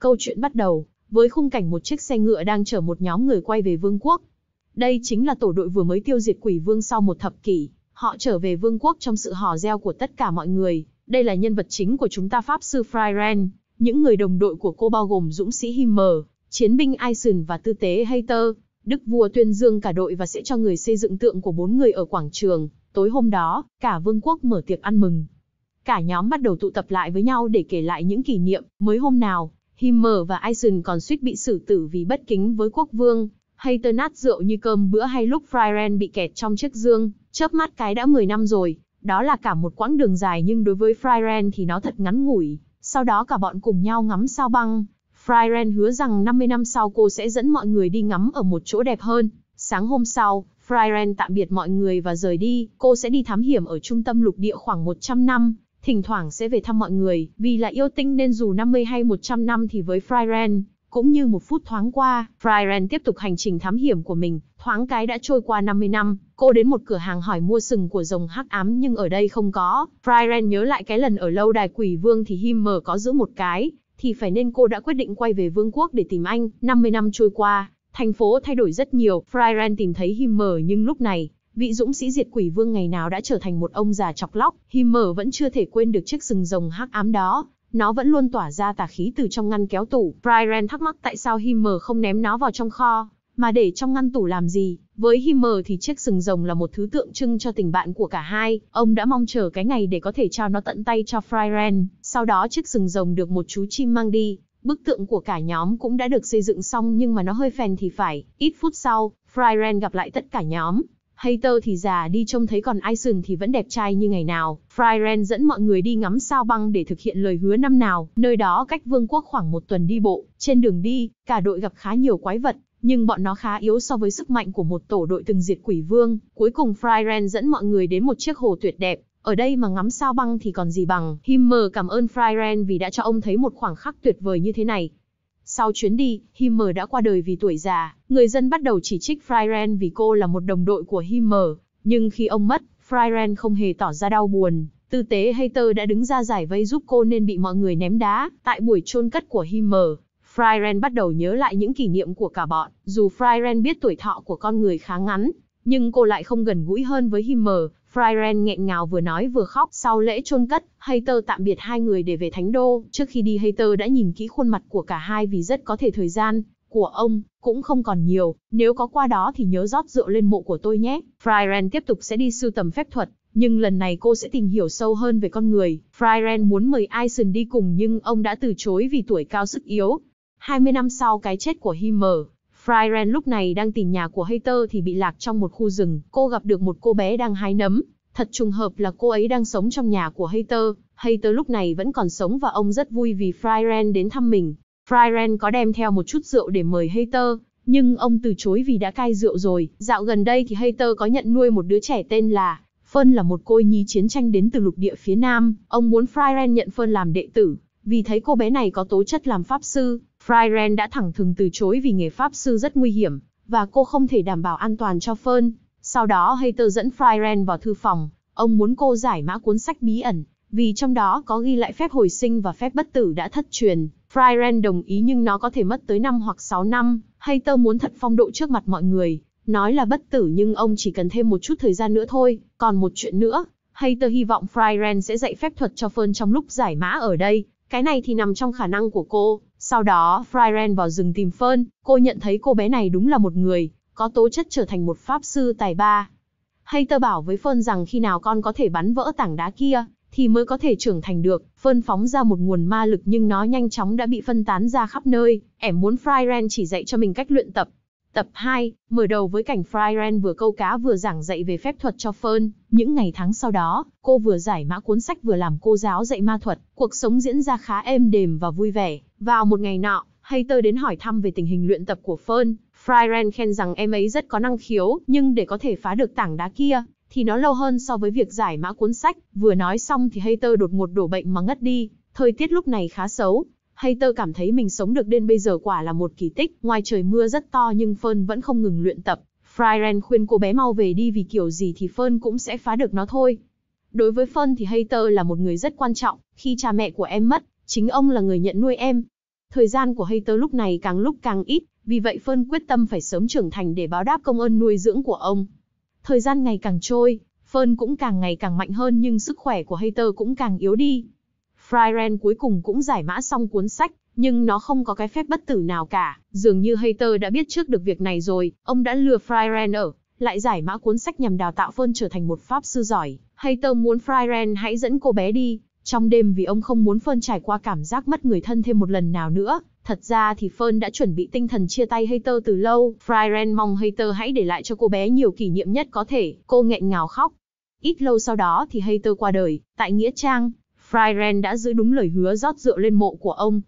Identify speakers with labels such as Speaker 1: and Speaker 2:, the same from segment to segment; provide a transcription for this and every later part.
Speaker 1: Câu chuyện bắt đầu với khung cảnh một chiếc xe ngựa đang chở một nhóm người quay về vương quốc. Đây chính là tổ đội vừa mới tiêu diệt quỷ vương sau một thập kỷ. Họ trở về vương quốc trong sự hò reo của tất cả mọi người. Đây là nhân vật chính của chúng ta Pháp sư Fryren. Những người đồng đội của cô bao gồm dũng sĩ Himmer, chiến binh Ison và tư tế Hater. Đức vua tuyên dương cả đội và sẽ cho người xây dựng tượng của bốn người ở quảng trường. Tối hôm đó, cả vương quốc mở tiệc ăn mừng. Cả nhóm bắt đầu tụ tập lại với nhau để kể lại những kỷ niệm mới hôm nào Himmler và Eisen còn suýt bị xử tử vì bất kính với quốc vương, hay tơ nát rượu như cơm bữa hay lúc Freiren bị kẹt trong chiếc dương, chớp mắt cái đã 10 năm rồi, đó là cả một quãng đường dài nhưng đối với Freiren thì nó thật ngắn ngủi. Sau đó cả bọn cùng nhau ngắm sao băng, Freiren hứa rằng 50 năm sau cô sẽ dẫn mọi người đi ngắm ở một chỗ đẹp hơn. Sáng hôm sau, Freiren tạm biệt mọi người và rời đi, cô sẽ đi thám hiểm ở trung tâm lục địa khoảng 100 năm, thỉnh thoảng sẽ về thăm mọi người, vì là yêu tinh nên dù 50 hay 100 năm thì với Fryren, cũng như một phút thoáng qua, Fryren tiếp tục hành trình thám hiểm của mình, thoáng cái đã trôi qua 50 năm, cô đến một cửa hàng hỏi mua sừng của rồng hắc ám nhưng ở đây không có, Fryren nhớ lại cái lần ở lâu đài quỷ vương thì Himmer có giữ một cái, thì phải nên cô đã quyết định quay về vương quốc để tìm anh, 50 năm trôi qua, thành phố thay đổi rất nhiều, Fryren tìm thấy Himmer nhưng lúc này, Vị dũng sĩ diệt quỷ vương ngày nào đã trở thành một ông già chọc lóc, Himmer vẫn chưa thể quên được chiếc sừng rồng hắc ám đó. Nó vẫn luôn tỏa ra tà khí từ trong ngăn kéo tủ. Brian thắc mắc tại sao Himmer không ném nó vào trong kho, mà để trong ngăn tủ làm gì. Với Himmer thì chiếc sừng rồng là một thứ tượng trưng cho tình bạn của cả hai. Ông đã mong chờ cái ngày để có thể trao nó tận tay cho Brian. Sau đó chiếc sừng rồng được một chú chim mang đi. Bức tượng của cả nhóm cũng đã được xây dựng xong nhưng mà nó hơi phèn thì phải. Ít phút sau, Fryren gặp lại tất cả nhóm, Hater thì già đi trông thấy còn Ison thì vẫn đẹp trai như ngày nào. Fryren dẫn mọi người đi ngắm sao băng để thực hiện lời hứa năm nào, nơi đó cách vương quốc khoảng một tuần đi bộ. Trên đường đi, cả đội gặp khá nhiều quái vật, nhưng bọn nó khá yếu so với sức mạnh của một tổ đội từng diệt quỷ vương. Cuối cùng Fryren dẫn mọi người đến một chiếc hồ tuyệt đẹp, ở đây mà ngắm sao băng thì còn gì bằng. Himmer cảm ơn Fryren vì đã cho ông thấy một khoảng khắc tuyệt vời như thế này. Sau chuyến đi, Himmer đã qua đời vì tuổi già, người dân bắt đầu chỉ trích Fryren vì cô là một đồng đội của Himmer, nhưng khi ông mất, Fryren không hề tỏ ra đau buồn. Tư tế Hater đã đứng ra giải vây giúp cô nên bị mọi người ném đá. Tại buổi chôn cất của Himmer, Fryren bắt đầu nhớ lại những kỷ niệm của cả bọn. Dù Fryren biết tuổi thọ của con người khá ngắn, nhưng cô lại không gần gũi hơn với Himmer, Fryren nghẹn ngào vừa nói vừa khóc sau lễ chôn cất, Hater tạm biệt hai người để về Thánh Đô. Trước khi đi Hater đã nhìn kỹ khuôn mặt của cả hai vì rất có thể thời gian của ông cũng không còn nhiều, nếu có qua đó thì nhớ rót rượu lên mộ của tôi nhé. Fryren tiếp tục sẽ đi sưu tầm phép thuật, nhưng lần này cô sẽ tìm hiểu sâu hơn về con người. Fryren muốn mời Ison đi cùng nhưng ông đã từ chối vì tuổi cao sức yếu. 20 năm sau cái chết của Himmer, Fryren lúc này đang tìm nhà của Hater thì bị lạc trong một khu rừng, cô gặp được một cô bé đang hái nấm. Thật trùng hợp là cô ấy đang sống trong nhà của Hater, Hater lúc này vẫn còn sống và ông rất vui vì Fryren đến thăm mình. Fryren có đem theo một chút rượu để mời Hater, nhưng ông từ chối vì đã cai rượu rồi. Dạo gần đây thì Hater có nhận nuôi một đứa trẻ tên là Phân là một cô nhi chiến tranh đến từ lục địa phía Nam. Ông muốn Fryren nhận Phân làm đệ tử, vì thấy cô bé này có tố chất làm pháp sư. Fryren đã thẳng thừng từ chối vì nghề pháp sư rất nguy hiểm, và cô không thể đảm bảo an toàn cho Fern. Sau đó Hater dẫn Fryren vào thư phòng, ông muốn cô giải mã cuốn sách bí ẩn, vì trong đó có ghi lại phép hồi sinh và phép bất tử đã thất truyền. Fryren đồng ý nhưng nó có thể mất tới 5 hoặc 6 năm, Hater muốn thật phong độ trước mặt mọi người, nói là bất tử nhưng ông chỉ cần thêm một chút thời gian nữa thôi, còn một chuyện nữa. Hater hy vọng Fryren sẽ dạy phép thuật cho Fern trong lúc giải mã ở đây, cái này thì nằm trong khả năng của cô. Sau đó, Fryren vào rừng tìm Fern, cô nhận thấy cô bé này đúng là một người, có tố chất trở thành một pháp sư tài ba. Hater bảo với Fern rằng khi nào con có thể bắn vỡ tảng đá kia, thì mới có thể trưởng thành được. Fern phóng ra một nguồn ma lực nhưng nó nhanh chóng đã bị phân tán ra khắp nơi. Em muốn Fryren chỉ dạy cho mình cách luyện tập, Tập 2, mở đầu với cảnh Fryren vừa câu cá vừa giảng dạy về phép thuật cho Fern. Những ngày tháng sau đó, cô vừa giải mã cuốn sách vừa làm cô giáo dạy ma thuật. Cuộc sống diễn ra khá êm đềm và vui vẻ. Vào một ngày nọ, Hater đến hỏi thăm về tình hình luyện tập của Fern. Fryren khen rằng em ấy rất có năng khiếu, nhưng để có thể phá được tảng đá kia, thì nó lâu hơn so với việc giải mã cuốn sách. Vừa nói xong thì Hater đột ngột đổ bệnh mà ngất đi. Thời tiết lúc này khá xấu, Hayter cảm thấy mình sống được đến bây giờ quả là một kỳ tích, ngoài trời mưa rất to nhưng Fern vẫn không ngừng luyện tập. Fryren khuyên cô bé mau về đi vì kiểu gì thì Fern cũng sẽ phá được nó thôi. Đối với Fern thì Hayter là một người rất quan trọng, khi cha mẹ của em mất, chính ông là người nhận nuôi em. Thời gian của Hayter lúc này càng lúc càng ít, vì vậy Fern quyết tâm phải sớm trưởng thành để báo đáp công ơn nuôi dưỡng của ông. Thời gian ngày càng trôi, Fern cũng càng ngày càng mạnh hơn nhưng sức khỏe của Hayter cũng càng yếu đi. Fryren cuối cùng cũng giải mã xong cuốn sách, nhưng nó không có cái phép bất tử nào cả. Dường như Hayter đã biết trước được việc này rồi, ông đã lừa Fryren ở, lại giải mã cuốn sách nhằm đào tạo Phơn trở thành một pháp sư giỏi. Hayter muốn Fryren hãy dẫn cô bé đi, trong đêm vì ông không muốn Phơn trải qua cảm giác mất người thân thêm một lần nào nữa. Thật ra thì Phơn đã chuẩn bị tinh thần chia tay Hayter từ lâu. Fryren mong Hayter hãy để lại cho cô bé nhiều kỷ niệm nhất có thể. Cô nghẹn ngào khóc. Ít lâu sau đó thì Hayter qua đời, tại Nghĩa Trang, Fryren đã giữ đúng lời hứa rót rượu lên mộ của ông.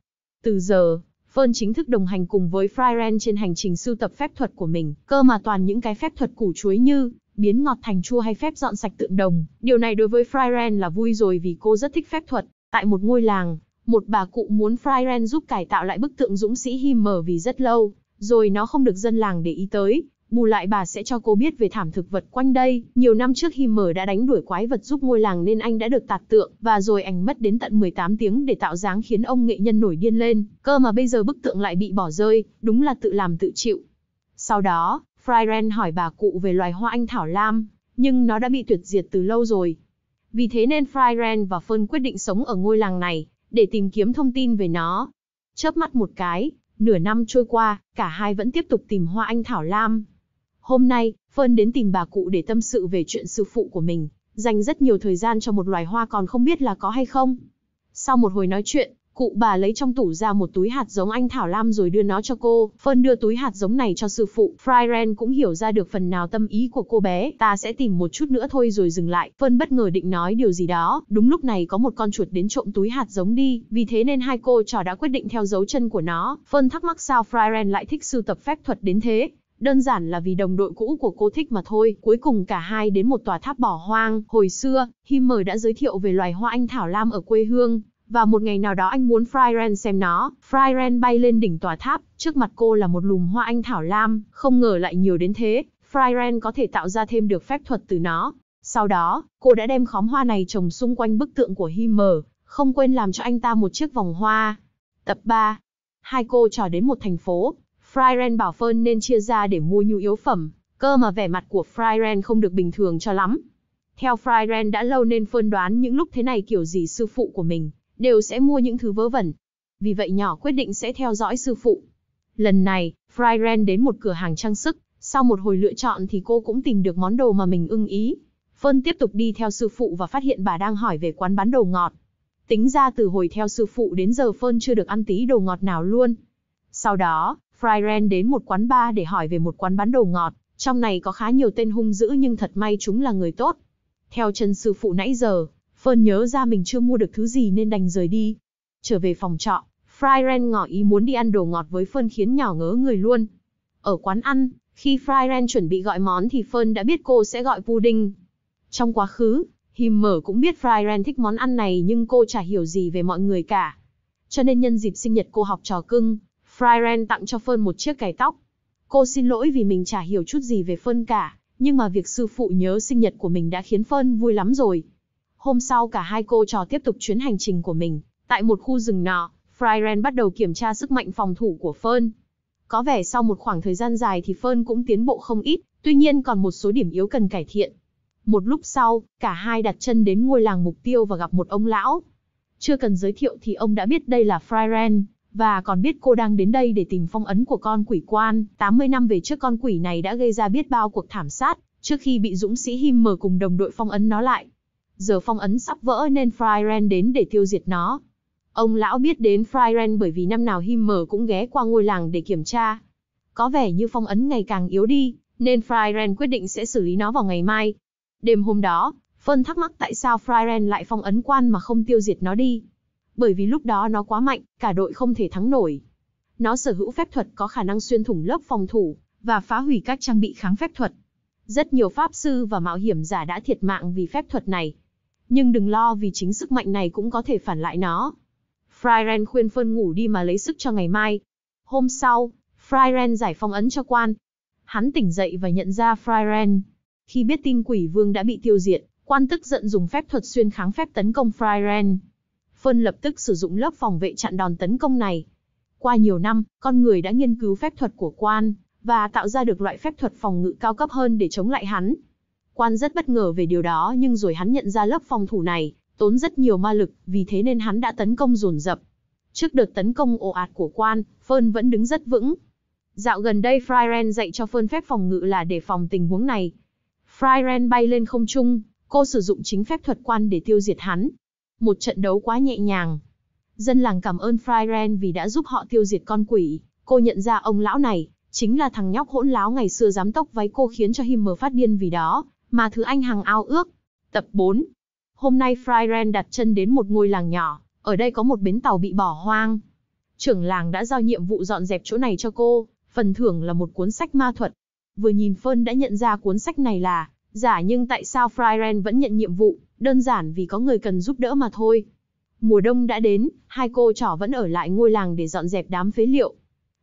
Speaker 1: Từ giờ, Fern chính thức đồng hành cùng với Fryren trên hành trình sưu tập phép thuật của mình, cơ mà toàn những cái phép thuật củ chuối như biến ngọt thành chua hay phép dọn sạch tượng đồng. Điều này đối với Fryren là vui rồi vì cô rất thích phép thuật. Tại một ngôi làng, một bà cụ muốn Fryren giúp cải tạo lại bức tượng dũng sĩ Himmer vì rất lâu, rồi nó không được dân làng để ý tới, bù lại bà sẽ cho cô biết về thảm thực vật quanh đây. Nhiều năm trước Himmer đã đánh đuổi quái vật giúp ngôi làng nên anh đã được tạc tượng, và rồi anh mất đến tận 18 tiếng để tạo dáng khiến ông nghệ nhân nổi điên lên. Cơ mà bây giờ bức tượng lại bị bỏ rơi, đúng là tự làm tự chịu. Sau đó, Fryren hỏi bà cụ về loài hoa anh thảo lam, nhưng nó đã bị tuyệt diệt từ lâu rồi. Vì thế nên Fryren và Fern quyết định sống ở ngôi làng này, để tìm kiếm thông tin về nó. Chớp mắt một cái, nửa năm trôi qua, cả hai vẫn tiếp tục tìm hoa anh thảo lam, Hôm nay, Phân đến tìm bà cụ để tâm sự về chuyện sư phụ của mình, dành rất nhiều thời gian cho một loài hoa còn không biết là có hay không. Sau một hồi nói chuyện, cụ bà lấy trong tủ ra một túi hạt giống anh Thảo Lam rồi đưa nó cho cô. Phân đưa túi hạt giống này cho sư phụ. Fryren cũng hiểu ra được phần nào tâm ý của cô bé. Ta sẽ tìm một chút nữa thôi rồi dừng lại. Phân bất ngờ định nói điều gì đó. Đúng lúc này có một con chuột đến trộm túi hạt giống đi. Vì thế nên hai cô trò đã quyết định theo dấu chân của nó. Phân thắc mắc sao Fryren lại thích sưu tập phép thuật đến thế đơn giản là vì đồng đội cũ của cô thích mà thôi. Cuối cùng cả hai đến một tòa tháp bỏ hoang, hồi xưa, Himmer đã giới thiệu về loài hoa anh thảo lam ở quê hương, và một ngày nào đó anh muốn Fryren xem nó. Fryren bay lên đỉnh tòa tháp, trước mặt cô là một lùm hoa anh thảo lam, không ngờ lại nhiều đến thế. Fryren có thể tạo ra thêm được phép thuật từ nó. Sau đó, cô đã đem khóm hoa này trồng xung quanh bức tượng của Himmer, không quên làm cho anh ta một chiếc vòng hoa. Tập 3 Hai cô trò đến một thành phố, Fryren bảo Fern nên chia ra để mua nhu yếu phẩm, cơ mà vẻ mặt của Fryren không được bình thường cho lắm. Theo Fryren đã lâu nên Fern đoán những lúc thế này kiểu gì sư phụ của mình, đều sẽ mua những thứ vớ vẩn. Vì vậy nhỏ quyết định sẽ theo dõi sư phụ. Lần này, Fryren đến một cửa hàng trang sức, sau một hồi lựa chọn thì cô cũng tìm được món đồ mà mình ưng ý. Fern tiếp tục đi theo sư phụ và phát hiện bà đang hỏi về quán bán đồ ngọt. Tính ra từ hồi theo sư phụ đến giờ Fern chưa được ăn tí đồ ngọt nào luôn. Sau đó, Fryren đến một quán bar để hỏi về một quán bán đồ ngọt, trong này có khá nhiều tên hung dữ nhưng thật may chúng là người tốt. Theo chân sư phụ nãy giờ, Phơn nhớ ra mình chưa mua được thứ gì nên đành rời đi. Trở về phòng trọ, Fryren ngỏ ý muốn đi ăn đồ ngọt với Phơn khiến nhỏ ngớ người luôn. Ở quán ăn, khi Fryren chuẩn bị gọi món thì Phơn đã biết cô sẽ gọi pudding. Trong quá khứ, Himmer cũng biết Fryren thích món ăn này nhưng cô chả hiểu gì về mọi người cả. Cho nên nhân dịp sinh nhật cô học trò cưng, Fryren tặng cho Phơn một chiếc cài tóc. Cô xin lỗi vì mình chả hiểu chút gì về Phơn cả, nhưng mà việc sư phụ nhớ sinh nhật của mình đã khiến Phơn vui lắm rồi. Hôm sau cả hai cô trò tiếp tục chuyến hành trình của mình, tại một khu rừng nọ, Fryren bắt đầu kiểm tra sức mạnh phòng thủ của Phơn. Có vẻ sau một khoảng thời gian dài thì Phơn cũng tiến bộ không ít, tuy nhiên còn một số điểm yếu cần cải thiện. Một lúc sau, cả hai đặt chân đến ngôi làng mục tiêu và gặp một ông lão. Chưa cần giới thiệu thì ông đã biết đây là Fryren, và còn biết cô đang đến đây để tìm phong ấn của con quỷ quan. 80 năm về trước con quỷ này đã gây ra biết bao cuộc thảm sát, trước khi bị dũng sĩ Him mở cùng đồng đội phong ấn nó lại. Giờ phong ấn sắp vỡ nên Fryren đến để tiêu diệt nó. Ông lão biết đến Fryren bởi vì năm nào Him mở cũng ghé qua ngôi làng để kiểm tra. Có vẻ như phong ấn ngày càng yếu đi, nên Fryren quyết định sẽ xử lý nó vào ngày mai. Đêm hôm đó, Phân thắc mắc tại sao Fryren lại phong ấn quan mà không tiêu diệt nó đi bởi vì lúc đó nó quá mạnh, cả đội không thể thắng nổi. Nó sở hữu phép thuật có khả năng xuyên thủng lớp phòng thủ và phá hủy các trang bị kháng phép thuật. Rất nhiều pháp sư và mạo hiểm giả đã thiệt mạng vì phép thuật này. Nhưng đừng lo vì chính sức mạnh này cũng có thể phản lại nó. Fryren khuyên Phơn ngủ đi mà lấy sức cho ngày mai. Hôm sau, Fryren giải phong ấn cho quan. Hắn tỉnh dậy và nhận ra Fryren. Khi biết tin quỷ vương đã bị tiêu diệt, quan tức giận dùng phép thuật xuyên kháng phép tấn công Fryren. Phân lập tức sử dụng lớp phòng vệ chặn đòn tấn công này. Qua nhiều năm, con người đã nghiên cứu phép thuật của quan, và tạo ra được loại phép thuật phòng ngự cao cấp hơn để chống lại hắn. Quan rất bất ngờ về điều đó nhưng rồi hắn nhận ra lớp phòng thủ này, tốn rất nhiều ma lực, vì thế nên hắn đã tấn công dồn dập. Trước đợt tấn công ồ ạt của quan, Phơn vẫn đứng rất vững. Dạo gần đây Fryren dạy cho Phơn phép phòng ngự là để phòng tình huống này. Fryren bay lên không trung, cô sử dụng chính phép thuật quan để tiêu diệt hắn, một trận đấu quá nhẹ nhàng. Dân làng cảm ơn Fryren vì đã giúp họ tiêu diệt con quỷ. Cô nhận ra ông lão này, chính là thằng nhóc hỗn láo ngày xưa dám tóc váy cô khiến cho Himmer phát điên vì đó, mà thứ anh hằng ao ước. Tập 4 Hôm nay Fryren đặt chân đến một ngôi làng nhỏ, ở đây có một bến tàu bị bỏ hoang. Trưởng làng đã giao nhiệm vụ dọn dẹp chỗ này cho cô, phần thưởng là một cuốn sách ma thuật. Vừa nhìn Phơn đã nhận ra cuốn sách này là Giả nhưng tại sao Fryren vẫn nhận nhiệm vụ, đơn giản vì có người cần giúp đỡ mà thôi. Mùa đông đã đến, hai cô trò vẫn ở lại ngôi làng để dọn dẹp đám phế liệu.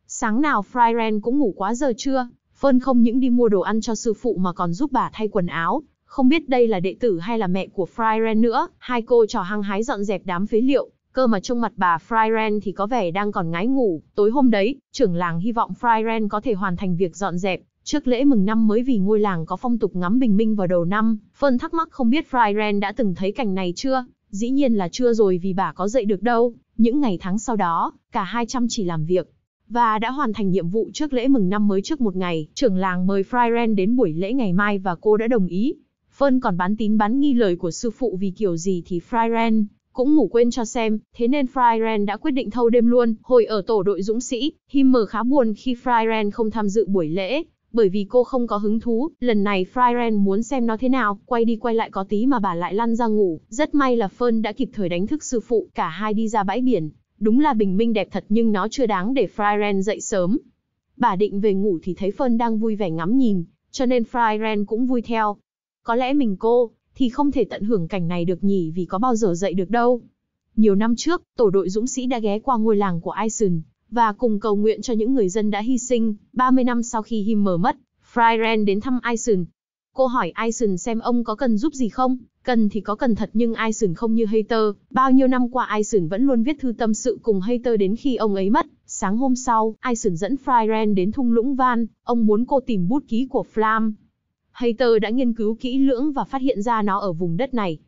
Speaker 1: Sáng nào Fryren cũng ngủ quá giờ trưa, Phân không những đi mua đồ ăn cho sư phụ mà còn giúp bà thay quần áo, không biết đây là đệ tử hay là mẹ của Fryren nữa, hai cô trò hăng hái dọn dẹp đám phế liệu, cơ mà trông mặt bà Fryren thì có vẻ đang còn ngái ngủ. Tối hôm đấy, trưởng làng hy vọng Fryren có thể hoàn thành việc dọn dẹp, Trước lễ mừng năm mới vì ngôi làng có phong tục ngắm bình minh vào đầu năm, Phân thắc mắc không biết Fryren đã từng thấy cảnh này chưa? Dĩ nhiên là chưa rồi vì bà có dậy được đâu. Những ngày tháng sau đó, cả hai 200 chỉ làm việc và đã hoàn thành nhiệm vụ trước lễ mừng năm mới trước một ngày. Trưởng làng mời Fryren đến buổi lễ ngày mai và cô đã đồng ý. Phân còn bán tín bán nghi lời của sư phụ vì kiểu gì thì Fryren cũng ngủ quên cho xem, thế nên Fryren đã quyết định thâu đêm luôn. Hồi ở tổ đội dũng sĩ, Himmer khá buồn khi Fryren không tham dự buổi lễ, bởi vì cô không có hứng thú, lần này Fryren muốn xem nó thế nào, quay đi quay lại có tí mà bà lại lăn ra ngủ. Rất may là Fern đã kịp thời đánh thức sư phụ, cả hai đi ra bãi biển. Đúng là bình minh đẹp thật nhưng nó chưa đáng để Fryren dậy sớm. Bà định về ngủ thì thấy Fern đang vui vẻ ngắm nhìn, cho nên Fryren cũng vui theo. Có lẽ mình cô, thì không thể tận hưởng cảnh này được nhỉ vì có bao giờ dậy được đâu. Nhiều năm trước, tổ đội dũng sĩ đã ghé qua ngôi làng của Ison, và cùng cầu nguyện cho những người dân đã hy sinh 30 năm sau khi Him mở mất. Fryren đến thăm Ison. Cô hỏi Ison xem ông có cần giúp gì không, cần thì có cần thật nhưng Ison không như Hater, bao nhiêu năm qua Ison vẫn luôn viết thư tâm sự cùng Hater đến khi ông ấy mất. Sáng hôm sau, Ison dẫn Fryren đến thung lũng Van, ông muốn cô tìm bút ký của Flam. Hater đã nghiên cứu kỹ lưỡng và phát hiện ra nó ở vùng đất này.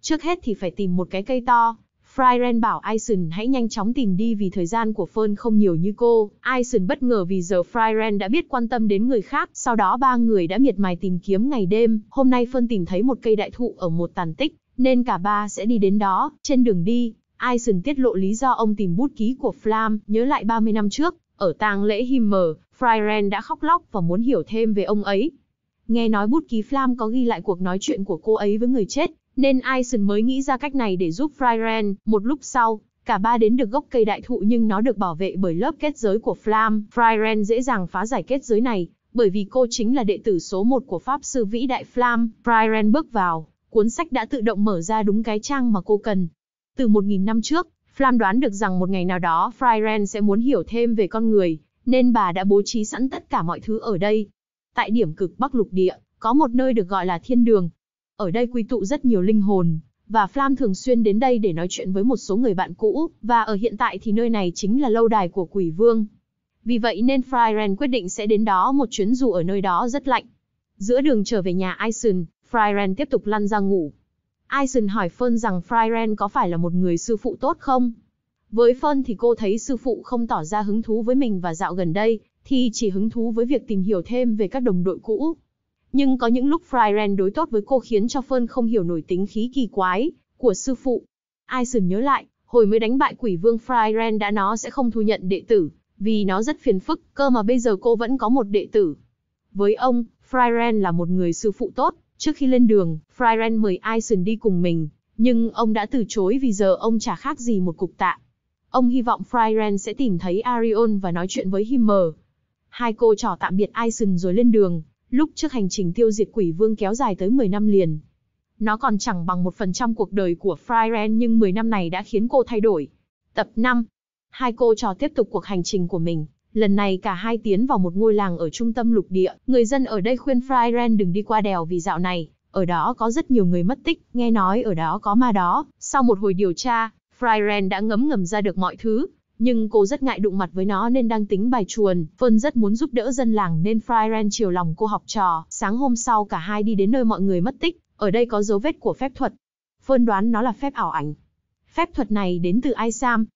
Speaker 1: Trước hết thì phải tìm một cái cây to, Frieren bảo Ison hãy nhanh chóng tìm đi vì thời gian của Fern không nhiều như cô. Ison bất ngờ vì giờ Frieren đã biết quan tâm đến người khác, sau đó ba người đã miệt mài tìm kiếm ngày đêm. Hôm nay Fern tìm thấy một cây đại thụ ở một tàn tích, nên cả ba sẽ đi đến đó. Trên đường đi, Ison tiết lộ lý do ông tìm bút ký của Flam, nhớ lại 30 năm trước, ở tang lễ Himmer, Frieren đã khóc lóc và muốn hiểu thêm về ông ấy. Nghe nói bút ký Flam có ghi lại cuộc nói chuyện của cô ấy với người chết, nên Ison mới nghĩ ra cách này để giúp Fryren. Một lúc sau, cả ba đến được gốc cây đại thụ nhưng nó được bảo vệ bởi lớp kết giới của Flam. Fryren dễ dàng phá giải kết giới này, bởi vì cô chính là đệ tử số một của Pháp Sư Vĩ Đại Flam. Fryren bước vào, cuốn sách đã tự động mở ra đúng cái trang mà cô cần. Từ 1.000 năm trước, Flam đoán được rằng một ngày nào đó Fryren sẽ muốn hiểu thêm về con người, nên bà đã bố trí sẵn tất cả mọi thứ ở đây. Tại điểm cực Bắc Lục Địa, có một nơi được gọi là thiên đường, ở đây quy tụ rất nhiều linh hồn, và Flam thường xuyên đến đây để nói chuyện với một số người bạn cũ, và ở hiện tại thì nơi này chính là lâu đài của quỷ vương. Vì vậy nên Fryren quyết định sẽ đến đó một chuyến dù ở nơi đó rất lạnh. Giữa đường trở về nhà Ison, Fryren tiếp tục lăn ra ngủ. Ison hỏi Fern rằng Fryren có phải là một người sư phụ tốt không? Với Fern thì cô thấy sư phụ không tỏ ra hứng thú với mình và dạo gần đây, thì chỉ hứng thú với việc tìm hiểu thêm về các đồng đội cũ. Nhưng có những lúc Fryren đối tốt với cô khiến cho Fern không hiểu nổi tính khí kỳ quái của sư phụ. Ai sừng nhớ lại, hồi mới đánh bại quỷ vương Fryren đã nó sẽ không thu nhận đệ tử, vì nó rất phiền phức, cơ mà bây giờ cô vẫn có một đệ tử. Với ông, Fryren là một người sư phụ tốt, trước khi lên đường, Fryren mời Ison đi cùng mình, nhưng ông đã từ chối vì giờ ông chả khác gì một cục tạ. Ông hy vọng Fryren sẽ tìm thấy Arion và nói chuyện với Himmer. Hai cô trò tạm biệt Ison rồi lên đường, Lúc trước hành trình tiêu diệt quỷ vương kéo dài tới 10 năm liền. Nó còn chẳng bằng một phần trăm cuộc đời của Fryren nhưng 10 năm này đã khiến cô thay đổi. Tập 5. Hai cô trò tiếp tục cuộc hành trình của mình. Lần này cả hai tiến vào một ngôi làng ở trung tâm lục địa. Người dân ở đây khuyên Fryren đừng đi qua đèo vì dạo này. Ở đó có rất nhiều người mất tích, nghe nói ở đó có ma đó. Sau một hồi điều tra, Fryren đã ngấm ngầm ra được mọi thứ, nhưng cô rất ngại đụng mặt với nó nên đang tính bài chuồn. Vân rất muốn giúp đỡ dân làng nên Fryren chiều lòng cô học trò. Sáng hôm sau cả hai đi đến nơi mọi người mất tích, ở đây có dấu vết của phép thuật. Vân đoán nó là phép ảo ảnh. Phép thuật này đến từ Ai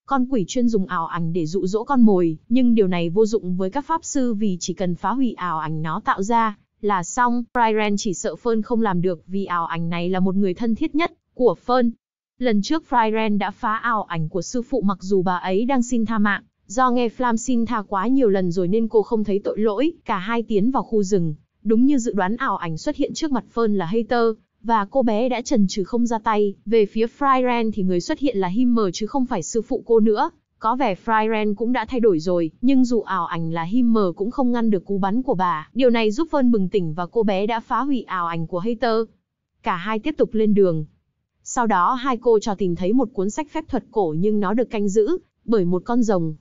Speaker 1: con quỷ chuyên dùng ảo ảnh để dụ dỗ con mồi, nhưng điều này vô dụng với các pháp sư vì chỉ cần phá hủy ảo ảnh nó tạo ra là xong. Fryren chỉ sợ Fern không làm được vì ảo ảnh này là một người thân thiết nhất của Fern, Lần trước Fryren đã phá ảo ảnh của sư phụ mặc dù bà ấy đang xin tha mạng, do nghe Flam xin tha quá nhiều lần rồi nên cô không thấy tội lỗi, cả hai tiến vào khu rừng. Đúng như dự đoán ảo ảnh xuất hiện trước mặt Fern là Hater, và cô bé đã trần trừ không ra tay. Về phía Fryren thì người xuất hiện là Himmer chứ không phải sư phụ cô nữa. Có vẻ Fryren cũng đã thay đổi rồi, nhưng dù ảo ảnh là Himmer cũng không ngăn được cú bắn của bà. Điều này giúp Fern bừng tỉnh và cô bé đã phá hủy ảo ảnh của Hater. Cả hai tiếp tục lên đường, sau đó hai cô trò tìm thấy một cuốn sách phép thuật cổ nhưng nó được canh giữ bởi một con rồng.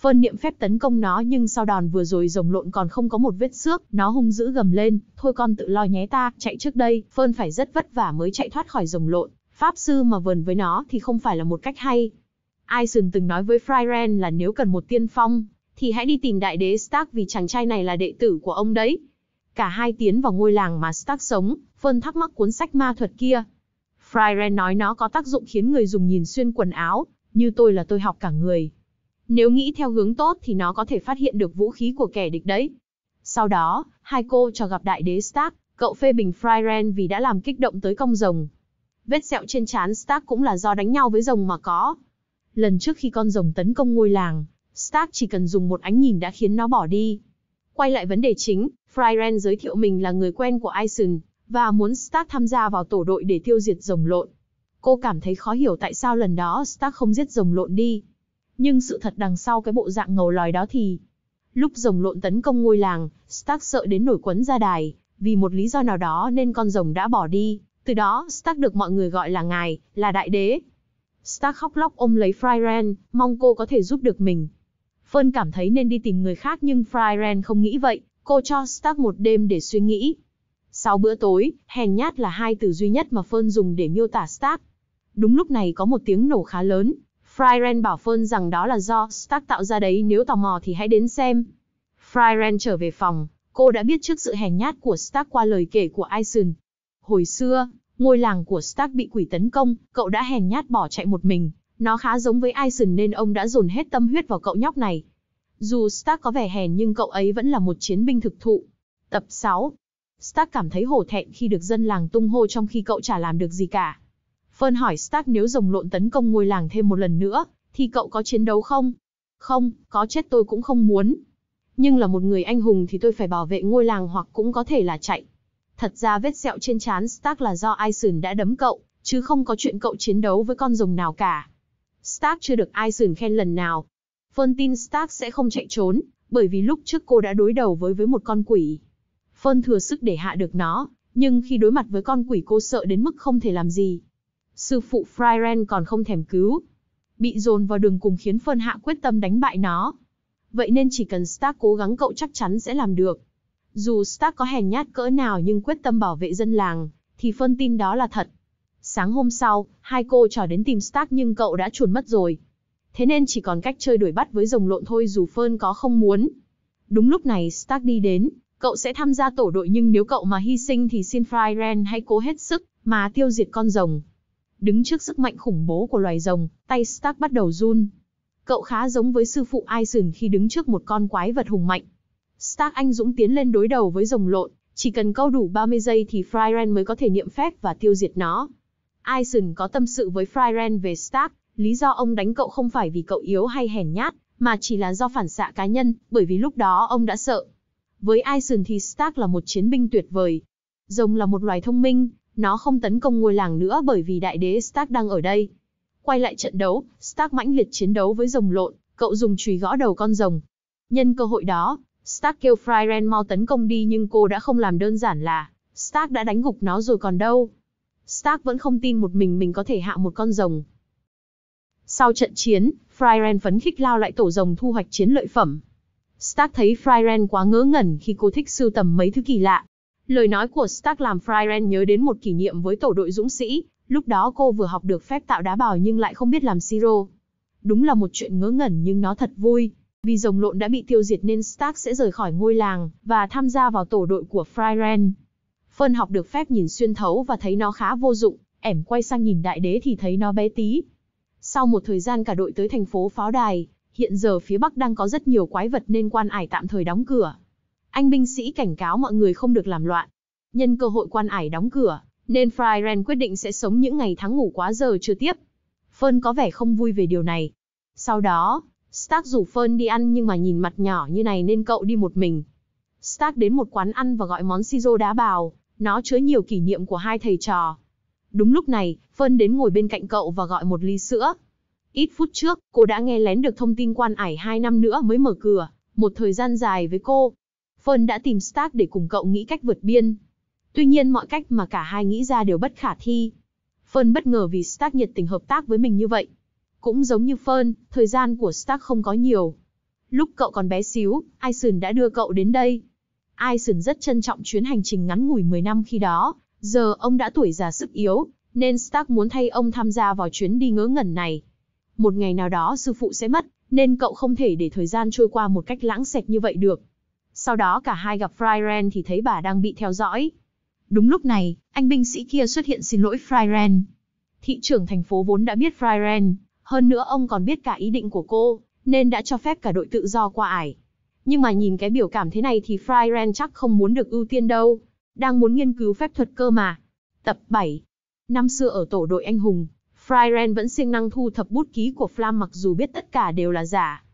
Speaker 1: Phơn niệm phép tấn công nó nhưng sau đòn vừa rồi rồng lộn còn không có một vết xước, nó hung dữ gầm lên, thôi con tự lo nhé ta, chạy trước đây, Phơn phải rất vất vả mới chạy thoát khỏi rồng lộn, pháp sư mà vờn với nó thì không phải là một cách hay. Ison từng nói với Fryren là nếu cần một tiên phong, thì hãy đi tìm đại đế Stark vì chàng trai này là đệ tử của ông đấy. Cả hai tiến vào ngôi làng mà Stark sống, Phơn thắc mắc cuốn sách ma thuật kia, Fryren nói nó có tác dụng khiến người dùng nhìn xuyên quần áo, như tôi là tôi học cả người. Nếu nghĩ theo hướng tốt thì nó có thể phát hiện được vũ khí của kẻ địch đấy. Sau đó, hai cô trò gặp đại đế Stark, cậu phê bình Fryren vì đã làm kích động tới công rồng. Vết sẹo trên trán Stark cũng là do đánh nhau với rồng mà có. Lần trước khi con rồng tấn công ngôi làng, Stark chỉ cần dùng một ánh nhìn đã khiến nó bỏ đi. Quay lại vấn đề chính, Fryren giới thiệu mình là người quen của Ison, và muốn Stark tham gia vào tổ đội để tiêu diệt rồng lộn. Cô cảm thấy khó hiểu tại sao lần đó Stark không giết rồng lộn đi. Nhưng sự thật đằng sau cái bộ dạng ngầu lòi đó thì... Lúc rồng lộn tấn công ngôi làng, Stark sợ đến nổi quấn ra đài, vì một lý do nào đó nên con rồng đã bỏ đi. Từ đó, Stark được mọi người gọi là ngài, là đại đế. Stark khóc lóc ôm lấy Fryren, mong cô có thể giúp được mình. Fern cảm thấy nên đi tìm người khác nhưng Fryren không nghĩ vậy, cô cho Stark một đêm để suy nghĩ. Sau bữa tối, hèn nhát là hai từ duy nhất mà Phơn dùng để miêu tả Stark. Đúng lúc này có một tiếng nổ khá lớn. Fryren bảo Phơn rằng đó là do Stark tạo ra đấy nếu tò mò thì hãy đến xem. Fryren trở về phòng, cô đã biết trước sự hèn nhát của Stark qua lời kể của Ison. Hồi xưa, ngôi làng của Stark bị quỷ tấn công, cậu đã hèn nhát bỏ chạy một mình. Nó khá giống với Ison nên ông đã dồn hết tâm huyết vào cậu nhóc này. Dù Stark có vẻ hèn nhưng cậu ấy vẫn là một chiến binh thực thụ. Tập 6 Stark cảm thấy hổ thẹn khi được dân làng tung hô trong khi cậu chả làm được gì cả. Fern hỏi Stark nếu rồng lộn tấn công ngôi làng thêm một lần nữa, thì cậu có chiến đấu không? Không, có chết tôi cũng không muốn. Nhưng là một người anh hùng thì tôi phải bảo vệ ngôi làng hoặc cũng có thể là chạy. Thật ra vết sẹo trên trán Stark là do Ison đã đấm cậu, chứ không có chuyện cậu chiến đấu với con rồng nào cả. Stark chưa được Ison khen lần nào. Fern tin Stark sẽ không chạy trốn, bởi vì lúc trước cô đã đối đầu với với một con quỷ. Phơn thừa sức để hạ được nó, nhưng khi đối mặt với con quỷ cô sợ đến mức không thể làm gì. Sư phụ Fryren còn không thèm cứu. Bị dồn vào đường cùng khiến Phơn hạ quyết tâm đánh bại nó. Vậy nên chỉ cần Stark cố gắng cậu chắc chắn sẽ làm được. Dù Stark có hèn nhát cỡ nào nhưng quyết tâm bảo vệ dân làng, thì Phơn tin đó là thật. Sáng hôm sau, hai cô trò đến tìm Stark nhưng cậu đã chuồn mất rồi. Thế nên chỉ còn cách chơi đuổi bắt với rồng lộn thôi dù Phơn có không muốn. Đúng lúc này Stark đi đến, Cậu sẽ tham gia tổ đội nhưng nếu cậu mà hy sinh thì xin Fryren hãy cố hết sức mà tiêu diệt con rồng. Đứng trước sức mạnh khủng bố của loài rồng, tay Stark bắt đầu run. Cậu khá giống với sư phụ Ison khi đứng trước một con quái vật hùng mạnh. Stark anh dũng tiến lên đối đầu với rồng lộn, chỉ cần câu đủ 30 giây thì Fryren mới có thể niệm phép và tiêu diệt nó. Ison có tâm sự với Fryren về Stark, lý do ông đánh cậu không phải vì cậu yếu hay hèn nhát, mà chỉ là do phản xạ cá nhân, bởi vì lúc đó ông đã sợ. Với Ison thì Stark là một chiến binh tuyệt vời. Rồng là một loài thông minh, nó không tấn công ngôi làng nữa bởi vì đại đế Stark đang ở đây. Quay lại trận đấu, Stark mãnh liệt chiến đấu với rồng lộn, cậu dùng chùy gõ đầu con rồng. Nhân cơ hội đó, Stark kêu Fryren mau tấn công đi nhưng cô đã không làm đơn giản là Stark đã đánh gục nó rồi còn đâu. Stark vẫn không tin một mình mình có thể hạ một con rồng. Sau trận chiến, Fryren phấn khích lao lại tổ rồng thu hoạch chiến lợi phẩm, Stark thấy Fryren quá ngớ ngẩn khi cô thích sưu tầm mấy thứ kỳ lạ. Lời nói của Stark làm Fryren nhớ đến một kỷ niệm với tổ đội dũng sĩ, lúc đó cô vừa học được phép tạo đá bào nhưng lại không biết làm siro. Đúng là một chuyện ngớ ngẩn nhưng nó thật vui. Vì rồng lộn đã bị tiêu diệt nên Stark sẽ rời khỏi ngôi làng và tham gia vào tổ đội của Fryren. Phân học được phép nhìn xuyên thấu và thấy nó khá vô dụng, ẻm quay sang nhìn đại đế thì thấy nó bé tí. Sau một thời gian cả đội tới thành phố pháo đài, hiện giờ phía Bắc đang có rất nhiều quái vật nên quan ải tạm thời đóng cửa. Anh binh sĩ cảnh cáo mọi người không được làm loạn. Nhân cơ hội quan ải đóng cửa, nên Fryren quyết định sẽ sống những ngày tháng ngủ quá giờ chưa tiếp. Phơn có vẻ không vui về điều này. Sau đó, Stark rủ Phơn đi ăn nhưng mà nhìn mặt nhỏ như này nên cậu đi một mình. Stark đến một quán ăn và gọi món shiso đá bào, nó chứa nhiều kỷ niệm của hai thầy trò. Đúng lúc này, Phơn đến ngồi bên cạnh cậu và gọi một ly sữa. Ít phút trước, cô đã nghe lén được thông tin quan ải hai năm nữa mới mở cửa, một thời gian dài với cô. Fern đã tìm Stark để cùng cậu nghĩ cách vượt biên. Tuy nhiên mọi cách mà cả hai nghĩ ra đều bất khả thi. Fern bất ngờ vì Stark nhiệt tình hợp tác với mình như vậy. Cũng giống như Fern, thời gian của Stark không có nhiều. Lúc cậu còn bé xíu, Ison đã đưa cậu đến đây. Ison rất trân trọng chuyến hành trình ngắn ngủi 10 năm khi đó, giờ ông đã tuổi già sức yếu, nên Stark muốn thay ông tham gia vào chuyến đi ngớ ngẩn này một ngày nào đó sư phụ sẽ mất, nên cậu không thể để thời gian trôi qua một cách lãng xẹt như vậy được. Sau đó cả hai gặp Fryren thì thấy bà đang bị theo dõi. Đúng lúc này, anh binh sĩ kia xuất hiện xin lỗi Fryren. Thị trưởng thành phố vốn đã biết Fryren, hơn nữa ông còn biết cả ý định của cô, nên đã cho phép cả đội tự do qua ải. Nhưng mà nhìn cái biểu cảm thế này thì Fryren chắc không muốn được ưu tiên đâu. Đang muốn nghiên cứu phép thuật cơ mà. Tập 7 Năm xưa ở tổ đội anh hùng, Fryren vẫn siêng năng thu thập bút ký của Flam mặc dù biết tất cả đều là giả.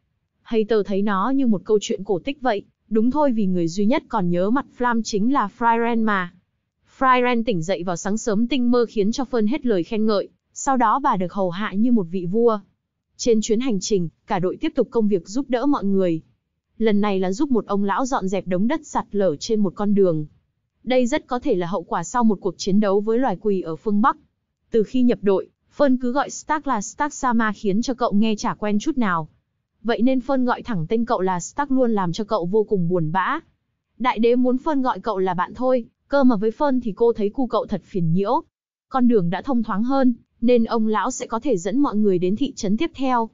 Speaker 1: Hater thấy nó như một câu chuyện cổ tích vậy, đúng thôi vì người duy nhất còn nhớ mặt Flam chính là Fryren mà. Fryren tỉnh dậy vào sáng sớm tinh mơ khiến cho Fern hết lời khen ngợi, sau đó bà được hầu hạ như một vị vua. Trên chuyến hành trình, cả đội tiếp tục công việc giúp đỡ mọi người. Lần này là giúp một ông lão dọn dẹp đống đất sạt lở trên một con đường. Đây rất có thể là hậu quả sau một cuộc chiến đấu với loài quỳ ở phương Bắc. Từ khi nhập đội, Phơn cứ gọi Stark là Stark Sama khiến cho cậu nghe chả quen chút nào. Vậy nên Phơn gọi thẳng tên cậu là Stark luôn làm cho cậu vô cùng buồn bã. Đại đế muốn Phơn gọi cậu là bạn thôi, cơ mà với Phơn thì cô thấy cu cậu thật phiền nhiễu. Con đường đã thông thoáng hơn, nên ông lão sẽ có thể dẫn mọi người đến thị trấn tiếp theo.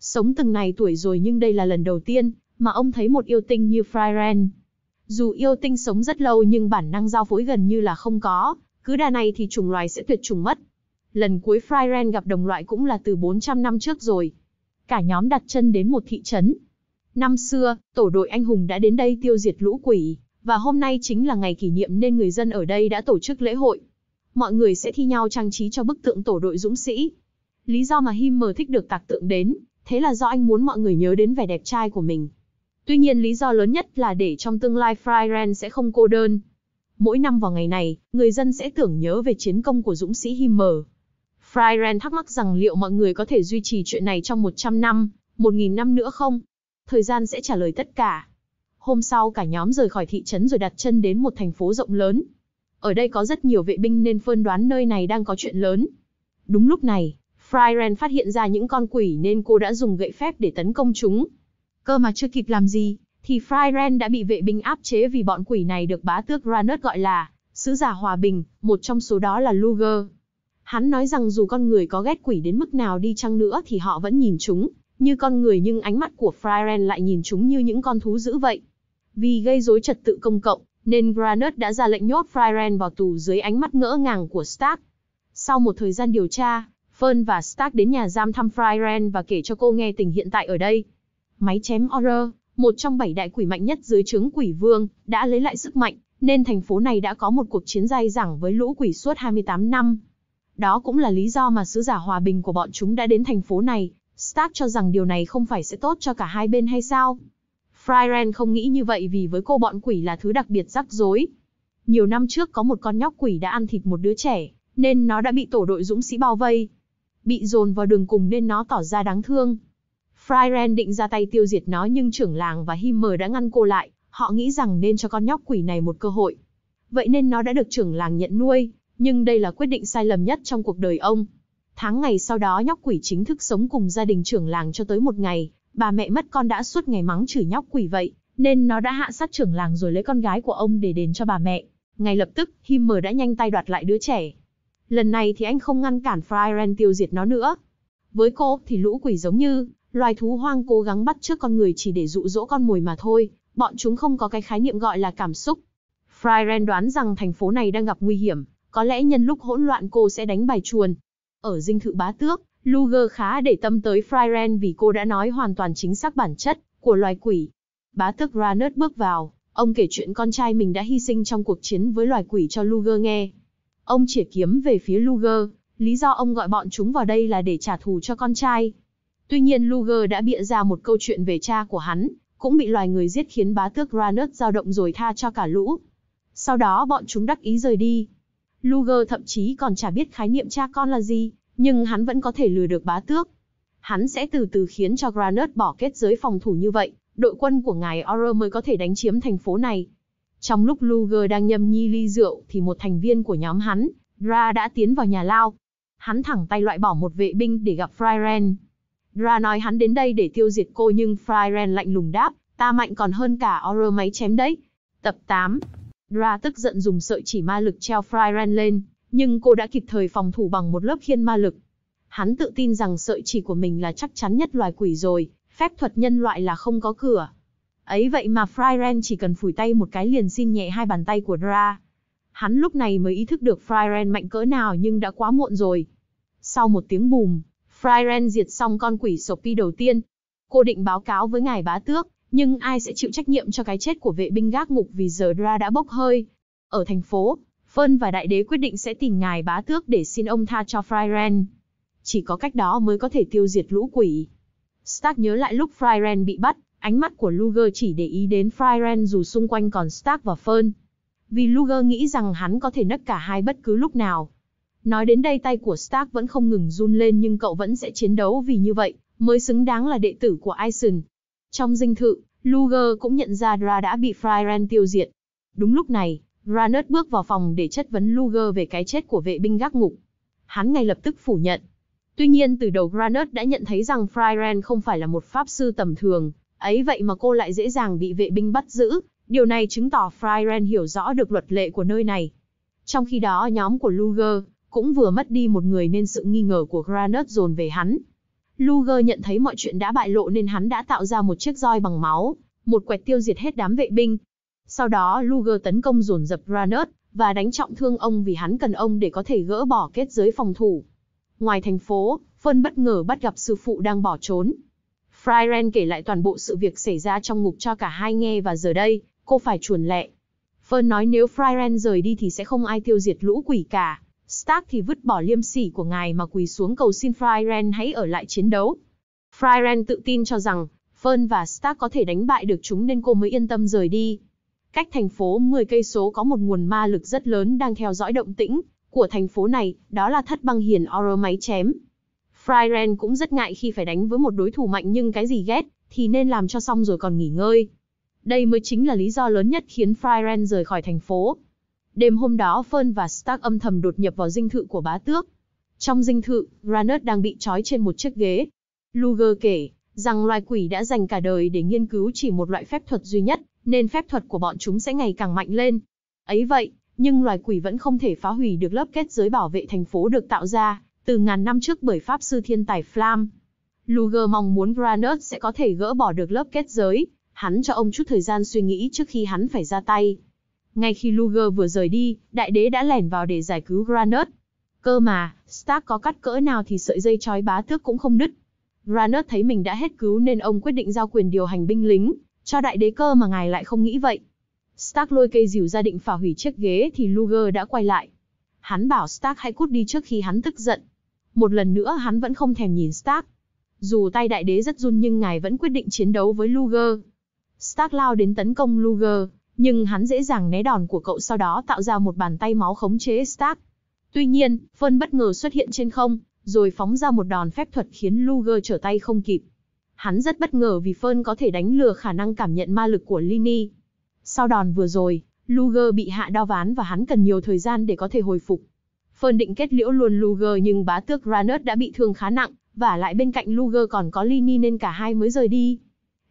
Speaker 1: Sống từng này tuổi rồi nhưng đây là lần đầu tiên mà ông thấy một yêu tinh như Fryren. Dù yêu tinh sống rất lâu nhưng bản năng giao phối gần như là không có, cứ đà này thì chủng loài sẽ tuyệt chủng mất lần cuối Fryren gặp đồng loại cũng là từ 400 năm trước rồi. Cả nhóm đặt chân đến một thị trấn. Năm xưa, tổ đội anh hùng đã đến đây tiêu diệt lũ quỷ, và hôm nay chính là ngày kỷ niệm nên người dân ở đây đã tổ chức lễ hội. Mọi người sẽ thi nhau trang trí cho bức tượng tổ đội dũng sĩ. Lý do mà Himmer thích được tạc tượng đến, thế là do anh muốn mọi người nhớ đến vẻ đẹp trai của mình. Tuy nhiên lý do lớn nhất là để trong tương lai Fryren sẽ không cô đơn. Mỗi năm vào ngày này, người dân sẽ tưởng nhớ về chiến công của dũng sĩ Himmer Fryren thắc mắc rằng liệu mọi người có thể duy trì chuyện này trong 100 năm, 1.000 năm nữa không? Thời gian sẽ trả lời tất cả. Hôm sau cả nhóm rời khỏi thị trấn rồi đặt chân đến một thành phố rộng lớn. Ở đây có rất nhiều vệ binh nên phân đoán nơi này đang có chuyện lớn. Đúng lúc này, Fryren phát hiện ra những con quỷ nên cô đã dùng gậy phép để tấn công chúng. Cơ mà chưa kịp làm gì, thì Fryren đã bị vệ binh áp chế vì bọn quỷ này được bá tước Ranert gọi là sứ giả hòa bình, một trong số đó là Luger. Hắn nói rằng dù con người có ghét quỷ đến mức nào đi chăng nữa thì họ vẫn nhìn chúng, như con người nhưng ánh mắt của Friaren lại nhìn chúng như những con thú dữ vậy. Vì gây rối trật tự công cộng, nên Granert đã ra lệnh nhốt Friaren vào tù dưới ánh mắt ngỡ ngàng của Stark. Sau một thời gian điều tra, Fern và Stark đến nhà giam thăm Friaren và kể cho cô nghe tình hiện tại ở đây. Máy chém Horror, một trong bảy đại quỷ mạnh nhất dưới trướng quỷ vương, đã lấy lại sức mạnh, nên thành phố này đã có một cuộc chiến dai dẳng với lũ quỷ suốt 28 năm. Đó cũng là lý do mà sứ giả hòa bình của bọn chúng đã đến thành phố này. Stark cho rằng điều này không phải sẽ tốt cho cả hai bên hay sao? Fryren không nghĩ như vậy vì với cô bọn quỷ là thứ đặc biệt rắc rối. Nhiều năm trước có một con nhóc quỷ đã ăn thịt một đứa trẻ, nên nó đã bị tổ đội dũng sĩ bao vây. Bị dồn vào đường cùng nên nó tỏ ra đáng thương. Fryren định ra tay tiêu diệt nó nhưng trưởng làng và Himmer đã ngăn cô lại, họ nghĩ rằng nên cho con nhóc quỷ này một cơ hội. Vậy nên nó đã được trưởng làng nhận nuôi, nhưng đây là quyết định sai lầm nhất trong cuộc đời ông. Tháng ngày sau đó nhóc quỷ chính thức sống cùng gia đình trưởng làng cho tới một ngày, bà mẹ mất con đã suốt ngày mắng chửi nhóc quỷ vậy, nên nó đã hạ sát trưởng làng rồi lấy con gái của ông để đền cho bà mẹ. Ngay lập tức, Himmer đã nhanh tay đoạt lại đứa trẻ. Lần này thì anh không ngăn cản Fryren tiêu diệt nó nữa. Với cô thì lũ quỷ giống như loài thú hoang cố gắng bắt trước con người chỉ để dụ dỗ con mồi mà thôi, bọn chúng không có cái khái niệm gọi là cảm xúc. Fryren đoán rằng thành phố này đang gặp nguy hiểm, có lẽ nhân lúc hỗn loạn cô sẽ đánh bài chuồn. Ở dinh thự bá tước, Luger khá để tâm tới Fryren vì cô đã nói hoàn toàn chính xác bản chất của loài quỷ. Bá tước Ranert bước vào, ông kể chuyện con trai mình đã hy sinh trong cuộc chiến với loài quỷ cho Luger nghe. Ông chỉ kiếm về phía Luger, lý do ông gọi bọn chúng vào đây là để trả thù cho con trai. Tuy nhiên Luger đã bịa ra một câu chuyện về cha của hắn, cũng bị loài người giết khiến bá tước Ranert dao động rồi tha cho cả lũ. Sau đó bọn chúng đắc ý rời đi, Luger thậm chí còn chả biết khái niệm cha con là gì, nhưng hắn vẫn có thể lừa được bá tước. Hắn sẽ từ từ khiến cho Granat bỏ kết giới phòng thủ như vậy, đội quân của ngài Auror mới có thể đánh chiếm thành phố này. Trong lúc Luger đang nhâm nhi ly rượu thì một thành viên của nhóm hắn, Dra đã tiến vào nhà lao. Hắn thẳng tay loại bỏ một vệ binh để gặp Fryren. Dra nói hắn đến đây để tiêu diệt cô nhưng Fryren lạnh lùng đáp, ta mạnh còn hơn cả Auror máy chém đấy. Tập 8 ra tức giận dùng sợi chỉ ma lực treo Fryren lên, nhưng cô đã kịp thời phòng thủ bằng một lớp khiên ma lực. Hắn tự tin rằng sợi chỉ của mình là chắc chắn nhất loài quỷ rồi, phép thuật nhân loại là không có cửa. Ấy vậy mà Fryren chỉ cần phủi tay một cái liền xin nhẹ hai bàn tay của Dra. Hắn lúc này mới ý thức được Fryren mạnh cỡ nào nhưng đã quá muộn rồi. Sau một tiếng bùm, Fryren diệt xong con quỷ pi đầu tiên. Cô định báo cáo với ngài bá tước, nhưng ai sẽ chịu trách nhiệm cho cái chết của vệ binh gác ngục vì giờ Dra đã bốc hơi? Ở thành phố, Phân và đại đế quyết định sẽ tìm ngài bá tước để xin ông tha cho Fryren. Chỉ có cách đó mới có thể tiêu diệt lũ quỷ. Stark nhớ lại lúc Fryren bị bắt, ánh mắt của Luger chỉ để ý đến Fryren dù xung quanh còn Stark và Fern. Vì Luger nghĩ rằng hắn có thể nấc cả hai bất cứ lúc nào. Nói đến đây tay của Stark vẫn không ngừng run lên nhưng cậu vẫn sẽ chiến đấu vì như vậy, mới xứng đáng là đệ tử của Ison, trong dinh thự, Luger cũng nhận ra Dra đã bị Fryren tiêu diệt. Đúng lúc này, Ranert bước vào phòng để chất vấn Luger về cái chết của vệ binh gác ngục. Hắn ngay lập tức phủ nhận. Tuy nhiên từ đầu Granert đã nhận thấy rằng Fryren không phải là một pháp sư tầm thường, ấy vậy mà cô lại dễ dàng bị vệ binh bắt giữ, điều này chứng tỏ Fryren hiểu rõ được luật lệ của nơi này. Trong khi đó nhóm của Luger cũng vừa mất đi một người nên sự nghi ngờ của Granert dồn về hắn, Luger nhận thấy mọi chuyện đã bại lộ nên hắn đã tạo ra một chiếc roi bằng máu, một quẹt tiêu diệt hết đám vệ binh. Sau đó Luger tấn công dồn dập Ranert và đánh trọng thương ông vì hắn cần ông để có thể gỡ bỏ kết giới phòng thủ. Ngoài thành phố, Phân bất ngờ bắt gặp sư phụ đang bỏ trốn. Fryren kể lại toàn bộ sự việc xảy ra trong ngục cho cả hai nghe và giờ đây, cô phải chuồn lẹ. Phân nói nếu Fryren rời đi thì sẽ không ai tiêu diệt lũ quỷ cả. Stark thì vứt bỏ liêm sỉ của ngài mà quỳ xuống cầu xin Fryren hãy ở lại chiến đấu. Fryren tự tin cho rằng, Fern và Stark có thể đánh bại được chúng nên cô mới yên tâm rời đi. Cách thành phố 10 cây số có một nguồn ma lực rất lớn đang theo dõi động tĩnh của thành phố này, đó là thất băng hiền Oro máy chém. Fryren cũng rất ngại khi phải đánh với một đối thủ mạnh nhưng cái gì ghét thì nên làm cho xong rồi còn nghỉ ngơi. Đây mới chính là lý do lớn nhất khiến Fryren rời khỏi thành phố, Đêm hôm đó Phơn và Stark âm thầm đột nhập vào dinh thự của bá tước. Trong dinh thự, Ranert đang bị trói trên một chiếc ghế. Luger kể rằng loài quỷ đã dành cả đời để nghiên cứu chỉ một loại phép thuật duy nhất, nên phép thuật của bọn chúng sẽ ngày càng mạnh lên. Ấy vậy, nhưng loài quỷ vẫn không thể phá hủy được lớp kết giới bảo vệ thành phố được tạo ra từ ngàn năm trước bởi pháp sư thiên tài Flam. Luger mong muốn Granert sẽ có thể gỡ bỏ được lớp kết giới, hắn cho ông chút thời gian suy nghĩ trước khi hắn phải ra tay. Ngay khi Luger vừa rời đi, đại đế đã lẻn vào để giải cứu Granus. Cơ mà, Stark có cắt cỡ nào thì sợi dây trói bá thước cũng không đứt. Granus thấy mình đã hết cứu nên ông quyết định giao quyền điều hành binh lính, cho đại đế cơ mà ngài lại không nghĩ vậy. Stark lôi cây dìu ra định phá hủy chiếc ghế thì Luger đã quay lại. Hắn bảo Stark hãy cút đi trước khi hắn tức giận. Một lần nữa hắn vẫn không thèm nhìn Stark. Dù tay đại đế rất run nhưng ngài vẫn quyết định chiến đấu với Luger. Stark lao đến tấn công Luger, nhưng hắn dễ dàng né đòn của cậu sau đó tạo ra một bàn tay máu khống chế Stark. Tuy nhiên, Phân bất ngờ xuất hiện trên không, rồi phóng ra một đòn phép thuật khiến Luger trở tay không kịp. Hắn rất bất ngờ vì Phân có thể đánh lừa khả năng cảm nhận ma lực của Lini. Sau đòn vừa rồi, Luger bị hạ đao ván và hắn cần nhiều thời gian để có thể hồi phục. Phân định kết liễu luôn Luger nhưng bá tước Granat đã bị thương khá nặng, và lại bên cạnh Luger còn có Lini nên cả hai mới rời đi.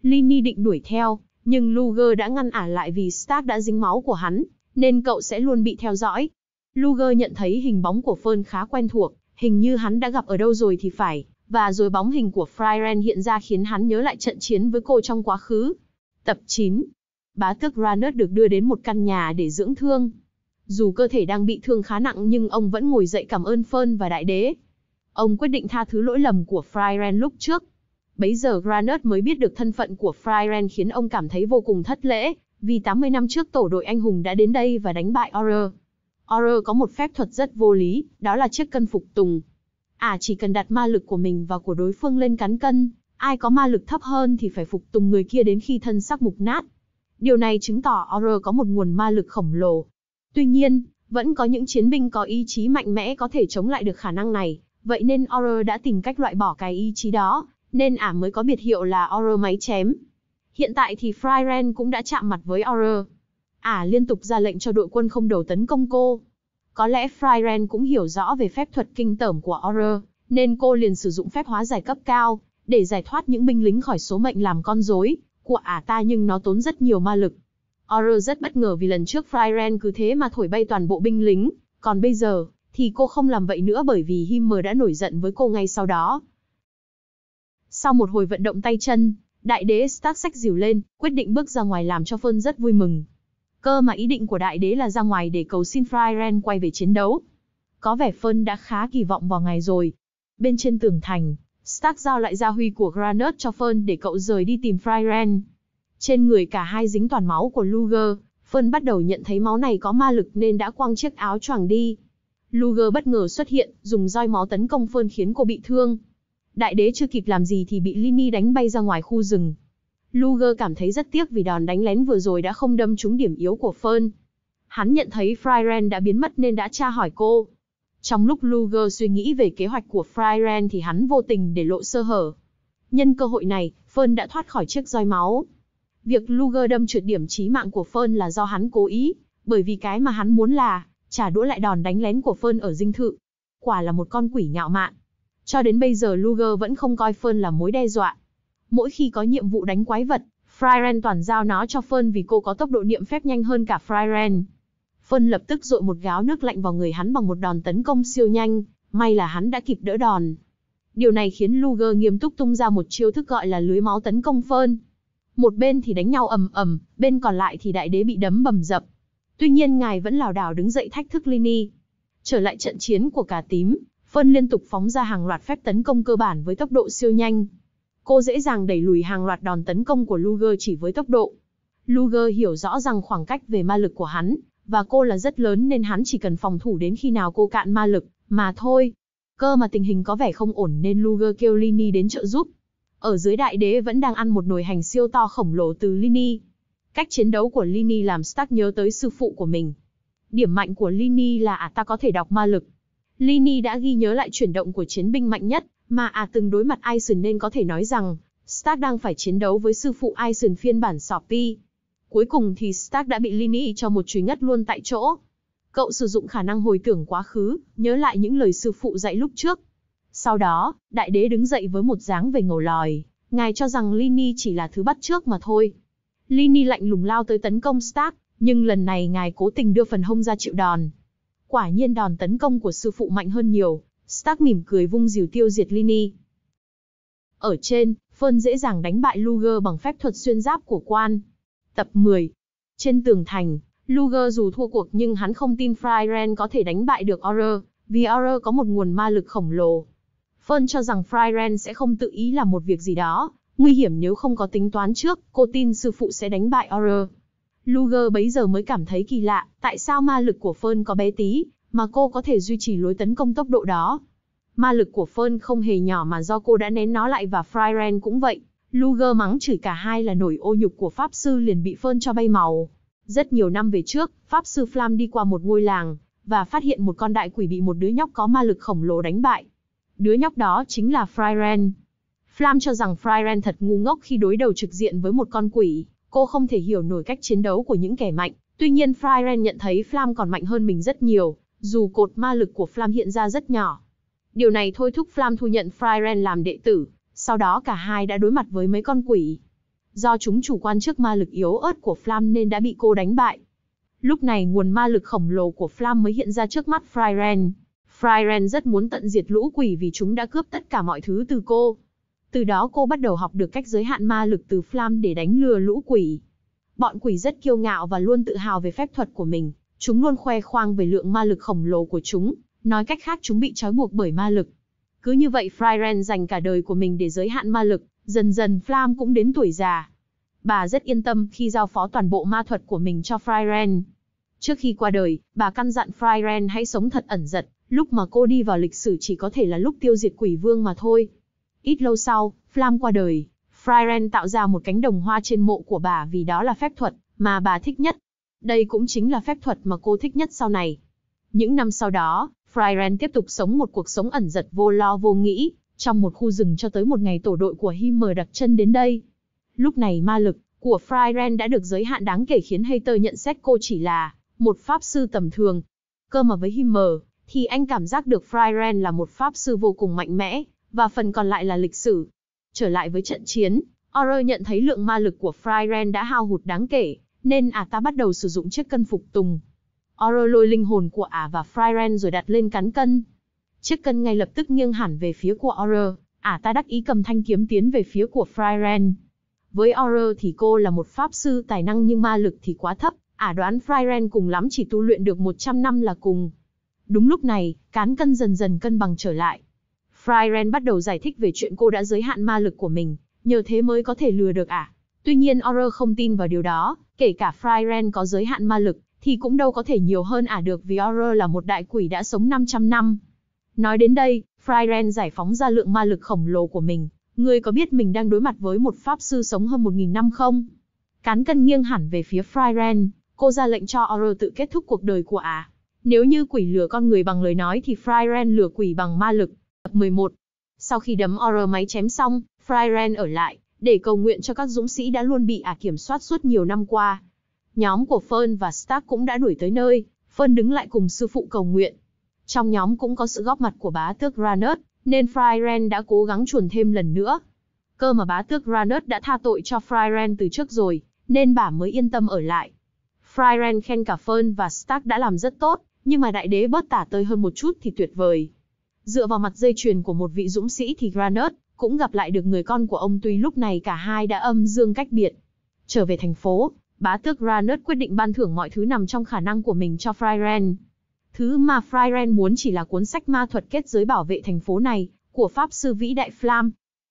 Speaker 1: Lini định đuổi theo, nhưng Luger đã ngăn ả lại vì Stark đã dính máu của hắn, nên cậu sẽ luôn bị theo dõi. Luger nhận thấy hình bóng của Fern khá quen thuộc, hình như hắn đã gặp ở đâu rồi thì phải, và rồi bóng hình của Fryren hiện ra khiến hắn nhớ lại trận chiến với cô trong quá khứ. Tập 9 Bá tước Ranert được đưa đến một căn nhà để dưỡng thương. Dù cơ thể đang bị thương khá nặng nhưng ông vẫn ngồi dậy cảm ơn Fern và đại đế. Ông quyết định tha thứ lỗi lầm của Fryren lúc trước, Bấy giờ Granat mới biết được thân phận của Fryren khiến ông cảm thấy vô cùng thất lễ, vì 80 năm trước tổ đội anh hùng đã đến đây và đánh bại Auror. Auror có một phép thuật rất vô lý, đó là chiếc cân phục tùng. À chỉ cần đặt ma lực của mình và của đối phương lên cán cân, ai có ma lực thấp hơn thì phải phục tùng người kia đến khi thân xác mục nát. Điều này chứng tỏ Auror có một nguồn ma lực khổng lồ. Tuy nhiên, vẫn có những chiến binh có ý chí mạnh mẽ có thể chống lại được khả năng này, vậy nên Auror đã tìm cách loại bỏ cái ý chí đó, nên ả mới có biệt hiệu là Aura máy chém. Hiện tại thì Fryren cũng đã chạm mặt với Aura. Ả liên tục ra lệnh cho đội quân không đầu tấn công cô. Có lẽ Fryren cũng hiểu rõ về phép thuật kinh tởm của Aura, nên cô liền sử dụng phép hóa giải cấp cao, để giải thoát những binh lính khỏi số mệnh làm con rối của ả ta nhưng nó tốn rất nhiều ma lực. Aura rất bất ngờ vì lần trước Fryren cứ thế mà thổi bay toàn bộ binh lính, còn bây giờ, thì cô không làm vậy nữa bởi vì Himmer đã nổi giận với cô ngay sau đó, sau một hồi vận động tay chân, đại đế Stark sách dìu lên, quyết định bước ra ngoài làm cho Phơn rất vui mừng. Cơ mà ý định của đại đế là ra ngoài để cầu xin Fryren quay về chiến đấu. Có vẻ Phơn đã khá kỳ vọng vào ngày rồi. Bên trên tường thành, Stark giao lại gia huy của Granert cho Phơn để cậu rời đi tìm Fryren. Trên người cả hai dính toàn máu của Luger, Phơn bắt đầu nhận thấy máu này có ma lực nên đã quăng chiếc áo choàng đi. Luger bất ngờ xuất hiện, dùng roi máu tấn công Phơn khiến cô bị thương đại đế chưa kịp làm gì thì bị Lini đánh bay ra ngoài khu rừng. Luger cảm thấy rất tiếc vì đòn đánh lén vừa rồi đã không đâm trúng điểm yếu của Fern. Hắn nhận thấy Fryren đã biến mất nên đã tra hỏi cô. Trong lúc Luger suy nghĩ về kế hoạch của Fryren thì hắn vô tình để lộ sơ hở. Nhân cơ hội này, Fern đã thoát khỏi chiếc roi máu. Việc Luger đâm trượt điểm chí mạng của Fern là do hắn cố ý, bởi vì cái mà hắn muốn là trả đũa lại đòn đánh lén của Fern ở dinh thự. Quả là một con quỷ ngạo mạn. Cho đến bây giờ Luger vẫn không coi Fern là mối đe dọa. Mỗi khi có nhiệm vụ đánh quái vật, Fryren toàn giao nó cho Fern vì cô có tốc độ niệm phép nhanh hơn cả Fryren. Fern lập tức dội một gáo nước lạnh vào người hắn bằng một đòn tấn công siêu nhanh, may là hắn đã kịp đỡ đòn. Điều này khiến Luger nghiêm túc tung ra một chiêu thức gọi là lưới máu tấn công Fern. Một bên thì đánh nhau ầm ầm, bên còn lại thì đại đế bị đấm bầm dập. Tuy nhiên ngài vẫn lảo đảo đứng dậy thách thức Lini. Trở lại trận chiến của cả tím, Phân liên tục phóng ra hàng loạt phép tấn công cơ bản với tốc độ siêu nhanh. Cô dễ dàng đẩy lùi hàng loạt đòn tấn công của Luger chỉ với tốc độ. Luger hiểu rõ rằng khoảng cách về ma lực của hắn, và cô là rất lớn nên hắn chỉ cần phòng thủ đến khi nào cô cạn ma lực, mà thôi. Cơ mà tình hình có vẻ không ổn nên Luger kêu Lini đến trợ giúp. Ở dưới đại đế vẫn đang ăn một nồi hành siêu to khổng lồ từ Lini. Cách chiến đấu của Lini làm Stark nhớ tới sư phụ của mình. Điểm mạnh của Lini là ả à, ta có thể đọc ma lực, Lini đã ghi nhớ lại chuyển động của chiến binh mạnh nhất mà à từng đối mặt Aizen nên có thể nói rằng Stark đang phải chiến đấu với sư phụ Aizen phiên bản Sopi. Cuối cùng thì Stark đã bị Lini cho một chùy ngất luôn tại chỗ. Cậu sử dụng khả năng hồi tưởng quá khứ, nhớ lại những lời sư phụ dạy lúc trước. Sau đó, đại đế đứng dậy với một dáng về ngầu lòi, ngài cho rằng Lini chỉ là thứ bắt trước mà thôi. Lini lạnh lùng lao tới tấn công Stark, nhưng lần này ngài cố tình đưa phần hông ra chịu đòn, Quả nhiên đòn tấn công của sư phụ mạnh hơn nhiều, Stark mỉm cười vung dìu tiêu diệt Lini. Ở trên, Phân dễ dàng đánh bại Luger bằng phép thuật xuyên giáp của quan. Tập 10 Trên tường thành, Luger dù thua cuộc nhưng hắn không tin Fryren có thể đánh bại được Auror, vì Auror có một nguồn ma lực khổng lồ. Phân cho rằng Fryren sẽ không tự ý làm một việc gì đó, nguy hiểm nếu không có tính toán trước, cô tin sư phụ sẽ đánh bại Auror. Luger bấy giờ mới cảm thấy kỳ lạ, tại sao ma lực của Phơn có bé tí, mà cô có thể duy trì lối tấn công tốc độ đó. Ma lực của Phơn không hề nhỏ mà do cô đã nén nó lại và Fryren cũng vậy. Luger mắng chửi cả hai là nổi ô nhục của Pháp Sư liền bị Phơn cho bay màu. Rất nhiều năm về trước, Pháp Sư Flam đi qua một ngôi làng, và phát hiện một con đại quỷ bị một đứa nhóc có ma lực khổng lồ đánh bại. Đứa nhóc đó chính là Fryren. Flam cho rằng Fryren thật ngu ngốc khi đối đầu trực diện với một con quỷ. Cô không thể hiểu nổi cách chiến đấu của những kẻ mạnh, tuy nhiên Fryren nhận thấy Flam còn mạnh hơn mình rất nhiều, dù cột ma lực của Flam hiện ra rất nhỏ. Điều này thôi thúc Flam thu nhận Fryren làm đệ tử, sau đó cả hai đã đối mặt với mấy con quỷ. Do chúng chủ quan trước ma lực yếu ớt của Flam nên đã bị cô đánh bại. Lúc này nguồn ma lực khổng lồ của Flam mới hiện ra trước mắt Fryren. Fryren rất muốn tận diệt lũ quỷ vì chúng đã cướp tất cả mọi thứ từ cô. Từ đó cô bắt đầu học được cách giới hạn ma lực từ Flam để đánh lừa lũ quỷ. Bọn quỷ rất kiêu ngạo và luôn tự hào về phép thuật của mình, chúng luôn khoe khoang về lượng ma lực khổng lồ của chúng, nói cách khác chúng bị trói buộc bởi ma lực. Cứ như vậy Fryren dành cả đời của mình để giới hạn ma lực, dần dần Flam cũng đến tuổi già. Bà rất yên tâm khi giao phó toàn bộ ma thuật của mình cho Fryren. Trước khi qua đời, bà căn dặn Fryren hãy sống thật ẩn giật, lúc mà cô đi vào lịch sử chỉ có thể là lúc tiêu diệt quỷ vương mà thôi. Ít lâu sau, Flam qua đời, Frieren tạo ra một cánh đồng hoa trên mộ của bà vì đó là phép thuật mà bà thích nhất. Đây cũng chính là phép thuật mà cô thích nhất sau này. Những năm sau đó, Frieren tiếp tục sống một cuộc sống ẩn giật vô lo vô nghĩ, trong một khu rừng cho tới một ngày tổ đội của Himmer đặt chân đến đây. Lúc này ma lực của Frieren đã được giới hạn đáng kể khiến Hater nhận xét cô chỉ là một pháp sư tầm thường. Cơ mà với Himmer, thì anh cảm giác được Frieren là một pháp sư vô cùng mạnh mẽ, và phần còn lại là lịch sử. Trở lại với trận chiến, Orr nhận thấy lượng ma lực của Fryren đã hao hụt đáng kể, nên ả ta bắt đầu sử dụng chiếc cân phục tùng. Orr lôi linh hồn của ả và Fryren rồi đặt lên cán cân. Chiếc cân ngay lập tức nghiêng hẳn về phía của Orr, ả ta đắc ý cầm thanh kiếm tiến về phía của Fryren. Với Orr thì cô là một pháp sư tài năng nhưng ma lực thì quá thấp, ả đoán Fryren cùng lắm chỉ tu luyện được 100 năm là cùng. Đúng lúc này, cán cân dần dần cân bằng trở lại, Fryren bắt đầu giải thích về chuyện cô đã giới hạn ma lực của mình, nhờ thế mới có thể lừa được ả. À. Tuy nhiên Auror không tin vào điều đó, kể cả Fryren có giới hạn ma lực, thì cũng đâu có thể nhiều hơn ả à được vì Auror là một đại quỷ đã sống 500 năm. Nói đến đây, Fryren giải phóng ra lượng ma lực khổng lồ của mình. Người có biết mình đang đối mặt với một pháp sư sống hơn 1.000 năm không? Cán cân nghiêng hẳn về phía Fryren, cô ra lệnh cho Auror tự kết thúc cuộc đời của ả. À. Nếu như quỷ lừa con người bằng lời nói thì Fryren lừa quỷ bằng ma lực, Tập 11 Sau khi đấm OR máy chém xong, Fryren ở lại, để cầu nguyện cho các dũng sĩ đã luôn bị ả kiểm soát suốt nhiều năm qua. Nhóm của Fern và Stark cũng đã đuổi tới nơi, Fern đứng lại cùng sư phụ cầu nguyện. Trong nhóm cũng có sự góp mặt của bá tước Ranert, nên Fryren đã cố gắng chuồn thêm lần nữa. Cơ mà bá tước Ranert đã tha tội cho Fryren từ trước rồi, nên bà mới yên tâm ở lại. Fryren khen cả Fern và Stark đã làm rất tốt, nhưng mà đại đế bớt tả tơi hơn một chút thì tuyệt vời. Dựa vào mặt dây chuyền của một vị dũng sĩ thì Granert cũng gặp lại được người con của ông tuy lúc này cả hai đã âm dương cách biệt. Trở về thành phố, bá tước Granert quyết định ban thưởng mọi thứ nằm trong khả năng của mình cho Fryren. Thứ mà Fryren muốn chỉ là cuốn sách ma thuật kết giới bảo vệ thành phố này, của Pháp sư vĩ đại Flam.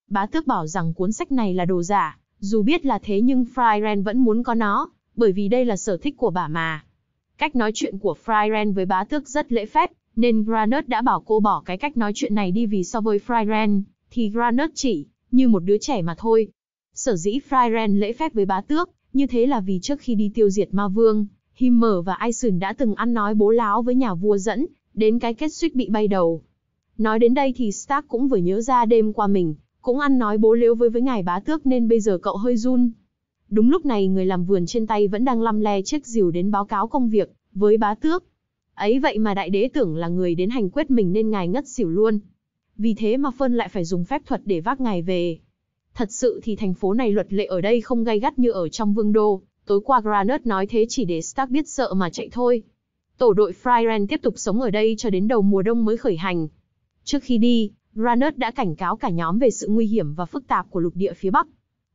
Speaker 1: Bá tước bảo rằng cuốn sách này là đồ giả, dù biết là thế nhưng Fryren vẫn muốn có nó, bởi vì đây là sở thích của bà mà. Cách nói chuyện của Fryren với bá tước rất lễ phép, nên Granat đã bảo cô bỏ cái cách nói chuyện này đi vì so với Fryren, thì Granat chỉ như một đứa trẻ mà thôi. Sở dĩ Fryren lễ phép với bá tước, như thế là vì trước khi đi tiêu diệt ma vương, Himmer và Aeson đã từng ăn nói bố láo với nhà vua dẫn, đến cái kết suýt bị bay đầu. Nói đến đây thì Stark cũng vừa nhớ ra đêm qua mình, cũng ăn nói bố liếu với với ngài bá tước nên bây giờ cậu hơi run. Đúng lúc này người làm vườn trên tay vẫn đang lăm le chiếc rìu đến báo cáo công việc với bá tước, Ấy vậy mà đại đế tưởng là người đến hành quyết mình nên ngài ngất xỉu luôn. Vì thế mà Phân lại phải dùng phép thuật để vác ngài về. Thật sự thì thành phố này luật lệ ở đây không gay gắt như ở trong vương đô. Tối qua Granert nói thế chỉ để Stark biết sợ mà chạy thôi. Tổ đội Fryren tiếp tục sống ở đây cho đến đầu mùa đông mới khởi hành. Trước khi đi, Granert đã cảnh cáo cả nhóm về sự nguy hiểm và phức tạp của lục địa phía Bắc.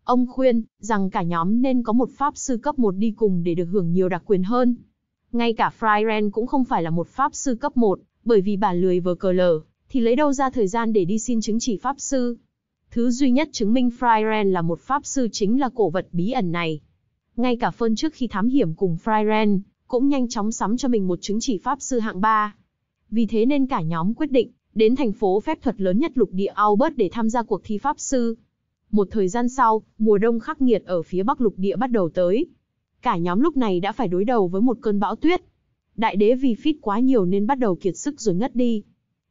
Speaker 1: Ông khuyên rằng cả nhóm nên có một pháp sư cấp một đi cùng để được hưởng nhiều đặc quyền hơn. Ngay cả Fryren cũng không phải là một pháp sư cấp 1, bởi vì bà lười vờ cờ lờ, thì lấy đâu ra thời gian để đi xin chứng chỉ pháp sư. Thứ duy nhất chứng minh Fryren là một pháp sư chính là cổ vật bí ẩn này. Ngay cả Phơn trước khi thám hiểm cùng Fryren, cũng nhanh chóng sắm cho mình một chứng chỉ pháp sư hạng 3. Vì thế nên cả nhóm quyết định, đến thành phố phép thuật lớn nhất lục địa Albert để tham gia cuộc thi pháp sư. Một thời gian sau, mùa đông khắc nghiệt ở phía bắc lục địa bắt đầu tới, Cả nhóm lúc này đã phải đối đầu với một cơn bão tuyết. Đại đế vì phít quá nhiều nên bắt đầu kiệt sức rồi ngất đi.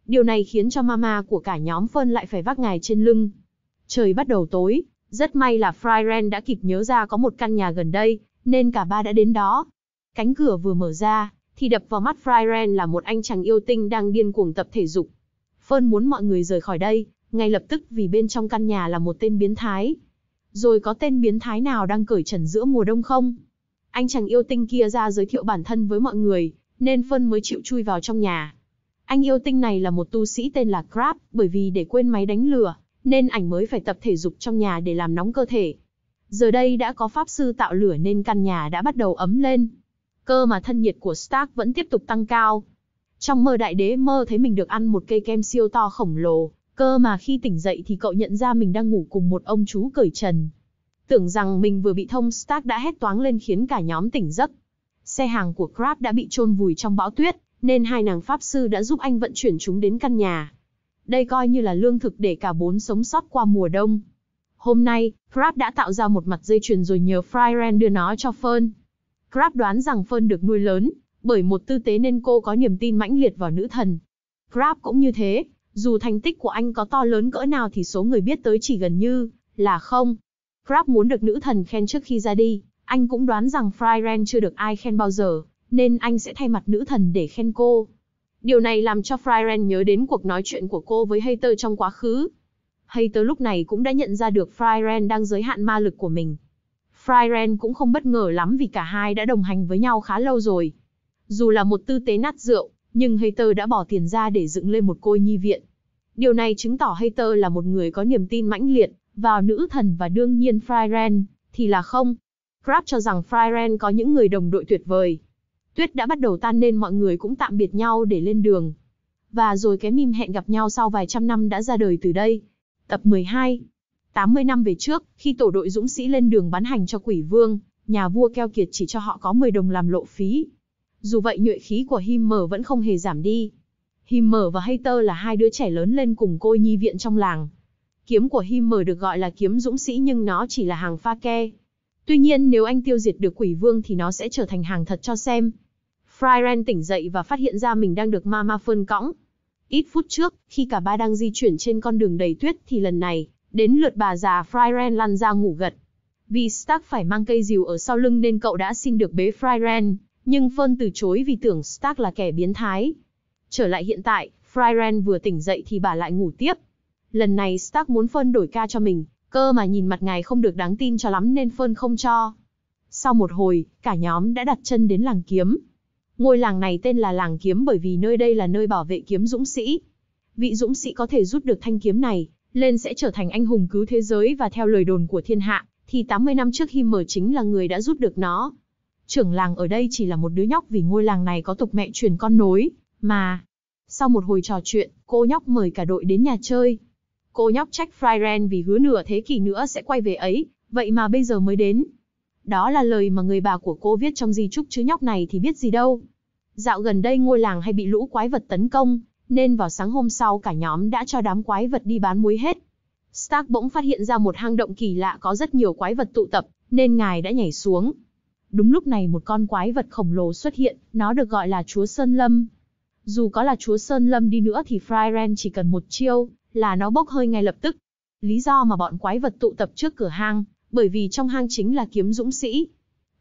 Speaker 1: Điều này khiến cho mama của cả nhóm phân lại phải vác ngài trên lưng. Trời bắt đầu tối, rất may là Fryren đã kịp nhớ ra có một căn nhà gần đây, nên cả ba đã đến đó. Cánh cửa vừa mở ra, thì đập vào mắt Fryren là một anh chàng yêu tinh đang điên cuồng tập thể dục. Phân muốn mọi người rời khỏi đây, ngay lập tức vì bên trong căn nhà là một tên biến thái. Rồi có tên biến thái nào đang cởi trần giữa mùa đông không? Anh chàng yêu tinh kia ra giới thiệu bản thân với mọi người, nên Phân mới chịu chui vào trong nhà. Anh yêu tinh này là một tu sĩ tên là Crab, bởi vì để quên máy đánh lửa, nên ảnh mới phải tập thể dục trong nhà để làm nóng cơ thể. Giờ đây đã có pháp sư tạo lửa nên căn nhà đã bắt đầu ấm lên. Cơ mà thân nhiệt của Stark vẫn tiếp tục tăng cao. Trong mơ đại đế mơ thấy mình được ăn một cây kem siêu to khổng lồ, cơ mà khi tỉnh dậy thì cậu nhận ra mình đang ngủ cùng một ông chú cởi trần. Tưởng rằng mình vừa bị thông Stark đã hét toáng lên khiến cả nhóm tỉnh giấc. Xe hàng của Crab đã bị chôn vùi trong bão tuyết, nên hai nàng pháp sư đã giúp anh vận chuyển chúng đến căn nhà. Đây coi như là lương thực để cả bốn sống sót qua mùa đông. Hôm nay, Crab đã tạo ra một mặt dây chuyền rồi nhờ Fryren đưa nó cho Fern. Crab đoán rằng Fern được nuôi lớn, bởi một tư tế nên cô có niềm tin mãnh liệt vào nữ thần. Crab cũng như thế, dù thành tích của anh có to lớn cỡ nào thì số người biết tới chỉ gần như là không. Crab muốn được nữ thần khen trước khi ra đi, anh cũng đoán rằng Fryren chưa được ai khen bao giờ, nên anh sẽ thay mặt nữ thần để khen cô. Điều này làm cho Fryren nhớ đến cuộc nói chuyện của cô với Hater trong quá khứ. Hater lúc này cũng đã nhận ra được Fryren đang giới hạn ma lực của mình. Fryren cũng không bất ngờ lắm vì cả hai đã đồng hành với nhau khá lâu rồi. Dù là một tư tế nát rượu, nhưng Hater đã bỏ tiền ra để dựng lên một cô nhi viện. Điều này chứng tỏ Hater là một người có niềm tin mãnh liệt vào nữ thần và đương nhiên Fryren, thì là không. Crab cho rằng Fryren có những người đồng đội tuyệt vời. Tuyết đã bắt đầu tan nên mọi người cũng tạm biệt nhau để lên đường. Và rồi cái mìm hẹn gặp nhau sau vài trăm năm đã ra đời từ đây. Tập 12 80 năm về trước, khi tổ đội dũng sĩ lên đường bán hành cho quỷ vương, nhà vua keo kiệt chỉ cho họ có 10 đồng làm lộ phí. Dù vậy nhuệ khí của Himmer vẫn không hề giảm đi. Himmer và Hater là hai đứa trẻ lớn lên cùng cô nhi viện trong làng. Kiếm của Himmer được gọi là kiếm dũng sĩ nhưng nó chỉ là hàng pha ke. Tuy nhiên nếu anh tiêu diệt được quỷ vương thì nó sẽ trở thành hàng thật cho xem. Fryren tỉnh dậy và phát hiện ra mình đang được Mama Fern cõng. Ít phút trước, khi cả ba đang di chuyển trên con đường đầy tuyết thì lần này, đến lượt bà già Fryren lăn ra ngủ gật. Vì Stark phải mang cây dìu ở sau lưng nên cậu đã xin được bế Fryren, nhưng Fern từ chối vì tưởng Stark là kẻ biến thái. Trở lại hiện tại, Fryren vừa tỉnh dậy thì bà lại ngủ tiếp lần này Stark muốn phân đổi ca cho mình, cơ mà nhìn mặt ngài không được đáng tin cho lắm nên phân không cho. Sau một hồi, cả nhóm đã đặt chân đến làng kiếm. Ngôi làng này tên là làng kiếm bởi vì nơi đây là nơi bảo vệ kiếm dũng sĩ. Vị dũng sĩ có thể rút được thanh kiếm này, lên sẽ trở thành anh hùng cứu thế giới và theo lời đồn của thiên hạ, thì 80 năm trước Himmer chính là người đã rút được nó. Trưởng làng ở đây chỉ là một đứa nhóc vì ngôi làng này có tục mẹ truyền con nối, mà. Sau một hồi trò chuyện, cô nhóc mời cả đội đến nhà chơi, Cô nhóc trách Fryren vì hứa nửa thế kỷ nữa sẽ quay về ấy, vậy mà bây giờ mới đến. Đó là lời mà người bà của cô viết trong di chúc chứ nhóc này thì biết gì đâu. Dạo gần đây ngôi làng hay bị lũ quái vật tấn công, nên vào sáng hôm sau cả nhóm đã cho đám quái vật đi bán muối hết. Stark bỗng phát hiện ra một hang động kỳ lạ có rất nhiều quái vật tụ tập, nên ngài đã nhảy xuống. Đúng lúc này một con quái vật khổng lồ xuất hiện, nó được gọi là chúa Sơn Lâm. Dù có là chúa Sơn Lâm đi nữa thì Fryren chỉ cần một chiêu, là nó bốc hơi ngay lập tức. Lý do mà bọn quái vật tụ tập trước cửa hang, bởi vì trong hang chính là kiếm dũng sĩ.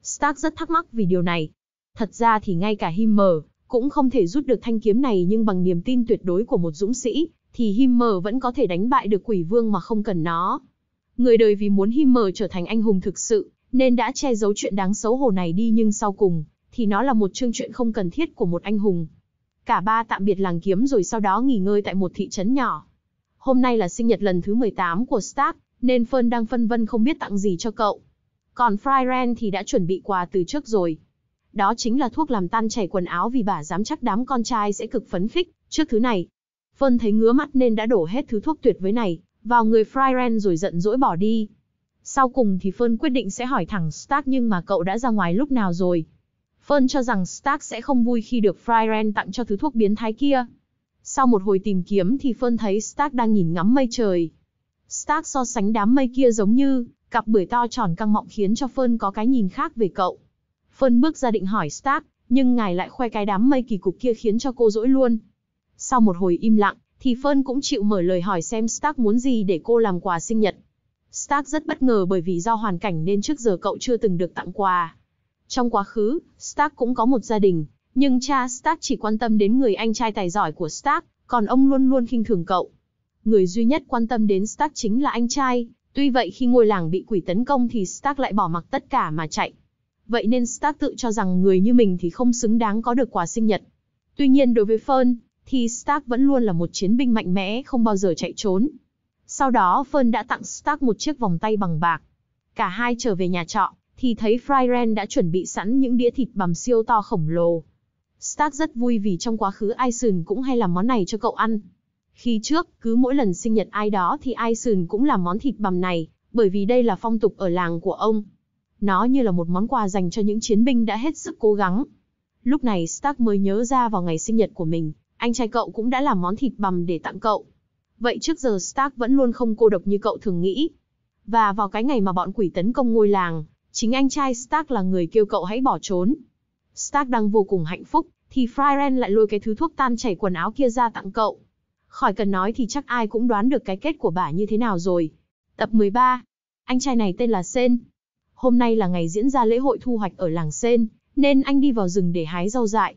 Speaker 1: Stark rất thắc mắc vì điều này. Thật ra thì ngay cả Himmer cũng không thể rút được thanh kiếm này nhưng bằng niềm tin tuyệt đối của một dũng sĩ, thì Himmer vẫn có thể đánh bại được quỷ vương mà không cần nó. Người đời vì muốn Himmer trở thành anh hùng thực sự, nên đã che giấu chuyện đáng xấu hổ này đi nhưng sau cùng, thì nó là một chương chuyện không cần thiết của một anh hùng. Cả ba tạm biệt làng kiếm rồi sau đó nghỉ ngơi tại một thị trấn nhỏ hôm nay là sinh nhật lần thứ 18 của Stark, nên Fern đang phân vân không biết tặng gì cho cậu. Còn Fryren thì đã chuẩn bị quà từ trước rồi. Đó chính là thuốc làm tan chảy quần áo vì bà dám chắc đám con trai sẽ cực phấn khích trước thứ này. Fern thấy ngứa mắt nên đã đổ hết thứ thuốc tuyệt với này vào người Fryren rồi giận dỗi bỏ đi. Sau cùng thì Fern quyết định sẽ hỏi thẳng Stark nhưng mà cậu đã ra ngoài lúc nào rồi. Fern cho rằng Stark sẽ không vui khi được Fryren tặng cho thứ thuốc biến thái kia. Sau một hồi tìm kiếm thì Phơn thấy Stark đang nhìn ngắm mây trời. Stark so sánh đám mây kia giống như, cặp bưởi to tròn căng mọng khiến cho Phơn có cái nhìn khác về cậu. Phơn bước ra định hỏi Stark, nhưng ngài lại khoe cái đám mây kỳ cục kia khiến cho cô dỗi luôn. Sau một hồi im lặng, thì Phơn cũng chịu mở lời hỏi xem Stark muốn gì để cô làm quà sinh nhật. Stark rất bất ngờ bởi vì do hoàn cảnh nên trước giờ cậu chưa từng được tặng quà. Trong quá khứ, Stark cũng có một gia đình, nhưng cha Stark chỉ quan tâm đến người anh trai tài giỏi của Stark, còn ông luôn luôn khinh thường cậu. Người duy nhất quan tâm đến Stark chính là anh trai, tuy vậy khi ngôi làng bị quỷ tấn công thì Stark lại bỏ mặc tất cả mà chạy. Vậy nên Stark tự cho rằng người như mình thì không xứng đáng có được quà sinh nhật. Tuy nhiên đối với Fern, thì Stark vẫn luôn là một chiến binh mạnh mẽ không bao giờ chạy trốn. Sau đó Fern đã tặng Stark một chiếc vòng tay bằng bạc. Cả hai trở về nhà trọ, thì thấy Fryren đã chuẩn bị sẵn những đĩa thịt bằm siêu to khổng lồ. Stark rất vui vì trong quá khứ Ison cũng hay làm món này cho cậu ăn. Khi trước, cứ mỗi lần sinh nhật ai đó thì Ison cũng làm món thịt bằm này, bởi vì đây là phong tục ở làng của ông. Nó như là một món quà dành cho những chiến binh đã hết sức cố gắng. Lúc này Stark mới nhớ ra vào ngày sinh nhật của mình, anh trai cậu cũng đã làm món thịt bằm để tặng cậu. Vậy trước giờ Stark vẫn luôn không cô độc như cậu thường nghĩ. Và vào cái ngày mà bọn quỷ tấn công ngôi làng, chính anh trai Stark là người kêu cậu hãy bỏ trốn. Stark đang vô cùng hạnh phúc, thì Frieren lại lôi cái thứ thuốc tan chảy quần áo kia ra tặng cậu. Khỏi cần nói thì chắc ai cũng đoán được cái kết của bà như thế nào rồi. Tập 13. Anh trai này tên là Sen. Hôm nay là ngày diễn ra lễ hội thu hoạch ở làng Sen, nên anh đi vào rừng để hái rau dại.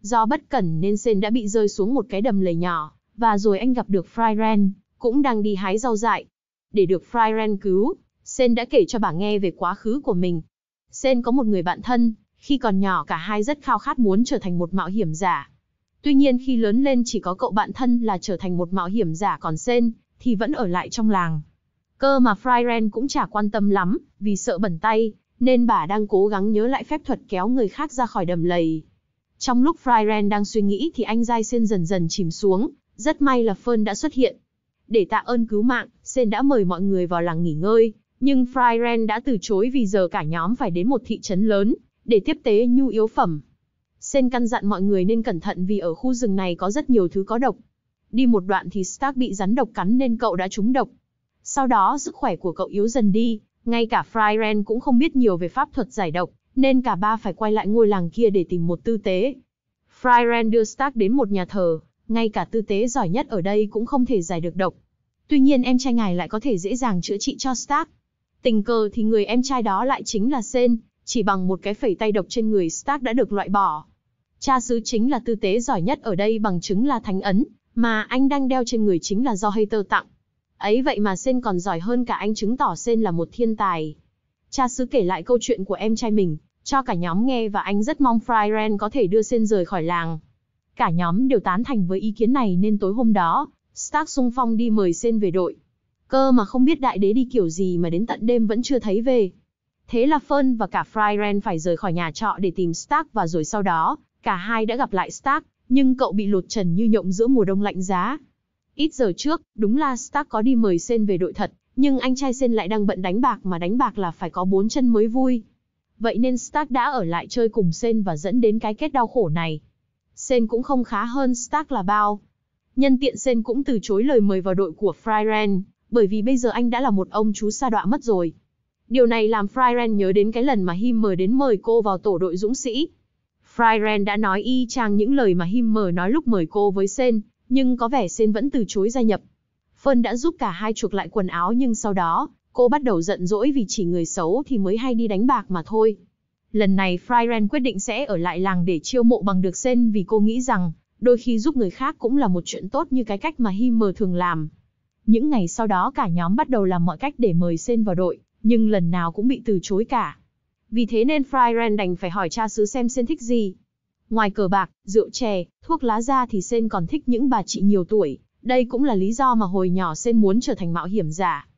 Speaker 1: Do bất cẩn nên Sen đã bị rơi xuống một cái đầm lầy nhỏ, và rồi anh gặp được Frieren, cũng đang đi hái rau dại. Để được Frieren cứu, Sen đã kể cho bà nghe về quá khứ của mình. Sen có một người bạn thân, khi còn nhỏ cả hai rất khao khát muốn trở thành một mạo hiểm giả. Tuy nhiên khi lớn lên chỉ có cậu bạn thân là trở thành một mạo hiểm giả còn Sen thì vẫn ở lại trong làng. Cơ mà Fryren cũng chả quan tâm lắm, vì sợ bẩn tay, nên bà đang cố gắng nhớ lại phép thuật kéo người khác ra khỏi đầm lầy. Trong lúc Fryren đang suy nghĩ thì anh dai Sen dần dần chìm xuống, rất may là Fern đã xuất hiện. Để tạ ơn cứu mạng, Sen đã mời mọi người vào làng nghỉ ngơi, nhưng Fryren đã từ chối vì giờ cả nhóm phải đến một thị trấn lớn, để tiếp tế nhu yếu phẩm. Sen căn dặn mọi người nên cẩn thận vì ở khu rừng này có rất nhiều thứ có độc. Đi một đoạn thì Stark bị rắn độc cắn nên cậu đã trúng độc. Sau đó sức khỏe của cậu yếu dần đi, ngay cả Fryren cũng không biết nhiều về pháp thuật giải độc, nên cả ba phải quay lại ngôi làng kia để tìm một tư tế. Fryren đưa Stark đến một nhà thờ, ngay cả tư tế giỏi nhất ở đây cũng không thể giải được độc. Tuy nhiên em trai ngài lại có thể dễ dàng chữa trị cho Stark. Tình cờ thì người em trai đó lại chính là Sen, chỉ bằng một cái phẩy tay độc trên người Stark đã được loại bỏ. Cha xứ chính là tư tế giỏi nhất ở đây bằng chứng là thánh ấn, mà anh đang đeo trên người chính là do Hater tặng. Ấy vậy mà Sen còn giỏi hơn cả anh chứng tỏ Sen là một thiên tài. Cha xứ kể lại câu chuyện của em trai mình, cho cả nhóm nghe và anh rất mong Fryren có thể đưa Sen rời khỏi làng. Cả nhóm đều tán thành với ý kiến này nên tối hôm đó, Stark sung phong đi mời Sen về đội. Cơ mà không biết đại đế đi kiểu gì mà đến tận đêm vẫn chưa thấy về. Thế là Fern và cả Fryren phải rời khỏi nhà trọ để tìm Stark và rồi sau đó, cả hai đã gặp lại Stark, nhưng cậu bị lột trần như nhộng giữa mùa đông lạnh giá. Ít giờ trước, đúng là Stark có đi mời Sen về đội thật, nhưng anh trai Sen lại đang bận đánh bạc mà đánh bạc là phải có bốn chân mới vui. Vậy nên Stark đã ở lại chơi cùng Sen và dẫn đến cái kết đau khổ này. Sen cũng không khá hơn Stark là bao. Nhân tiện Sen cũng từ chối lời mời vào đội của Fryren, bởi vì bây giờ anh đã là một ông chú sa đọa mất rồi. Điều này làm Fryren nhớ đến cái lần mà Himmer đến mời cô vào tổ đội dũng sĩ. Fryren đã nói y chang những lời mà Himmer nói lúc mời cô với Sen, nhưng có vẻ Sen vẫn từ chối gia nhập. Phân đã giúp cả hai chuộc lại quần áo nhưng sau đó, cô bắt đầu giận dỗi vì chỉ người xấu thì mới hay đi đánh bạc mà thôi. Lần này Fryren quyết định sẽ ở lại làng để chiêu mộ bằng được Sen vì cô nghĩ rằng, đôi khi giúp người khác cũng là một chuyện tốt như cái cách mà Himmer thường làm. Những ngày sau đó cả nhóm bắt đầu làm mọi cách để mời Sen vào đội, nhưng lần nào cũng bị từ chối cả. Vì thế nên Fryren đành phải hỏi cha xứ xem Sen thích gì. Ngoài cờ bạc, rượu chè, thuốc lá ra thì Sen còn thích những bà chị nhiều tuổi. Đây cũng là lý do mà hồi nhỏ Sen muốn trở thành mạo hiểm giả.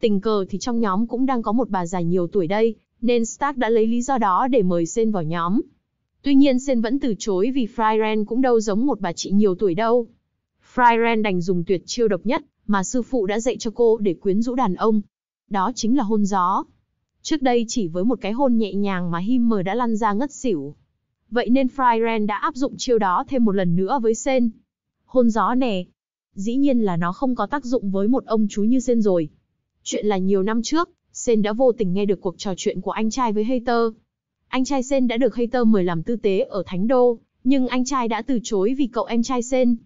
Speaker 1: Tình cờ thì trong nhóm cũng đang có một bà già nhiều tuổi đây, nên Stark đã lấy lý do đó để mời Sen vào nhóm. Tuy nhiên Sen vẫn từ chối vì Fryren cũng đâu giống một bà chị nhiều tuổi đâu. Fryren đành dùng tuyệt chiêu độc nhất mà sư phụ đã dạy cho cô để quyến rũ đàn ông, đó chính là hôn gió. Trước đây chỉ với một cái hôn nhẹ nhàng mà Himmer đã lăn ra ngất xỉu. Vậy nên Fryren đã áp dụng chiêu đó thêm một lần nữa với Sen. Hôn gió nè. Dĩ nhiên là nó không có tác dụng với một ông chú như Sen rồi. Chuyện là nhiều năm trước, Sen đã vô tình nghe được cuộc trò chuyện của anh trai với Hater. Anh trai Sen đã được Hater mời làm tư tế ở Thánh Đô, nhưng anh trai đã từ chối vì cậu em trai Sen.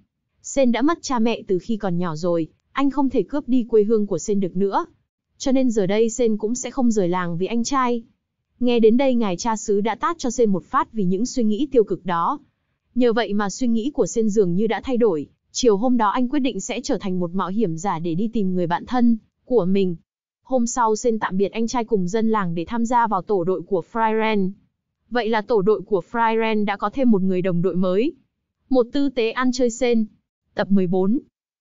Speaker 1: Sen đã mất cha mẹ từ khi còn nhỏ rồi, anh không thể cướp đi quê hương của Sen được nữa. Cho nên giờ đây Sen cũng sẽ không rời làng vì anh trai. Nghe đến đây ngài cha xứ đã tát cho Sen một phát vì những suy nghĩ tiêu cực đó. Nhờ vậy mà suy nghĩ của Sen dường như đã thay đổi, chiều hôm đó anh quyết định sẽ trở thành một mạo hiểm giả để đi tìm người bạn thân của mình. Hôm sau Sen tạm biệt anh trai cùng dân làng để tham gia vào tổ đội của Fryren. Vậy là tổ đội của Fryren đã có thêm một người đồng đội mới. Một tư tế ăn chơi Sen. Tập 14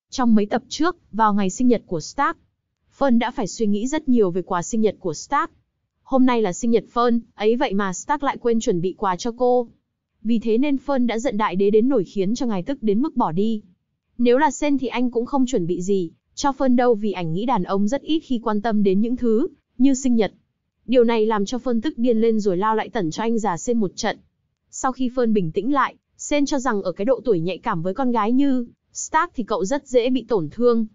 Speaker 1: Trong mấy tập trước, vào ngày sinh nhật của Stark, Fern đã phải suy nghĩ rất nhiều về quà sinh nhật của Stark. Hôm nay là sinh nhật Fern, ấy vậy mà Stark lại quên chuẩn bị quà cho cô. Vì thế nên Fern đã giận đại đế đến nổi khiến cho ngài tức đến mức bỏ đi. Nếu là Sen thì anh cũng không chuẩn bị gì, cho Fern đâu vì ảnh nghĩ đàn ông rất ít khi quan tâm đến những thứ, như sinh nhật. Điều này làm cho Fern tức điên lên rồi lao lại tẩn cho anh già Sen một trận. Sau khi Fern bình tĩnh lại, Sen cho rằng ở cái độ tuổi nhạy cảm với con gái như Stark thì cậu rất dễ bị tổn thương.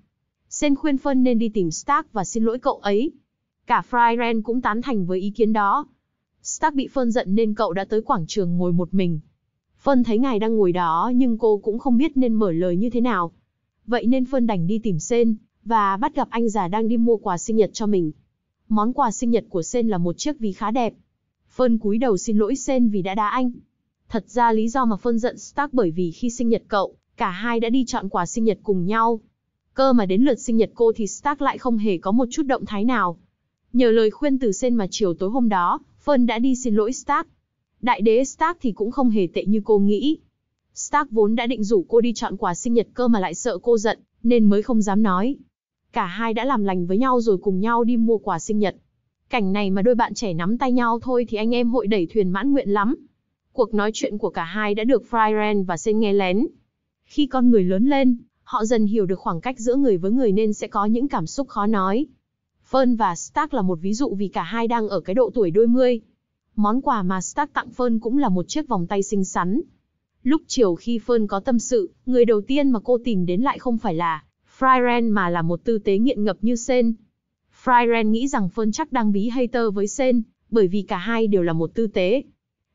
Speaker 1: Sen khuyên Phân nên đi tìm Stark và xin lỗi cậu ấy. Cả Fryren cũng tán thành với ý kiến đó. Stark bị Phân giận nên cậu đã tới quảng trường ngồi một mình. Phân thấy ngài đang ngồi đó nhưng cô cũng không biết nên mở lời như thế nào. Vậy nên Phân đành đi tìm Sen, và bắt gặp anh già đang đi mua quà sinh nhật cho mình. Món quà sinh nhật của Sen là một chiếc ví khá đẹp. Phân cúi đầu xin lỗi Sen vì đã đá anh. Thật ra lý do mà Phân giận Stark bởi vì khi sinh nhật cậu, cả hai đã đi chọn quà sinh nhật cùng nhau. Cơ mà đến lượt sinh nhật cô thì Stark lại không hề có một chút động thái nào. Nhờ lời khuyên từ Sen mà chiều tối hôm đó, Fern đã đi xin lỗi Stark. Đại đế Stark thì cũng không hề tệ như cô nghĩ. Stark vốn đã định rủ cô đi chọn quà sinh nhật cơ mà lại sợ cô giận, nên mới không dám nói. Cả hai đã làm lành với nhau rồi cùng nhau đi mua quà sinh nhật. Cảnh này mà đôi bạn trẻ nắm tay nhau thôi thì anh em hội đẩy thuyền mãn nguyện lắm. Cuộc nói chuyện của cả hai đã được Fryren và Sen nghe lén. Khi con người lớn lên, họ dần hiểu được khoảng cách giữa người với người nên sẽ có những cảm xúc khó nói. Fern và Stark là một ví dụ vì cả hai đang ở cái độ tuổi đôi mươi. Món quà mà Stark tặng Fern cũng là một chiếc vòng tay xinh xắn. Lúc chiều khi Fern có tâm sự, người đầu tiên mà cô tìm đến lại không phải là Fryren mà là một tư tế nghiện ngập như sen. Fryren nghĩ rằng Fern chắc đang bí hater với sen, bởi vì cả hai đều là một tư tế.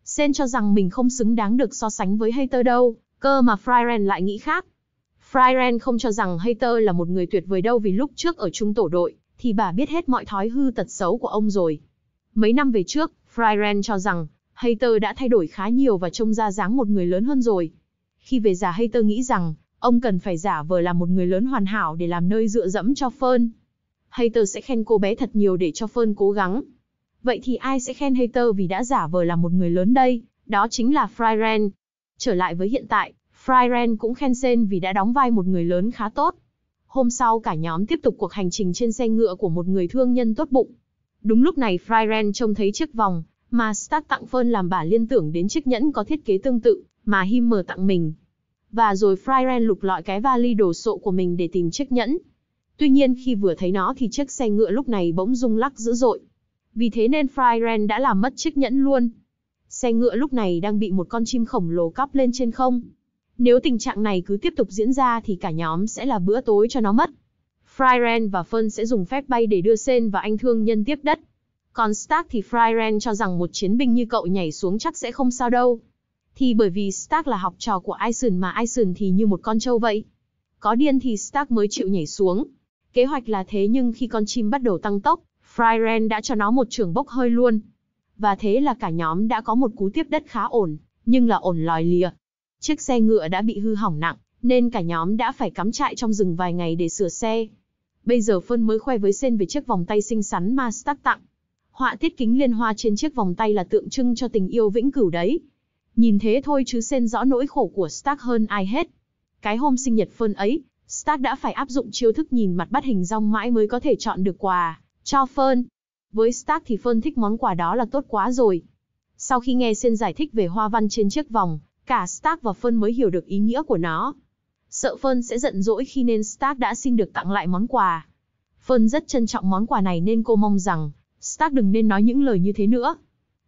Speaker 1: Sen cho rằng mình không xứng đáng được so sánh với hater đâu, cơ mà Fryren lại nghĩ khác. Fryren không cho rằng Hater là một người tuyệt vời đâu vì lúc trước ở chung tổ đội, thì bà biết hết mọi thói hư tật xấu của ông rồi. Mấy năm về trước, Fryren cho rằng Hater đã thay đổi khá nhiều và trông ra dáng một người lớn hơn rồi. Khi về già Hater nghĩ rằng, ông cần phải giả vờ là một người lớn hoàn hảo để làm nơi dựa dẫm cho Fern. Hater sẽ khen cô bé thật nhiều để cho Fern cố gắng. Vậy thì ai sẽ khen Hater vì đã giả vờ là một người lớn đây? Đó chính là Fryren. Trở lại với hiện tại, Fryren cũng khen Sen vì đã đóng vai một người lớn khá tốt. Hôm sau cả nhóm tiếp tục cuộc hành trình trên xe ngựa của một người thương nhân tốt bụng. Đúng lúc này Fryren trông thấy chiếc vòng mà Stat tặng Phơn làm bà liên tưởng đến chiếc nhẫn có thiết kế tương tự mà Himmer tặng mình. Và rồi Fryren lục lọi cái vali đồ sộ của mình để tìm chiếc nhẫn. Tuy nhiên khi vừa thấy nó thì chiếc xe ngựa lúc này bỗng rung lắc dữ dội. Vì thế nên Fryren đã làm mất chiếc nhẫn luôn. Xe ngựa lúc này đang bị một con chim khổng lồ cắp lên trên không. Nếu tình trạng này cứ tiếp tục diễn ra thì cả nhóm sẽ là bữa tối cho nó mất. Fryren và Fern sẽ dùng phép bay để đưa Sen và anh thương nhân tiếp đất. Còn Stark thì Fryren cho rằng một chiến binh như cậu nhảy xuống chắc sẽ không sao đâu. Thì bởi vì Stark là học trò của Ison mà Ison thì như một con trâu vậy. Có điên thì Stark mới chịu nhảy xuống. Kế hoạch là thế nhưng khi con chim bắt đầu tăng tốc, Fryren đã cho nó một trường bốc hơi luôn. Và thế là cả nhóm đã có một cú tiếp đất khá ổn, nhưng là ổn lòi lìa, Chiếc xe ngựa đã bị hư hỏng nặng, nên cả nhóm đã phải cắm trại trong rừng vài ngày để sửa xe. Bây giờ Phân mới khoe với Sen về chiếc vòng tay xinh xắn mà Stark tặng. Họa tiết kính liên hoa trên chiếc vòng tay là tượng trưng cho tình yêu vĩnh cửu đấy. Nhìn thế thôi chứ Sen rõ nỗi khổ của Stark hơn ai hết. Cái hôm sinh nhật Phân ấy, Stark đã phải áp dụng chiêu thức nhìn mặt bắt hình rong mãi mới có thể chọn được quà cho Phân. Với Stark thì Phân thích món quà đó là tốt quá rồi. Sau khi nghe Sen giải thích về hoa văn trên chiếc vòng, Cả Stark và Phân mới hiểu được ý nghĩa của nó. Sợ Phân sẽ giận dỗi khi nên Stark đã xin được tặng lại món quà. Phân rất trân trọng món quà này nên cô mong rằng Stark đừng nên nói những lời như thế nữa.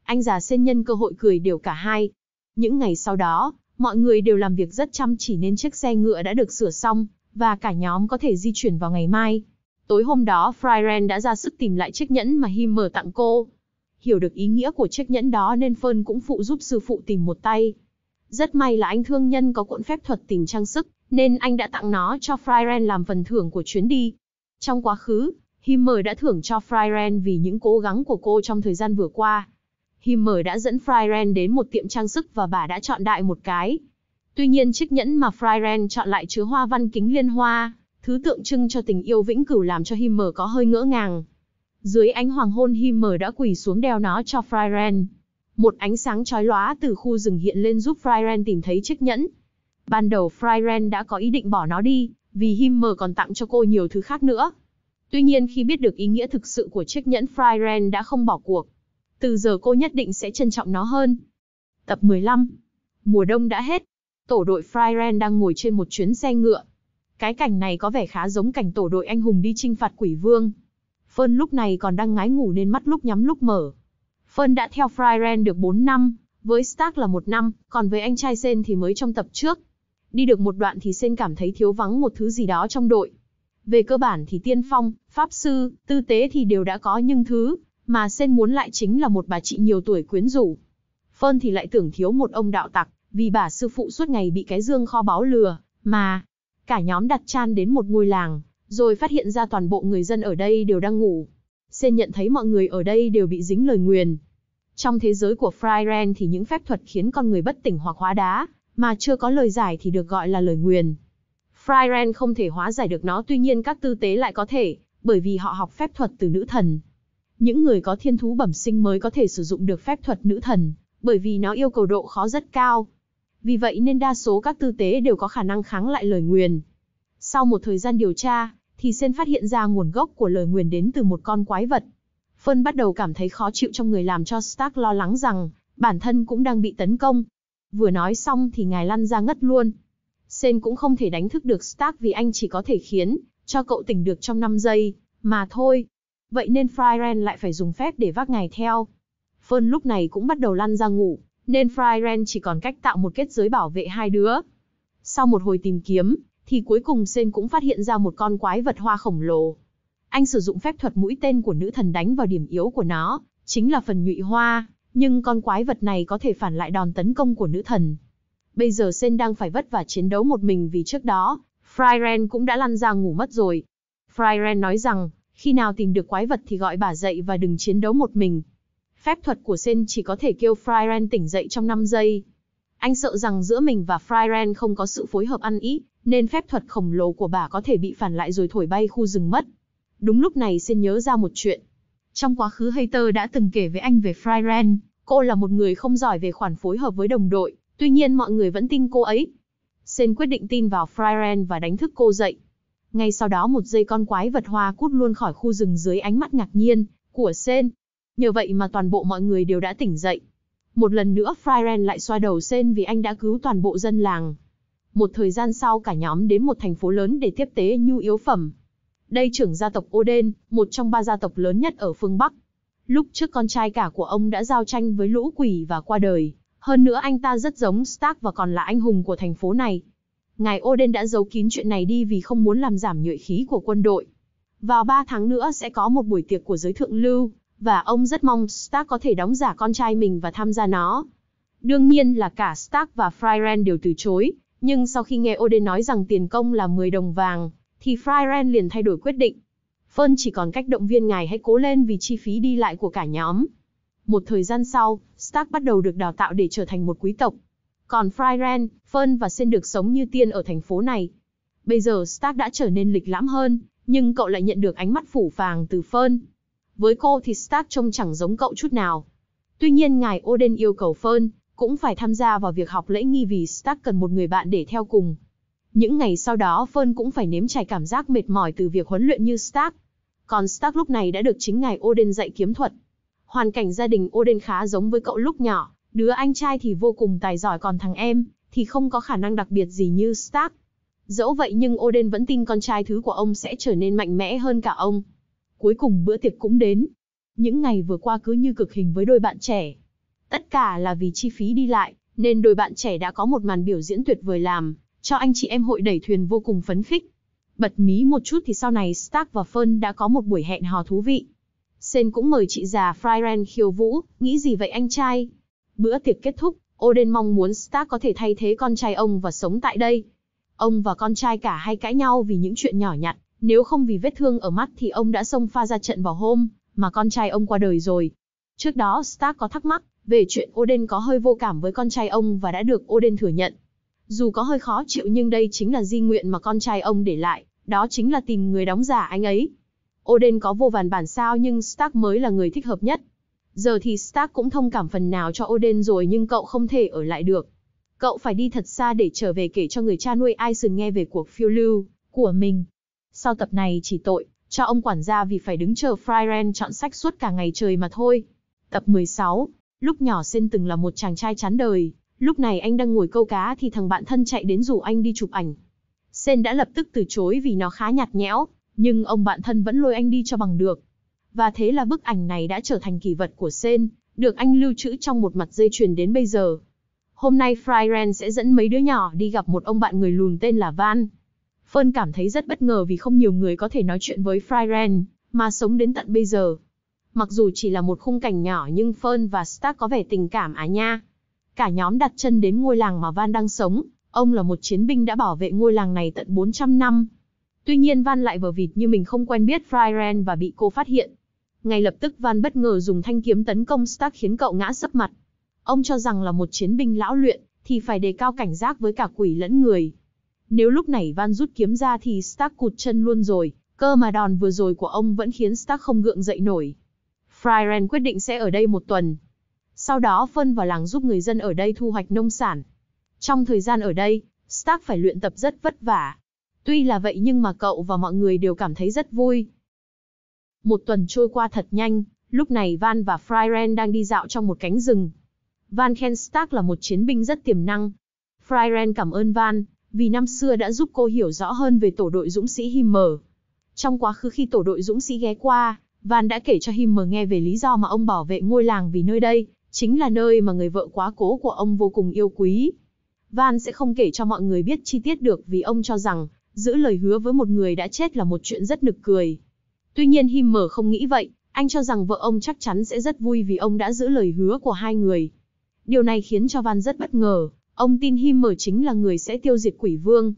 Speaker 1: Anh già sen nhân cơ hội cười đều cả hai. Những ngày sau đó, mọi người đều làm việc rất chăm chỉ nên chiếc xe ngựa đã được sửa xong, và cả nhóm có thể di chuyển vào ngày mai. Tối hôm đó Fryren đã ra sức tìm lại chiếc nhẫn mà Him mở tặng cô. Hiểu được ý nghĩa của chiếc nhẫn đó nên Fern cũng phụ giúp sư phụ tìm một tay. Rất may là anh thương nhân có cuộn phép thuật tìm trang sức, nên anh đã tặng nó cho Fryren làm phần thưởng của chuyến đi. Trong quá khứ, Himmer đã thưởng cho Fryren vì những cố gắng của cô trong thời gian vừa qua. Himmer đã dẫn Fryren đến một tiệm trang sức và bà đã chọn đại một cái. Tuy nhiên chiếc nhẫn mà Fryren chọn lại chứa hoa văn kính liên hoa, thứ tượng trưng cho tình yêu vĩnh cửu làm cho Himmer có hơi ngỡ ngàng. Dưới ánh hoàng hôn Himmer đã quỳ xuống đeo nó cho Fryren. Một ánh sáng chói lóa từ khu rừng hiện lên giúp Fryren tìm thấy chiếc nhẫn. Ban đầu Fryren đã có ý định bỏ nó đi, vì Himmer còn tặng cho cô nhiều thứ khác nữa. Tuy nhiên khi biết được ý nghĩa thực sự của chiếc nhẫn Fryren đã không bỏ cuộc. Từ giờ cô nhất định sẽ trân trọng nó hơn. Tập 15 Mùa đông đã hết. Tổ đội Fryren đang ngồi trên một chuyến xe ngựa. Cái cảnh này có vẻ khá giống cảnh tổ đội anh hùng đi chinh phạt quỷ vương. Phơn lúc này còn đang ngái ngủ nên mắt lúc nhắm lúc mở. Phân đã theo Fryren được 4 năm, với Stark là một năm, còn với anh trai Sen thì mới trong tập trước. Đi được một đoạn thì Sen cảm thấy thiếu vắng một thứ gì đó trong đội. Về cơ bản thì tiên phong, pháp sư, tư tế thì đều đã có nhưng thứ mà Sen muốn lại chính là một bà chị nhiều tuổi quyến rũ. Phân thì lại tưởng thiếu một ông đạo tặc, vì bà sư phụ suốt ngày bị cái dương kho báu lừa, mà cả nhóm đặt chan đến một ngôi làng, rồi phát hiện ra toàn bộ người dân ở đây đều đang ngủ. Sen nhận thấy mọi người ở đây đều bị dính lời nguyền. Trong thế giới của Fryren thì những phép thuật khiến con người bất tỉnh hoặc hóa đá, mà chưa có lời giải thì được gọi là lời nguyền. Fryren không thể hóa giải được nó tuy nhiên các tư tế lại có thể, bởi vì họ học phép thuật từ nữ thần. Những người có thiên thú bẩm sinh mới có thể sử dụng được phép thuật nữ thần, bởi vì nó yêu cầu độ khó rất cao. Vì vậy nên đa số các tư tế đều có khả năng kháng lại lời nguyền. Sau một thời gian điều tra, thì Sen phát hiện ra nguồn gốc của lời nguyền đến từ một con quái vật. Phân bắt đầu cảm thấy khó chịu trong người làm cho Stark lo lắng rằng, bản thân cũng đang bị tấn công. Vừa nói xong thì ngài lăn ra ngất luôn. Sen cũng không thể đánh thức được Stark vì anh chỉ có thể khiến cho cậu tỉnh được trong 5 giây, mà thôi. Vậy nên Fryren lại phải dùng phép để vác ngài theo. Phân lúc này cũng bắt đầu lăn ra ngủ, nên Fryren chỉ còn cách tạo một kết giới bảo vệ hai đứa. Sau một hồi tìm kiếm, thì cuối cùng Sen cũng phát hiện ra một con quái vật hoa khổng lồ. Anh sử dụng phép thuật mũi tên của nữ thần đánh vào điểm yếu của nó, chính là phần nhụy hoa, nhưng con quái vật này có thể phản lại đòn tấn công của nữ thần. Bây giờ Sen đang phải vất vả chiến đấu một mình vì trước đó, Fryren cũng đã lăn ra ngủ mất rồi. Fryren nói rằng, khi nào tìm được quái vật thì gọi bà dậy và đừng chiến đấu một mình. Phép thuật của Sen chỉ có thể kêu Fryren tỉnh dậy trong 5 giây. Anh sợ rằng giữa mình và Fryren không có sự phối hợp ăn ý, nên phép thuật khổng lồ của bà có thể bị phản lại rồi thổi bay khu rừng mất. Đúng lúc này xin nhớ ra một chuyện. Trong quá khứ Hayter đã từng kể với anh về Fryren, cô là một người không giỏi về khoản phối hợp với đồng đội, tuy nhiên mọi người vẫn tin cô ấy. Sen quyết định tin vào Fryren và đánh thức cô dậy. Ngay sau đó một giây con quái vật hoa cút luôn khỏi khu rừng dưới ánh mắt ngạc nhiên của Sen. Nhờ vậy mà toàn bộ mọi người đều đã tỉnh dậy. Một lần nữa Fryren lại xoa đầu Sen vì anh đã cứu toàn bộ dân làng một thời gian sau cả nhóm đến một thành phố lớn để tiếp tế nhu yếu phẩm. Đây trưởng gia tộc Oden, một trong ba gia tộc lớn nhất ở phương Bắc. Lúc trước con trai cả của ông đã giao tranh với lũ quỷ và qua đời, hơn nữa anh ta rất giống Stark và còn là anh hùng của thành phố này. Ngài Oden đã giấu kín chuyện này đi vì không muốn làm giảm nhuệ khí của quân đội. Vào ba tháng nữa sẽ có một buổi tiệc của giới thượng lưu, và ông rất mong Stark có thể đóng giả con trai mình và tham gia nó. Đương nhiên là cả Stark và Fryren đều từ chối, nhưng sau khi nghe Odin nói rằng tiền công là 10 đồng vàng, thì Fryren liền thay đổi quyết định. Fern chỉ còn cách động viên ngài hãy cố lên vì chi phí đi lại của cả nhóm. Một thời gian sau, Stark bắt đầu được đào tạo để trở thành một quý tộc. Còn Fryren, Fern và Sen được sống như tiên ở thành phố này. Bây giờ Stark đã trở nên lịch lãm hơn, nhưng cậu lại nhận được ánh mắt phủ phàng từ Fern. Với cô thì Stark trông chẳng giống cậu chút nào. Tuy nhiên ngài Odin yêu cầu Fern cũng phải tham gia vào việc học lễ nghi vì Stark cần một người bạn để theo cùng. Những ngày sau đó Fern cũng phải nếm trải cảm giác mệt mỏi từ việc huấn luyện như Stark. Còn Stark lúc này đã được chính ngài Odin dạy kiếm thuật. Hoàn cảnh gia đình Odin khá giống với cậu lúc nhỏ, đứa anh trai thì vô cùng tài giỏi còn thằng em thì không có khả năng đặc biệt gì như Stark. Dẫu vậy nhưng Odin vẫn tin con trai thứ của ông sẽ trở nên mạnh mẽ hơn cả ông. Cuối cùng bữa tiệc cũng đến. Những ngày vừa qua cứ như cực hình với đôi bạn trẻ, Tất cả là vì chi phí đi lại, nên đôi bạn trẻ đã có một màn biểu diễn tuyệt vời làm, cho anh chị em hội đẩy thuyền vô cùng phấn khích. Bật mí một chút thì sau này Stark và Fern đã có một buổi hẹn hò thú vị. Sen cũng mời chị già Fryren khiêu vũ, nghĩ gì vậy anh trai? Bữa tiệc kết thúc, Odin mong muốn Stark có thể thay thế con trai ông và sống tại đây. Ông và con trai cả hay cãi nhau vì những chuyện nhỏ nhặt, nếu không vì vết thương ở mắt thì ông đã xông pha ra trận vào hôm mà con trai ông qua đời rồi. Trước đó Stark có thắc mắc, về chuyện Odin có hơi vô cảm với con trai ông và đã được Odin thừa nhận. Dù có hơi khó chịu nhưng đây chính là di nguyện mà con trai ông để lại, đó chính là tìm người đóng giả anh ấy. Odin có vô vàn bản sao nhưng Stark mới là người thích hợp nhất. Giờ thì Stark cũng thông cảm phần nào cho Odin rồi nhưng cậu không thể ở lại được. Cậu phải đi thật xa để trở về kể cho người cha nuôi Ison nghe về cuộc phiêu lưu của mình. Sau tập này chỉ tội, cho ông quản gia vì phải đứng chờ Fryren chọn sách suốt cả ngày trời mà thôi. Tập 16, Lúc nhỏ Sen từng là một chàng trai chán đời, lúc này anh đang ngồi câu cá thì thằng bạn thân chạy đến rủ anh đi chụp ảnh. Sen đã lập tức từ chối vì nó khá nhạt nhẽo, nhưng ông bạn thân vẫn lôi anh đi cho bằng được. Và thế là bức ảnh này đã trở thành kỷ vật của Sen, được anh lưu trữ trong một mặt dây chuyền đến bây giờ. Hôm nay Fryren sẽ dẫn mấy đứa nhỏ đi gặp một ông bạn người lùn tên là Van. Phân cảm thấy rất bất ngờ vì không nhiều người có thể nói chuyện với Fryren, mà sống đến tận bây giờ. Mặc dù chỉ là một khung cảnh nhỏ nhưng Fern và Stark có vẻ tình cảm à nha. Cả nhóm đặt chân đến ngôi làng mà Van đang sống, ông là một chiến binh đã bảo vệ ngôi làng này tận 400 năm. Tuy nhiên Van lại vờ vịt như mình không quen biết Fryren và bị cô phát hiện. Ngay lập tức Van bất ngờ dùng thanh kiếm tấn công Stark khiến cậu ngã sấp mặt. Ông cho rằng là một chiến binh lão luyện, thì phải đề cao cảnh giác với cả quỷ lẫn người. Nếu lúc này Van rút kiếm ra thì Stark cụt chân luôn rồi, cơ mà đòn vừa rồi của ông vẫn khiến Stark không gượng dậy nổi. Fryren quyết định sẽ ở đây một tuần. Sau đó phân vào làng giúp người dân ở đây thu hoạch nông sản. Trong thời gian ở đây, Stark phải luyện tập rất vất vả. Tuy là vậy nhưng mà cậu và mọi người đều cảm thấy rất vui. Một tuần trôi qua thật nhanh, lúc này Van và Fryren đang đi dạo trong một cánh rừng. Van khen Stark là một chiến binh rất tiềm năng. Fryren cảm ơn Van, vì năm xưa đã giúp cô hiểu rõ hơn về tổ đội dũng sĩ Himmer. Trong quá khứ khi tổ đội dũng sĩ ghé qua, Van đã kể cho Himmer nghe về lý do mà ông bảo vệ ngôi làng vì nơi đây, chính là nơi mà người vợ quá cố của ông vô cùng yêu quý. Van sẽ không kể cho mọi người biết chi tiết được vì ông cho rằng, giữ lời hứa với một người đã chết là một chuyện rất nực cười. Tuy nhiên Himmer không nghĩ vậy, anh cho rằng vợ ông chắc chắn sẽ rất vui vì ông đã giữ lời hứa của hai người. Điều này khiến cho Van rất bất ngờ, ông tin Himmer chính là người sẽ tiêu diệt quỷ vương.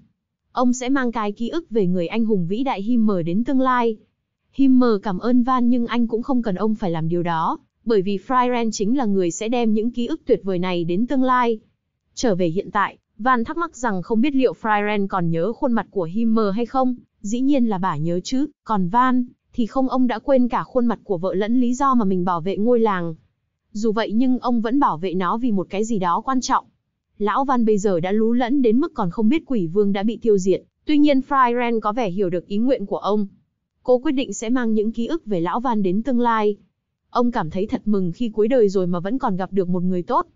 Speaker 1: Ông sẽ mang cái ký ức về người anh hùng vĩ đại Himmer đến tương lai, Himmer cảm ơn Van nhưng anh cũng không cần ông phải làm điều đó, bởi vì Fryren chính là người sẽ đem những ký ức tuyệt vời này đến tương lai. Trở về hiện tại, Van thắc mắc rằng không biết liệu Fryren còn nhớ khuôn mặt của Himmer hay không, dĩ nhiên là bà nhớ chứ, còn Van thì không ông đã quên cả khuôn mặt của vợ lẫn lý do mà mình bảo vệ ngôi làng. Dù vậy nhưng ông vẫn bảo vệ nó vì một cái gì đó quan trọng. Lão Van bây giờ đã lú lẫn đến mức còn không biết quỷ vương đã bị tiêu diệt, tuy nhiên Fryren có vẻ hiểu được ý nguyện của ông, Cô quyết định sẽ mang những ký ức về lão Van đến tương lai. Ông cảm thấy thật mừng khi cuối đời rồi mà vẫn còn gặp được một người tốt.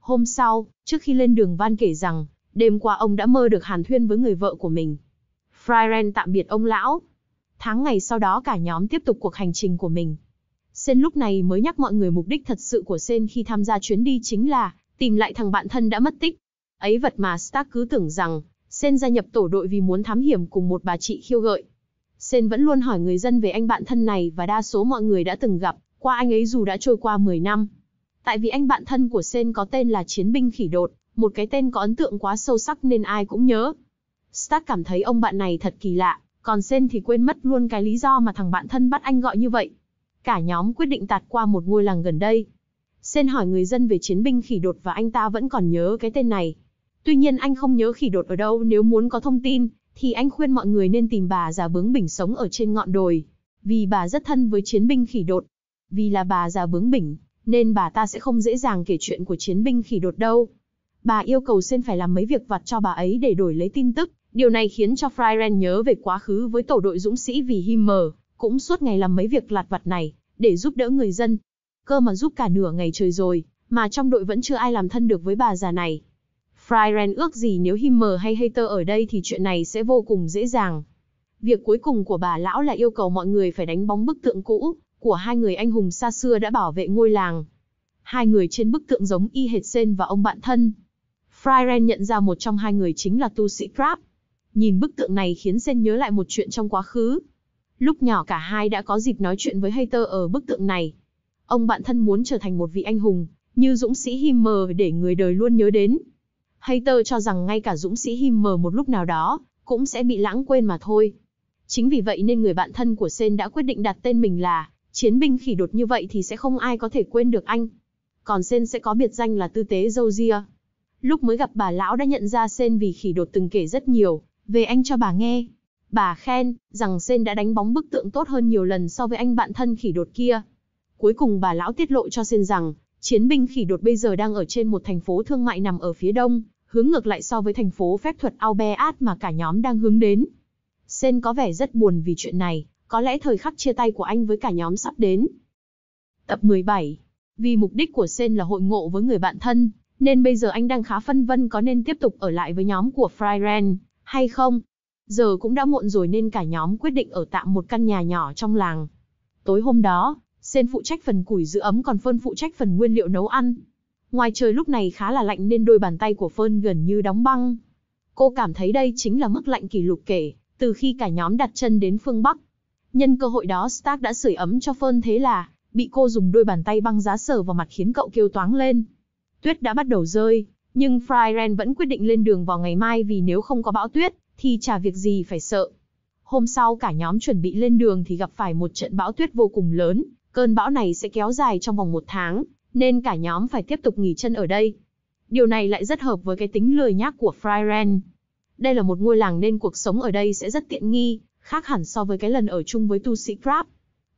Speaker 1: Hôm sau, trước khi lên đường Van kể rằng, đêm qua ông đã mơ được hàn thuyên với người vợ của mình. Fryren tạm biệt ông lão. Tháng ngày sau đó cả nhóm tiếp tục cuộc hành trình của mình. Sen lúc này mới nhắc mọi người mục đích thật sự của Sen khi tham gia chuyến đi chính là tìm lại thằng bạn thân đã mất tích. Ấy vật mà Stark cứ tưởng rằng Sen gia nhập tổ đội vì muốn thám hiểm cùng một bà chị khiêu gợi. Sen vẫn luôn hỏi người dân về anh bạn thân này và đa số mọi người đã từng gặp qua anh ấy dù đã trôi qua 10 năm. Tại vì anh bạn thân của Sen có tên là Chiến binh khỉ đột, một cái tên có ấn tượng quá sâu sắc nên ai cũng nhớ. Stark cảm thấy ông bạn này thật kỳ lạ, còn Sen thì quên mất luôn cái lý do mà thằng bạn thân bắt anh gọi như vậy. Cả nhóm quyết định tạt qua một ngôi làng gần đây. Sen hỏi người dân về chiến binh khỉ đột và anh ta vẫn còn nhớ cái tên này. Tuy nhiên anh không nhớ khỉ đột ở đâu nếu muốn có thông tin, thì anh khuyên mọi người nên tìm bà già bướng bỉnh sống ở trên ngọn đồi, vì bà rất thân với chiến binh khỉ đột. Vì là bà già bướng bỉnh, nên bà ta sẽ không dễ dàng kể chuyện của chiến binh khỉ đột đâu. Bà yêu cầu Sen phải làm mấy việc vặt cho bà ấy để đổi lấy tin tức, điều này khiến cho Fryren nhớ về quá khứ với tổ đội dũng sĩ vì Himmer, cũng suốt ngày làm mấy việc lặt vặt này, để giúp đỡ người dân. Cơ mà giúp cả nửa ngày trời rồi, mà trong đội vẫn chưa ai làm thân được với bà già này. Frieren ước gì nếu Himmer hay Hater ở đây thì chuyện này sẽ vô cùng dễ dàng. Việc cuối cùng của bà lão là yêu cầu mọi người phải đánh bóng bức tượng cũ của hai người anh hùng xa xưa đã bảo vệ ngôi làng. Hai người trên bức tượng giống y hệt Sen và ông bạn thân. Frieren nhận ra một trong hai người chính là tu sĩ Crab. Nhìn bức tượng này khiến Sen nhớ lại một chuyện trong quá khứ. Lúc nhỏ cả hai đã có dịp nói chuyện với Hater ở bức tượng này. Ông bạn thân muốn trở thành một vị anh hùng, như dũng sĩ Himmer để người đời luôn nhớ đến. Hater cho rằng ngay cả dũng sĩ him mờ một lúc nào đó, cũng sẽ bị lãng quên mà thôi. Chính vì vậy nên người bạn thân của Sen đã quyết định đặt tên mình là Chiến binh khỉ đột như vậy thì sẽ không ai có thể quên được anh. Còn Sen sẽ có biệt danh là tư tế dâu ria. Lúc mới gặp bà lão đã nhận ra Sen vì khỉ đột từng kể rất nhiều, về anh cho bà nghe. Bà khen, rằng Sen đã đánh bóng bức tượng tốt hơn nhiều lần so với anh bạn thân khỉ đột kia. Cuối cùng bà lão tiết lộ cho Sen rằng, Chiến binh khỉ đột bây giờ đang ở trên một thành phố thương mại nằm ở phía đông, hướng ngược lại so với thành phố phép thuật Albeat mà cả nhóm đang hướng đến. Sen có vẻ rất buồn vì chuyện này, có lẽ thời khắc chia tay của anh với cả nhóm sắp đến. Tập 17 Vì mục đích của Sen là hội ngộ với người bạn thân, nên bây giờ anh đang khá phân vân có nên tiếp tục ở lại với nhóm của Fryren, hay không. Giờ cũng đã muộn rồi nên cả nhóm quyết định ở tạm một căn nhà nhỏ trong làng. Tối hôm đó, Sen phụ trách phần củi giữ ấm còn Phơn phụ trách phần nguyên liệu nấu ăn. Ngoài trời lúc này khá là lạnh nên đôi bàn tay của Phơn gần như đóng băng. Cô cảm thấy đây chính là mức lạnh kỷ lục kể, từ khi cả nhóm đặt chân đến phương Bắc. Nhân cơ hội đó Stark đã sưởi ấm cho Phơn thế là, bị cô dùng đôi bàn tay băng giá sờ vào mặt khiến cậu kêu toáng lên. Tuyết đã bắt đầu rơi, nhưng Fryren vẫn quyết định lên đường vào ngày mai vì nếu không có bão tuyết, thì chả việc gì phải sợ. Hôm sau cả nhóm chuẩn bị lên đường thì gặp phải một trận bão tuyết vô cùng lớn, Cơn bão này sẽ kéo dài trong vòng một tháng, nên cả nhóm phải tiếp tục nghỉ chân ở đây. Điều này lại rất hợp với cái tính lười nhác của Fryren. Đây là một ngôi làng nên cuộc sống ở đây sẽ rất tiện nghi, khác hẳn so với cái lần ở chung với tu sĩ Crab.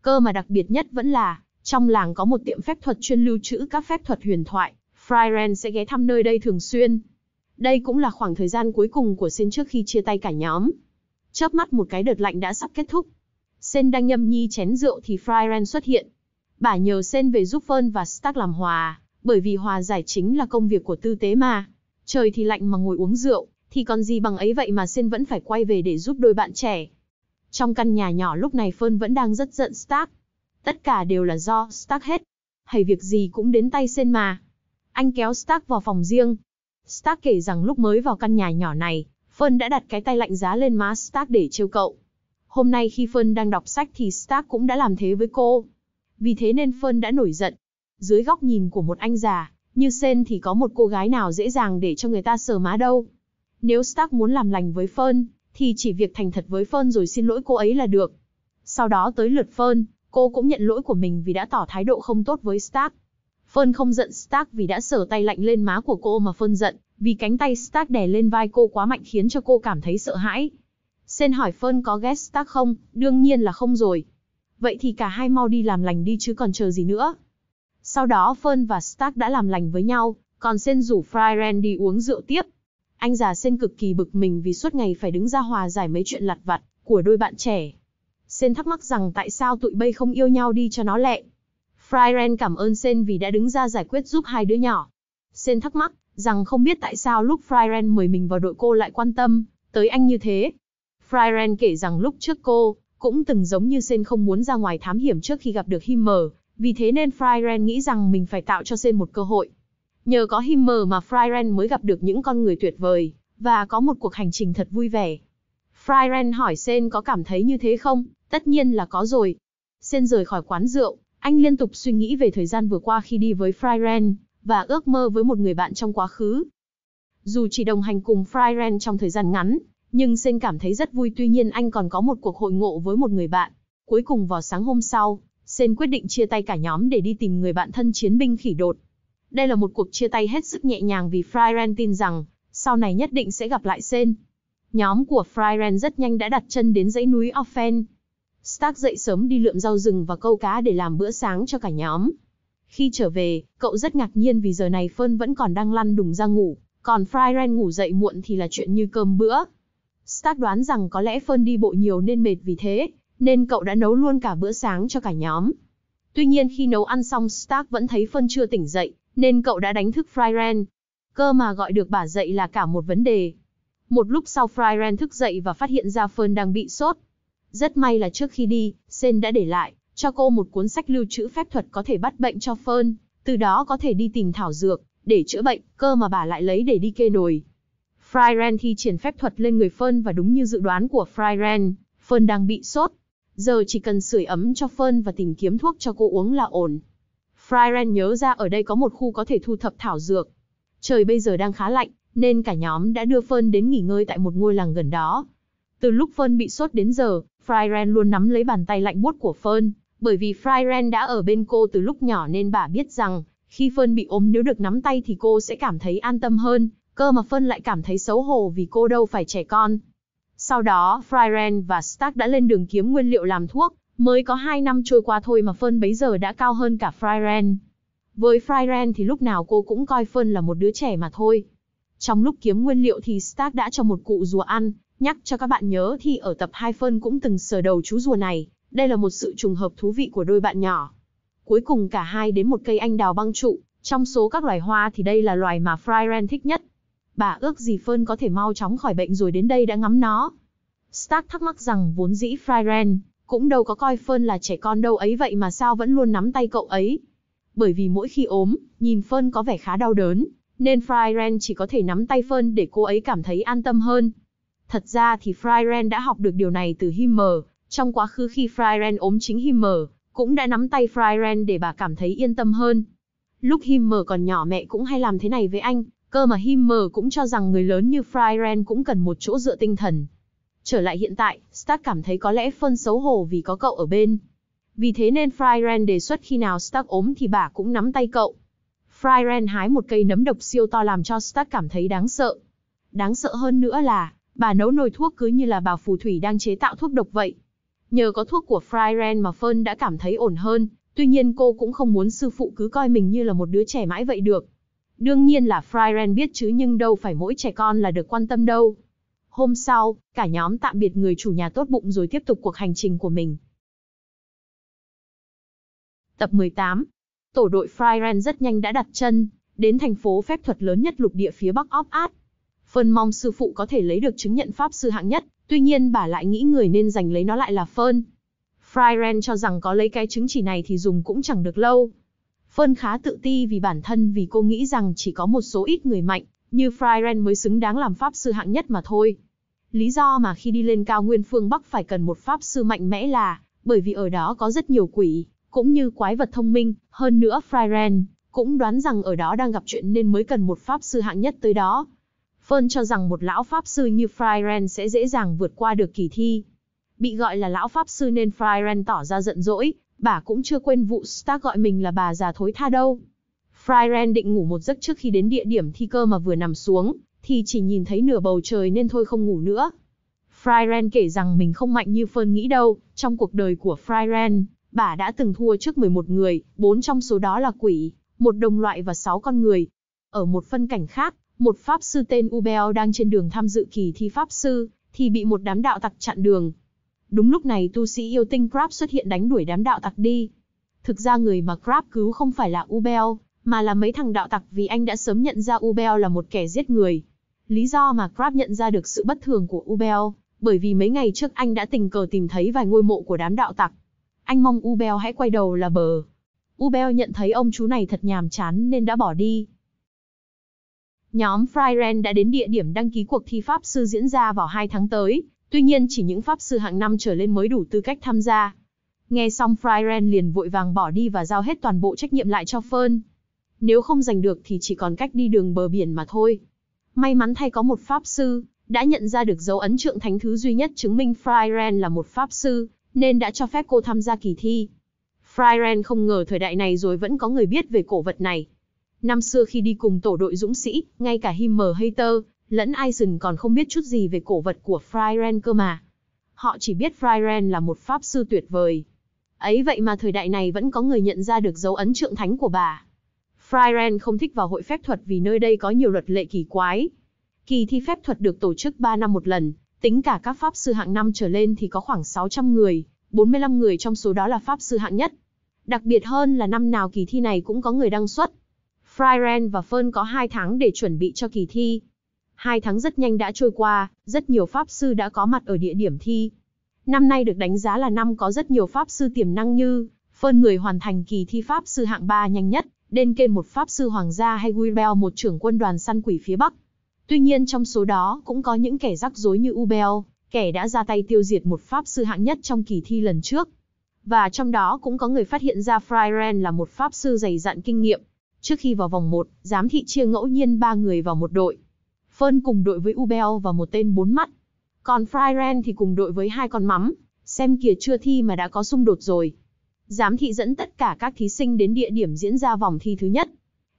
Speaker 1: Cơ mà đặc biệt nhất vẫn là, trong làng có một tiệm phép thuật chuyên lưu trữ các phép thuật huyền thoại, Fryren sẽ ghé thăm nơi đây thường xuyên. Đây cũng là khoảng thời gian cuối cùng của Xin trước khi chia tay cả nhóm. Chớp mắt một cái đợt lạnh đã sắp kết thúc, Sen đang nhâm nhi chén rượu thì Fryren xuất hiện. Bà nhờ Sen về giúp Vern và Stark làm hòa, bởi vì hòa giải chính là công việc của tư tế mà. Trời thì lạnh mà ngồi uống rượu, thì còn gì bằng ấy vậy mà Sen vẫn phải quay về để giúp đôi bạn trẻ. Trong căn nhà nhỏ lúc này Fern vẫn đang rất giận Stark. Tất cả đều là do Stark hết. Hay việc gì cũng đến tay Sen mà. Anh kéo Stark vào phòng riêng. Stark kể rằng lúc mới vào căn nhà nhỏ này, Fern đã đặt cái tay lạnh giá lên má Stark để trêu cậu. Hôm nay khi Phân đang đọc sách thì Stark cũng đã làm thế với cô. Vì thế nên Phân đã nổi giận. Dưới góc nhìn của một anh già, như Sen thì có một cô gái nào dễ dàng để cho người ta sờ má đâu. Nếu Stark muốn làm lành với Phân, thì chỉ việc thành thật với Phân rồi xin lỗi cô ấy là được. Sau đó tới lượt Phân, cô cũng nhận lỗi của mình vì đã tỏ thái độ không tốt với Stark. Phân không giận Stark vì đã sờ tay lạnh lên má của cô mà Phân giận, vì cánh tay Stark đè lên vai cô quá mạnh khiến cho cô cảm thấy sợ hãi. Sen hỏi Phơn có ghét tác không, đương nhiên là không rồi. Vậy thì cả hai mau đi làm lành đi chứ còn chờ gì nữa. Sau đó Phơn và Stark đã làm lành với nhau, còn Sen rủ Fryren đi uống rượu tiếp. Anh già Sen cực kỳ bực mình vì suốt ngày phải đứng ra hòa giải mấy chuyện lặt vặt của đôi bạn trẻ. Sen thắc mắc rằng tại sao tụi bay không yêu nhau đi cho nó lẹ. Fryren cảm ơn Sen vì đã đứng ra giải quyết giúp hai đứa nhỏ. Sen thắc mắc rằng không biết tại sao lúc Fryren mời mình vào đội cô lại quan tâm tới anh như thế. Fryren kể rằng lúc trước cô, cũng từng giống như Sen không muốn ra ngoài thám hiểm trước khi gặp được Himmer, vì thế nên Fryren nghĩ rằng mình phải tạo cho Sen một cơ hội. Nhờ có Himmer mà Fryren mới gặp được những con người tuyệt vời, và có một cuộc hành trình thật vui vẻ. Fryren hỏi Sen có cảm thấy như thế không, tất nhiên là có rồi. Sen rời khỏi quán rượu, anh liên tục suy nghĩ về thời gian vừa qua khi đi với Fryren, và ước mơ với một người bạn trong quá khứ. Dù chỉ đồng hành cùng Fryren trong thời gian ngắn, nhưng Sen cảm thấy rất vui tuy nhiên anh còn có một cuộc hội ngộ với một người bạn. Cuối cùng vào sáng hôm sau, Sen quyết định chia tay cả nhóm để đi tìm người bạn thân chiến binh khỉ đột. Đây là một cuộc chia tay hết sức nhẹ nhàng vì Fryren tin rằng, sau này nhất định sẽ gặp lại Sen. Nhóm của Fryren rất nhanh đã đặt chân đến dãy núi Offen. Stark dậy sớm đi lượm rau rừng và câu cá để làm bữa sáng cho cả nhóm. Khi trở về, cậu rất ngạc nhiên vì giờ này Phơn vẫn còn đang lăn đùng ra ngủ, còn Fryren ngủ dậy muộn thì là chuyện như cơm bữa. Stark đoán rằng có lẽ Fern đi bộ nhiều nên mệt vì thế, nên cậu đã nấu luôn cả bữa sáng cho cả nhóm. Tuy nhiên khi nấu ăn xong Stark vẫn thấy Fern chưa tỉnh dậy, nên cậu đã đánh thức Fryren. Cơ mà gọi được bà dậy là cả một vấn đề. Một lúc sau Fryren thức dậy và phát hiện ra Fern đang bị sốt. Rất may là trước khi đi, Sen đã để lại cho cô một cuốn sách lưu trữ phép thuật có thể bắt bệnh cho Fern, từ đó có thể đi tìm thảo dược để chữa bệnh, cơ mà bà lại lấy để đi kê nồi. Fryren thi triển phép thuật lên người Phơn và đúng như dự đoán của Fryren, Phơn đang bị sốt. Giờ chỉ cần sưởi ấm cho Phơn và tìm kiếm thuốc cho cô uống là ổn. Fryren nhớ ra ở đây có một khu có thể thu thập thảo dược. Trời bây giờ đang khá lạnh, nên cả nhóm đã đưa Phơn đến nghỉ ngơi tại một ngôi làng gần đó. Từ lúc Phơn bị sốt đến giờ, Fryren luôn nắm lấy bàn tay lạnh buốt của Phơn, bởi vì Fryren đã ở bên cô từ lúc nhỏ nên bà biết rằng, khi Phơn bị ốm nếu được nắm tay thì cô sẽ cảm thấy an tâm hơn, Cơ mà Phân lại cảm thấy xấu hổ vì cô đâu phải trẻ con. Sau đó, Fryren và Stark đã lên đường kiếm nguyên liệu làm thuốc, mới có 2 năm trôi qua thôi mà Phân bấy giờ đã cao hơn cả Fryren. Với Fryren thì lúc nào cô cũng coi Phân là một đứa trẻ mà thôi. Trong lúc kiếm nguyên liệu thì Stark đã cho một cụ rùa ăn, nhắc cho các bạn nhớ thì ở tập 2 Phân cũng từng sờ đầu chú rùa này, đây là một sự trùng hợp thú vị của đôi bạn nhỏ. Cuối cùng cả hai đến một cây anh đào băng trụ, trong số các loài hoa thì đây là loài mà Fryren thích nhất bà ước gì Phơn có thể mau chóng khỏi bệnh rồi đến đây đã ngắm nó. Stark thắc mắc rằng vốn dĩ Fryren cũng đâu có coi Phơn là trẻ con đâu ấy vậy mà sao vẫn luôn nắm tay cậu ấy. Bởi vì mỗi khi ốm, nhìn Phơn có vẻ khá đau đớn, nên Fryren chỉ có thể nắm tay Phơn để cô ấy cảm thấy an tâm hơn. Thật ra thì Fryren đã học được điều này từ Himmer, trong quá khứ khi Fryren ốm chính Himmer, cũng đã nắm tay Fryren để bà cảm thấy yên tâm hơn. Lúc Himmer còn nhỏ mẹ cũng hay làm thế này với anh, Cơ mà Himmer cũng cho rằng người lớn như Fryren cũng cần một chỗ dựa tinh thần. Trở lại hiện tại, Stark cảm thấy có lẽ phân xấu hổ vì có cậu ở bên. Vì thế nên Fryren đề xuất khi nào Stark ốm thì bà cũng nắm tay cậu. Fryren hái một cây nấm độc siêu to làm cho Stark cảm thấy đáng sợ. Đáng sợ hơn nữa là, bà nấu nồi thuốc cứ như là bà phù thủy đang chế tạo thuốc độc vậy. Nhờ có thuốc của Fryren mà Fern đã cảm thấy ổn hơn, tuy nhiên cô cũng không muốn sư phụ cứ coi mình như là một đứa trẻ mãi vậy được. Đương nhiên là Fryren biết chứ nhưng đâu phải mỗi trẻ con là được quan tâm đâu. Hôm sau, cả nhóm tạm biệt người chủ nhà tốt bụng rồi tiếp tục cuộc hành trình của mình. Tập 18 Tổ đội Fryren rất nhanh đã đặt chân, đến thành phố phép thuật lớn nhất lục địa phía Bắc Óp Át. Phân mong sư phụ có thể lấy được chứng nhận pháp sư hạng nhất, tuy nhiên bà lại nghĩ người nên giành lấy nó lại là Phân. Fryren cho rằng có lấy cái chứng chỉ này thì dùng cũng chẳng được lâu, Phân khá tự ti vì bản thân vì cô nghĩ rằng chỉ có một số ít người mạnh, như Fryren mới xứng đáng làm pháp sư hạng nhất mà thôi. Lý do mà khi đi lên cao nguyên phương Bắc phải cần một pháp sư mạnh mẽ là, bởi vì ở đó có rất nhiều quỷ, cũng như quái vật thông minh, hơn nữa Fryren cũng đoán rằng ở đó đang gặp chuyện nên mới cần một pháp sư hạng nhất tới đó. Phân cho rằng một lão pháp sư như Fryren sẽ dễ dàng vượt qua được kỳ thi. Bị gọi là lão pháp sư nên Fryren tỏ ra giận dỗi, bà cũng chưa quên vụ Stark gọi mình là bà già thối tha đâu. Fryren định ngủ một giấc trước khi đến địa điểm thi cơ mà vừa nằm xuống, thì chỉ nhìn thấy nửa bầu trời nên thôi không ngủ nữa. Fryren kể rằng mình không mạnh như Fern nghĩ đâu, trong cuộc đời của Fryren, bà đã từng thua trước 11 người, 4 trong số đó là quỷ, một đồng loại và 6 con người. Ở một phân cảnh khác, một pháp sư tên Ubel đang trên đường tham dự kỳ thi pháp sư, thì bị một đám đạo tặc chặn đường, Đúng lúc này tu sĩ yêu tinh Crab xuất hiện đánh đuổi đám đạo tặc đi. Thực ra người mà Crab cứu không phải là Ubel, mà là mấy thằng đạo tặc vì anh đã sớm nhận ra Ubel là một kẻ giết người. Lý do mà Crab nhận ra được sự bất thường của Ubel, bởi vì mấy ngày trước anh đã tình cờ tìm thấy vài ngôi mộ của đám đạo tặc. Anh mong Ubel hãy quay đầu là bờ. Ubel nhận thấy ông chú này thật nhàm chán nên đã bỏ đi. Nhóm Fryren đã đến địa điểm đăng ký cuộc thi Pháp sư diễn ra vào 2 tháng tới, Tuy nhiên chỉ những pháp sư hạng năm trở lên mới đủ tư cách tham gia. Nghe xong Fryren liền vội vàng bỏ đi và giao hết toàn bộ trách nhiệm lại cho Fern. Nếu không giành được thì chỉ còn cách đi đường bờ biển mà thôi. May mắn thay có một pháp sư, đã nhận ra được dấu ấn trượng thánh thứ duy nhất chứng minh Fryren là một pháp sư, nên đã cho phép cô tham gia kỳ thi. Fryren không ngờ thời đại này rồi vẫn có người biết về cổ vật này. Năm xưa khi đi cùng tổ đội dũng sĩ, ngay cả Himmer Hater lẫn Aizen còn không biết chút gì về cổ vật của Fryren cơ mà. Họ chỉ biết Fryren là một pháp sư tuyệt vời. Ấy vậy mà thời đại này vẫn có người nhận ra được dấu ấn trượng thánh của bà. Fryren không thích vào hội phép thuật vì nơi đây có nhiều luật lệ kỳ quái. Kỳ thi phép thuật được tổ chức 3 năm một lần, tính cả các pháp sư hạng năm trở lên thì có khoảng 600 người, 45 người trong số đó là pháp sư hạng nhất. Đặc biệt hơn là năm nào kỳ thi này cũng có người đăng xuất. Fryren và Fern có 2 tháng để chuẩn bị cho kỳ thi, Hai tháng rất nhanh đã trôi qua, rất nhiều pháp sư đã có mặt ở địa điểm thi. Năm nay được đánh giá là năm có rất nhiều pháp sư tiềm năng như Phơn người hoàn thành kỳ thi pháp sư hạng 3 nhanh nhất, đên kên một pháp sư hoàng gia hay Guibel một trưởng quân đoàn săn quỷ phía Bắc. Tuy nhiên trong số đó cũng có những kẻ rắc rối như Ubel, kẻ đã ra tay tiêu diệt một pháp sư hạng nhất trong kỳ thi lần trước. Và trong đó cũng có người phát hiện ra Fryren là một pháp sư dày dặn kinh nghiệm. Trước khi vào vòng 1, giám thị chia ngẫu nhiên 3 người vào một đội. Phơn cùng đội với Ubel và một tên bốn mắt. Còn Fryren thì cùng đội với hai con mắm, xem kìa chưa thi mà đã có xung đột rồi. Giám thị dẫn tất cả các thí sinh đến địa điểm diễn ra vòng thi thứ nhất.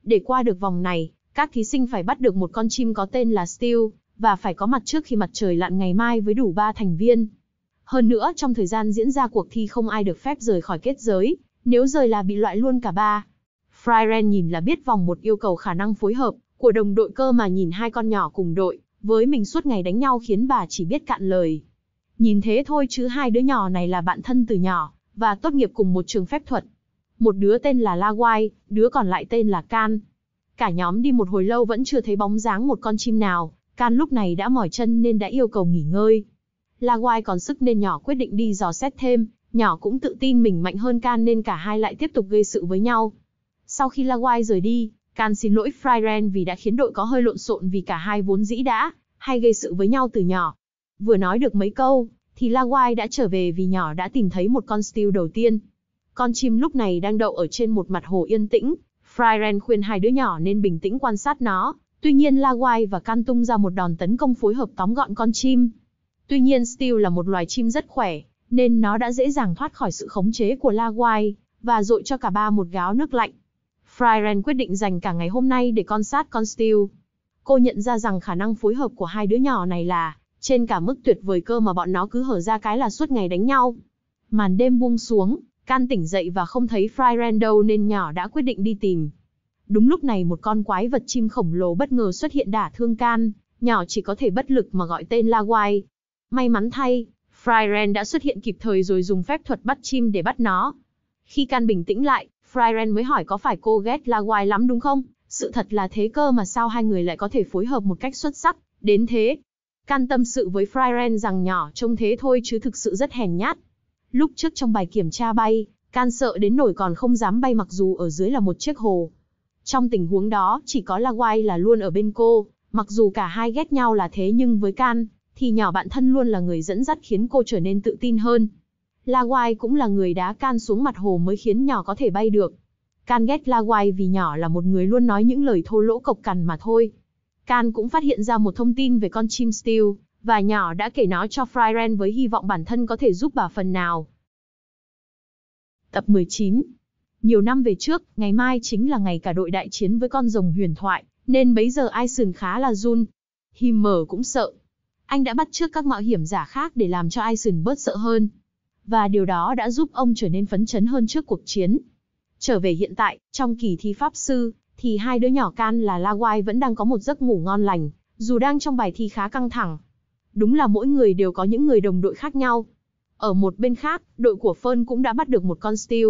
Speaker 1: Để qua được vòng này, các thí sinh phải bắt được một con chim có tên là Steel, và phải có mặt trước khi mặt trời lặn ngày mai với đủ ba thành viên. Hơn nữa, trong thời gian diễn ra cuộc thi không ai được phép rời khỏi kết giới, nếu rời là bị loại luôn cả ba. Fryren nhìn là biết vòng một yêu cầu khả năng phối hợp, của đồng đội cơ mà nhìn hai con nhỏ cùng đội, với mình suốt ngày đánh nhau khiến bà chỉ biết cạn lời. Nhìn thế thôi chứ hai đứa nhỏ này là bạn thân từ nhỏ, và tốt nghiệp cùng một trường phép thuật. Một đứa tên là La Guai, đứa còn lại tên là Can. Cả nhóm đi một hồi lâu vẫn chưa thấy bóng dáng một con chim nào, Can lúc này đã mỏi chân nên đã yêu cầu nghỉ ngơi. La Guai còn sức nên nhỏ quyết định đi dò xét thêm, nhỏ cũng tự tin mình mạnh hơn Can nên cả hai lại tiếp tục gây sự với nhau. Sau khi La Guai rời đi, Can xin lỗi Fryren vì đã khiến đội có hơi lộn xộn vì cả hai vốn dĩ đã, hay gây sự với nhau từ nhỏ. Vừa nói được mấy câu, thì Lawai đã trở về vì nhỏ đã tìm thấy một con steel đầu tiên. Con chim lúc này đang đậu ở trên một mặt hồ yên tĩnh, Fryren khuyên hai đứa nhỏ nên bình tĩnh quan sát nó, tuy nhiên Lawai và Can tung ra một đòn tấn công phối hợp tóm gọn con chim. Tuy nhiên steel là một loài chim rất khỏe, nên nó đã dễ dàng thoát khỏi sự khống chế của Lawai, và dội cho cả ba một gáo nước lạnh. Fryren quyết định dành cả ngày hôm nay để con sát con Steel. Cô nhận ra rằng khả năng phối hợp của hai đứa nhỏ này là trên cả mức tuyệt vời cơ mà bọn nó cứ hở ra cái là suốt ngày đánh nhau. Màn đêm buông xuống, Can tỉnh dậy và không thấy Fryren đâu nên nhỏ đã quyết định đi tìm. Đúng lúc này một con quái vật chim khổng lồ bất ngờ xuất hiện đả thương Can, nhỏ chỉ có thể bất lực mà gọi tên Lawai. May mắn thay, Fryren đã xuất hiện kịp thời rồi dùng phép thuật bắt chim để bắt nó. Khi Can bình tĩnh lại, Fryren mới hỏi có phải cô ghét Lawai lắm đúng không? Sự thật là thế cơ mà sao hai người lại có thể phối hợp một cách xuất sắc, đến thế. Can tâm sự với Fryren rằng nhỏ trông thế thôi chứ thực sự rất hèn nhát. Lúc trước trong bài kiểm tra bay, Can sợ đến nổi còn không dám bay mặc dù ở dưới là một chiếc hồ. Trong tình huống đó, chỉ có Lawai là luôn ở bên cô, mặc dù cả hai ghét nhau là thế nhưng với Can, thì nhỏ bạn thân luôn là người dẫn dắt khiến cô trở nên tự tin hơn. Laguai cũng là người đá can xuống mặt hồ mới khiến nhỏ có thể bay được. Can ghét Laguai vì nhỏ là một người luôn nói những lời thô lỗ cộc cằn mà thôi. Can cũng phát hiện ra một thông tin về con chim Steel, và nhỏ đã kể nó cho Fryren với hy vọng bản thân có thể giúp bà phần nào. Tập 19 Nhiều năm về trước, ngày mai chính là ngày cả đội đại chiến với con rồng huyền thoại, nên bấy giờ ai sườn khá là run. Himmer cũng sợ. Anh đã bắt trước các mạo hiểm giả khác để làm cho Ison bớt sợ hơn, và điều đó đã giúp ông trở nên phấn chấn hơn trước cuộc chiến. Trở về hiện tại, trong kỳ thi Pháp Sư, thì hai đứa nhỏ can là La Guai vẫn đang có một giấc ngủ ngon lành, dù đang trong bài thi khá căng thẳng. Đúng là mỗi người đều có những người đồng đội khác nhau. Ở một bên khác, đội của Phơn cũng đã bắt được một con Steel.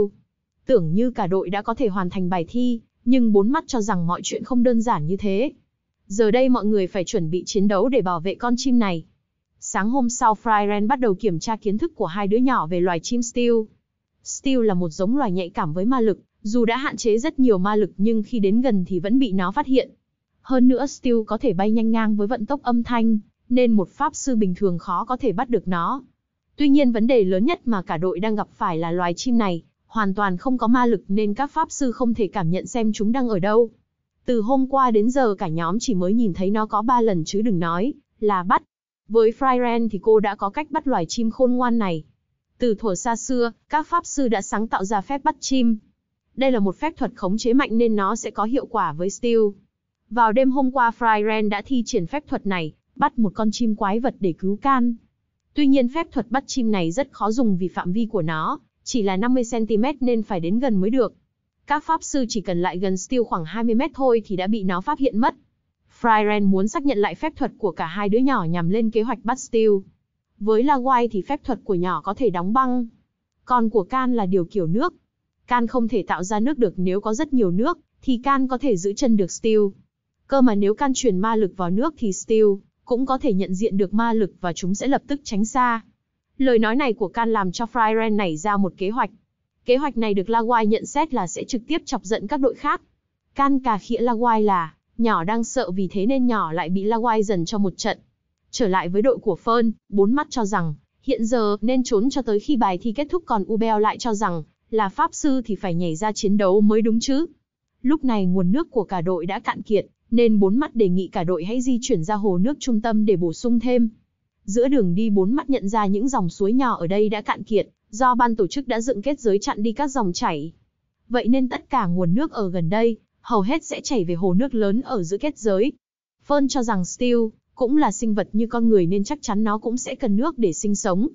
Speaker 1: Tưởng như cả đội đã có thể hoàn thành bài thi, nhưng bốn mắt cho rằng mọi chuyện không đơn giản như thế. Giờ đây mọi người phải chuẩn bị chiến đấu để bảo vệ con chim này. Sáng hôm sau Fryren bắt đầu kiểm tra kiến thức của hai đứa nhỏ về loài chim Steel. Steel là một giống loài nhạy cảm với ma lực, dù đã hạn chế rất nhiều ma lực nhưng khi đến gần thì vẫn bị nó phát hiện. Hơn nữa Steel có thể bay nhanh ngang với vận tốc âm thanh, nên một pháp sư bình thường khó có thể bắt được nó. Tuy nhiên vấn đề lớn nhất mà cả đội đang gặp phải là loài chim này, hoàn toàn không có ma lực nên các pháp sư không thể cảm nhận xem chúng đang ở đâu. Từ hôm qua đến giờ cả nhóm chỉ mới nhìn thấy nó có 3 lần chứ đừng nói, là bắt. Với Fryren thì cô đã có cách bắt loài chim khôn ngoan này. Từ thuở xa xưa, các pháp sư đã sáng tạo ra phép bắt chim. Đây là một phép thuật khống chế mạnh nên nó sẽ có hiệu quả với Steel. Vào đêm hôm qua Fryren đã thi triển phép thuật này, bắt một con chim quái vật để cứu can. Tuy nhiên phép thuật bắt chim này rất khó dùng vì phạm vi của nó, chỉ là 50cm nên phải đến gần mới được. Các pháp sư chỉ cần lại gần Steel khoảng 20m thôi thì đã bị nó phát hiện mất. Fryren muốn xác nhận lại phép thuật của cả hai đứa nhỏ nhằm lên kế hoạch bắt Steel. Với Laguay thì phép thuật của nhỏ có thể đóng băng. Còn của Can là điều kiểu nước. Can không thể tạo ra nước được nếu có rất nhiều nước, thì Can có thể giữ chân được Steel. Cơ mà nếu Can truyền ma lực vào nước thì Steel cũng có thể nhận diện được ma lực và chúng sẽ lập tức tránh xa. Lời nói này của Can làm cho Fryren nảy ra một kế hoạch. Kế hoạch này được Laguay nhận xét là sẽ trực tiếp chọc giận các đội khác. Can cà khịa Laguay là Nhỏ đang sợ vì thế nên nhỏ lại bị Lawai dần cho một trận. Trở lại với đội của Phơn, bốn mắt cho rằng, hiện giờ nên trốn cho tới khi bài thi kết thúc còn Ubel lại cho rằng, là Pháp Sư thì phải nhảy ra chiến đấu mới đúng chứ. Lúc này nguồn nước của cả đội đã cạn kiệt, nên bốn mắt đề nghị cả đội hãy di chuyển ra hồ nước trung tâm để bổ sung thêm. Giữa đường đi bốn mắt nhận ra những dòng suối nhỏ ở đây đã cạn kiệt, do ban tổ chức đã dựng kết giới chặn đi các dòng chảy. Vậy nên tất cả nguồn nước ở gần đây hầu hết sẽ chảy về hồ nước lớn ở giữa kết giới. Fern cho rằng Steel cũng là sinh vật như con người nên chắc chắn nó cũng sẽ cần nước để sinh sống.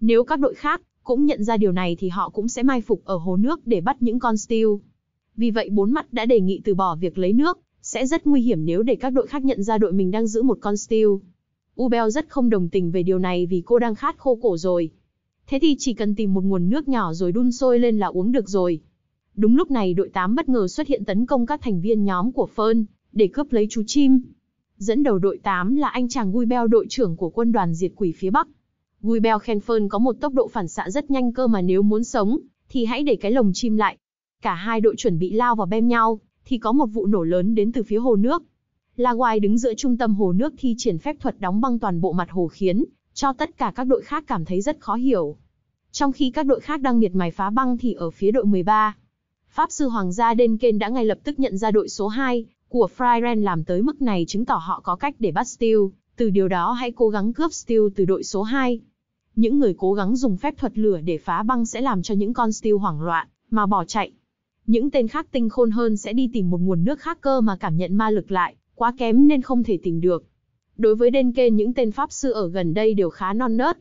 Speaker 1: Nếu các đội khác cũng nhận ra điều này thì họ cũng sẽ mai phục ở hồ nước để bắt những con Steel. Vì vậy bốn mắt đã đề nghị từ bỏ việc lấy nước, sẽ rất nguy hiểm nếu để các đội khác nhận ra đội mình đang giữ một con Steel. Ubel rất không đồng tình về điều này vì cô đang khát khô cổ rồi. Thế thì chỉ cần tìm một nguồn nước nhỏ rồi đun sôi lên là uống được rồi. Đúng lúc này đội 8 bất ngờ xuất hiện tấn công các thành viên nhóm của Phơn, để cướp lấy chú chim. Dẫn đầu đội 8 là anh chàng Gui Beo đội trưởng của quân đoàn diệt quỷ phía Bắc. Gui Beo khen Phơn có một tốc độ phản xạ rất nhanh cơ mà nếu muốn sống, thì hãy để cái lồng chim lại. Cả hai đội chuẩn bị lao vào bem nhau, thì có một vụ nổ lớn đến từ phía hồ nước. La Guai đứng giữa trung tâm hồ nước thi triển phép thuật đóng băng toàn bộ mặt hồ khiến cho tất cả các đội khác cảm thấy rất khó hiểu. Trong khi các đội khác đang miệt mài phá băng thì ở phía đội 13, Pháp sư Hoàng gia Denken đã ngay lập tức nhận ra đội số 2 của Fryren làm tới mức này chứng tỏ họ có cách để bắt Steel, từ điều đó hãy cố gắng cướp Steel từ đội số 2. Những người cố gắng dùng phép thuật lửa để phá băng sẽ làm cho những con Steel hoảng loạn, mà bỏ chạy. Những tên khác tinh khôn hơn sẽ đi tìm một nguồn nước khác cơ mà cảm nhận ma lực lại, quá kém nên không thể tìm được. Đối với Denken những tên Pháp sư ở gần đây đều khá non nớt.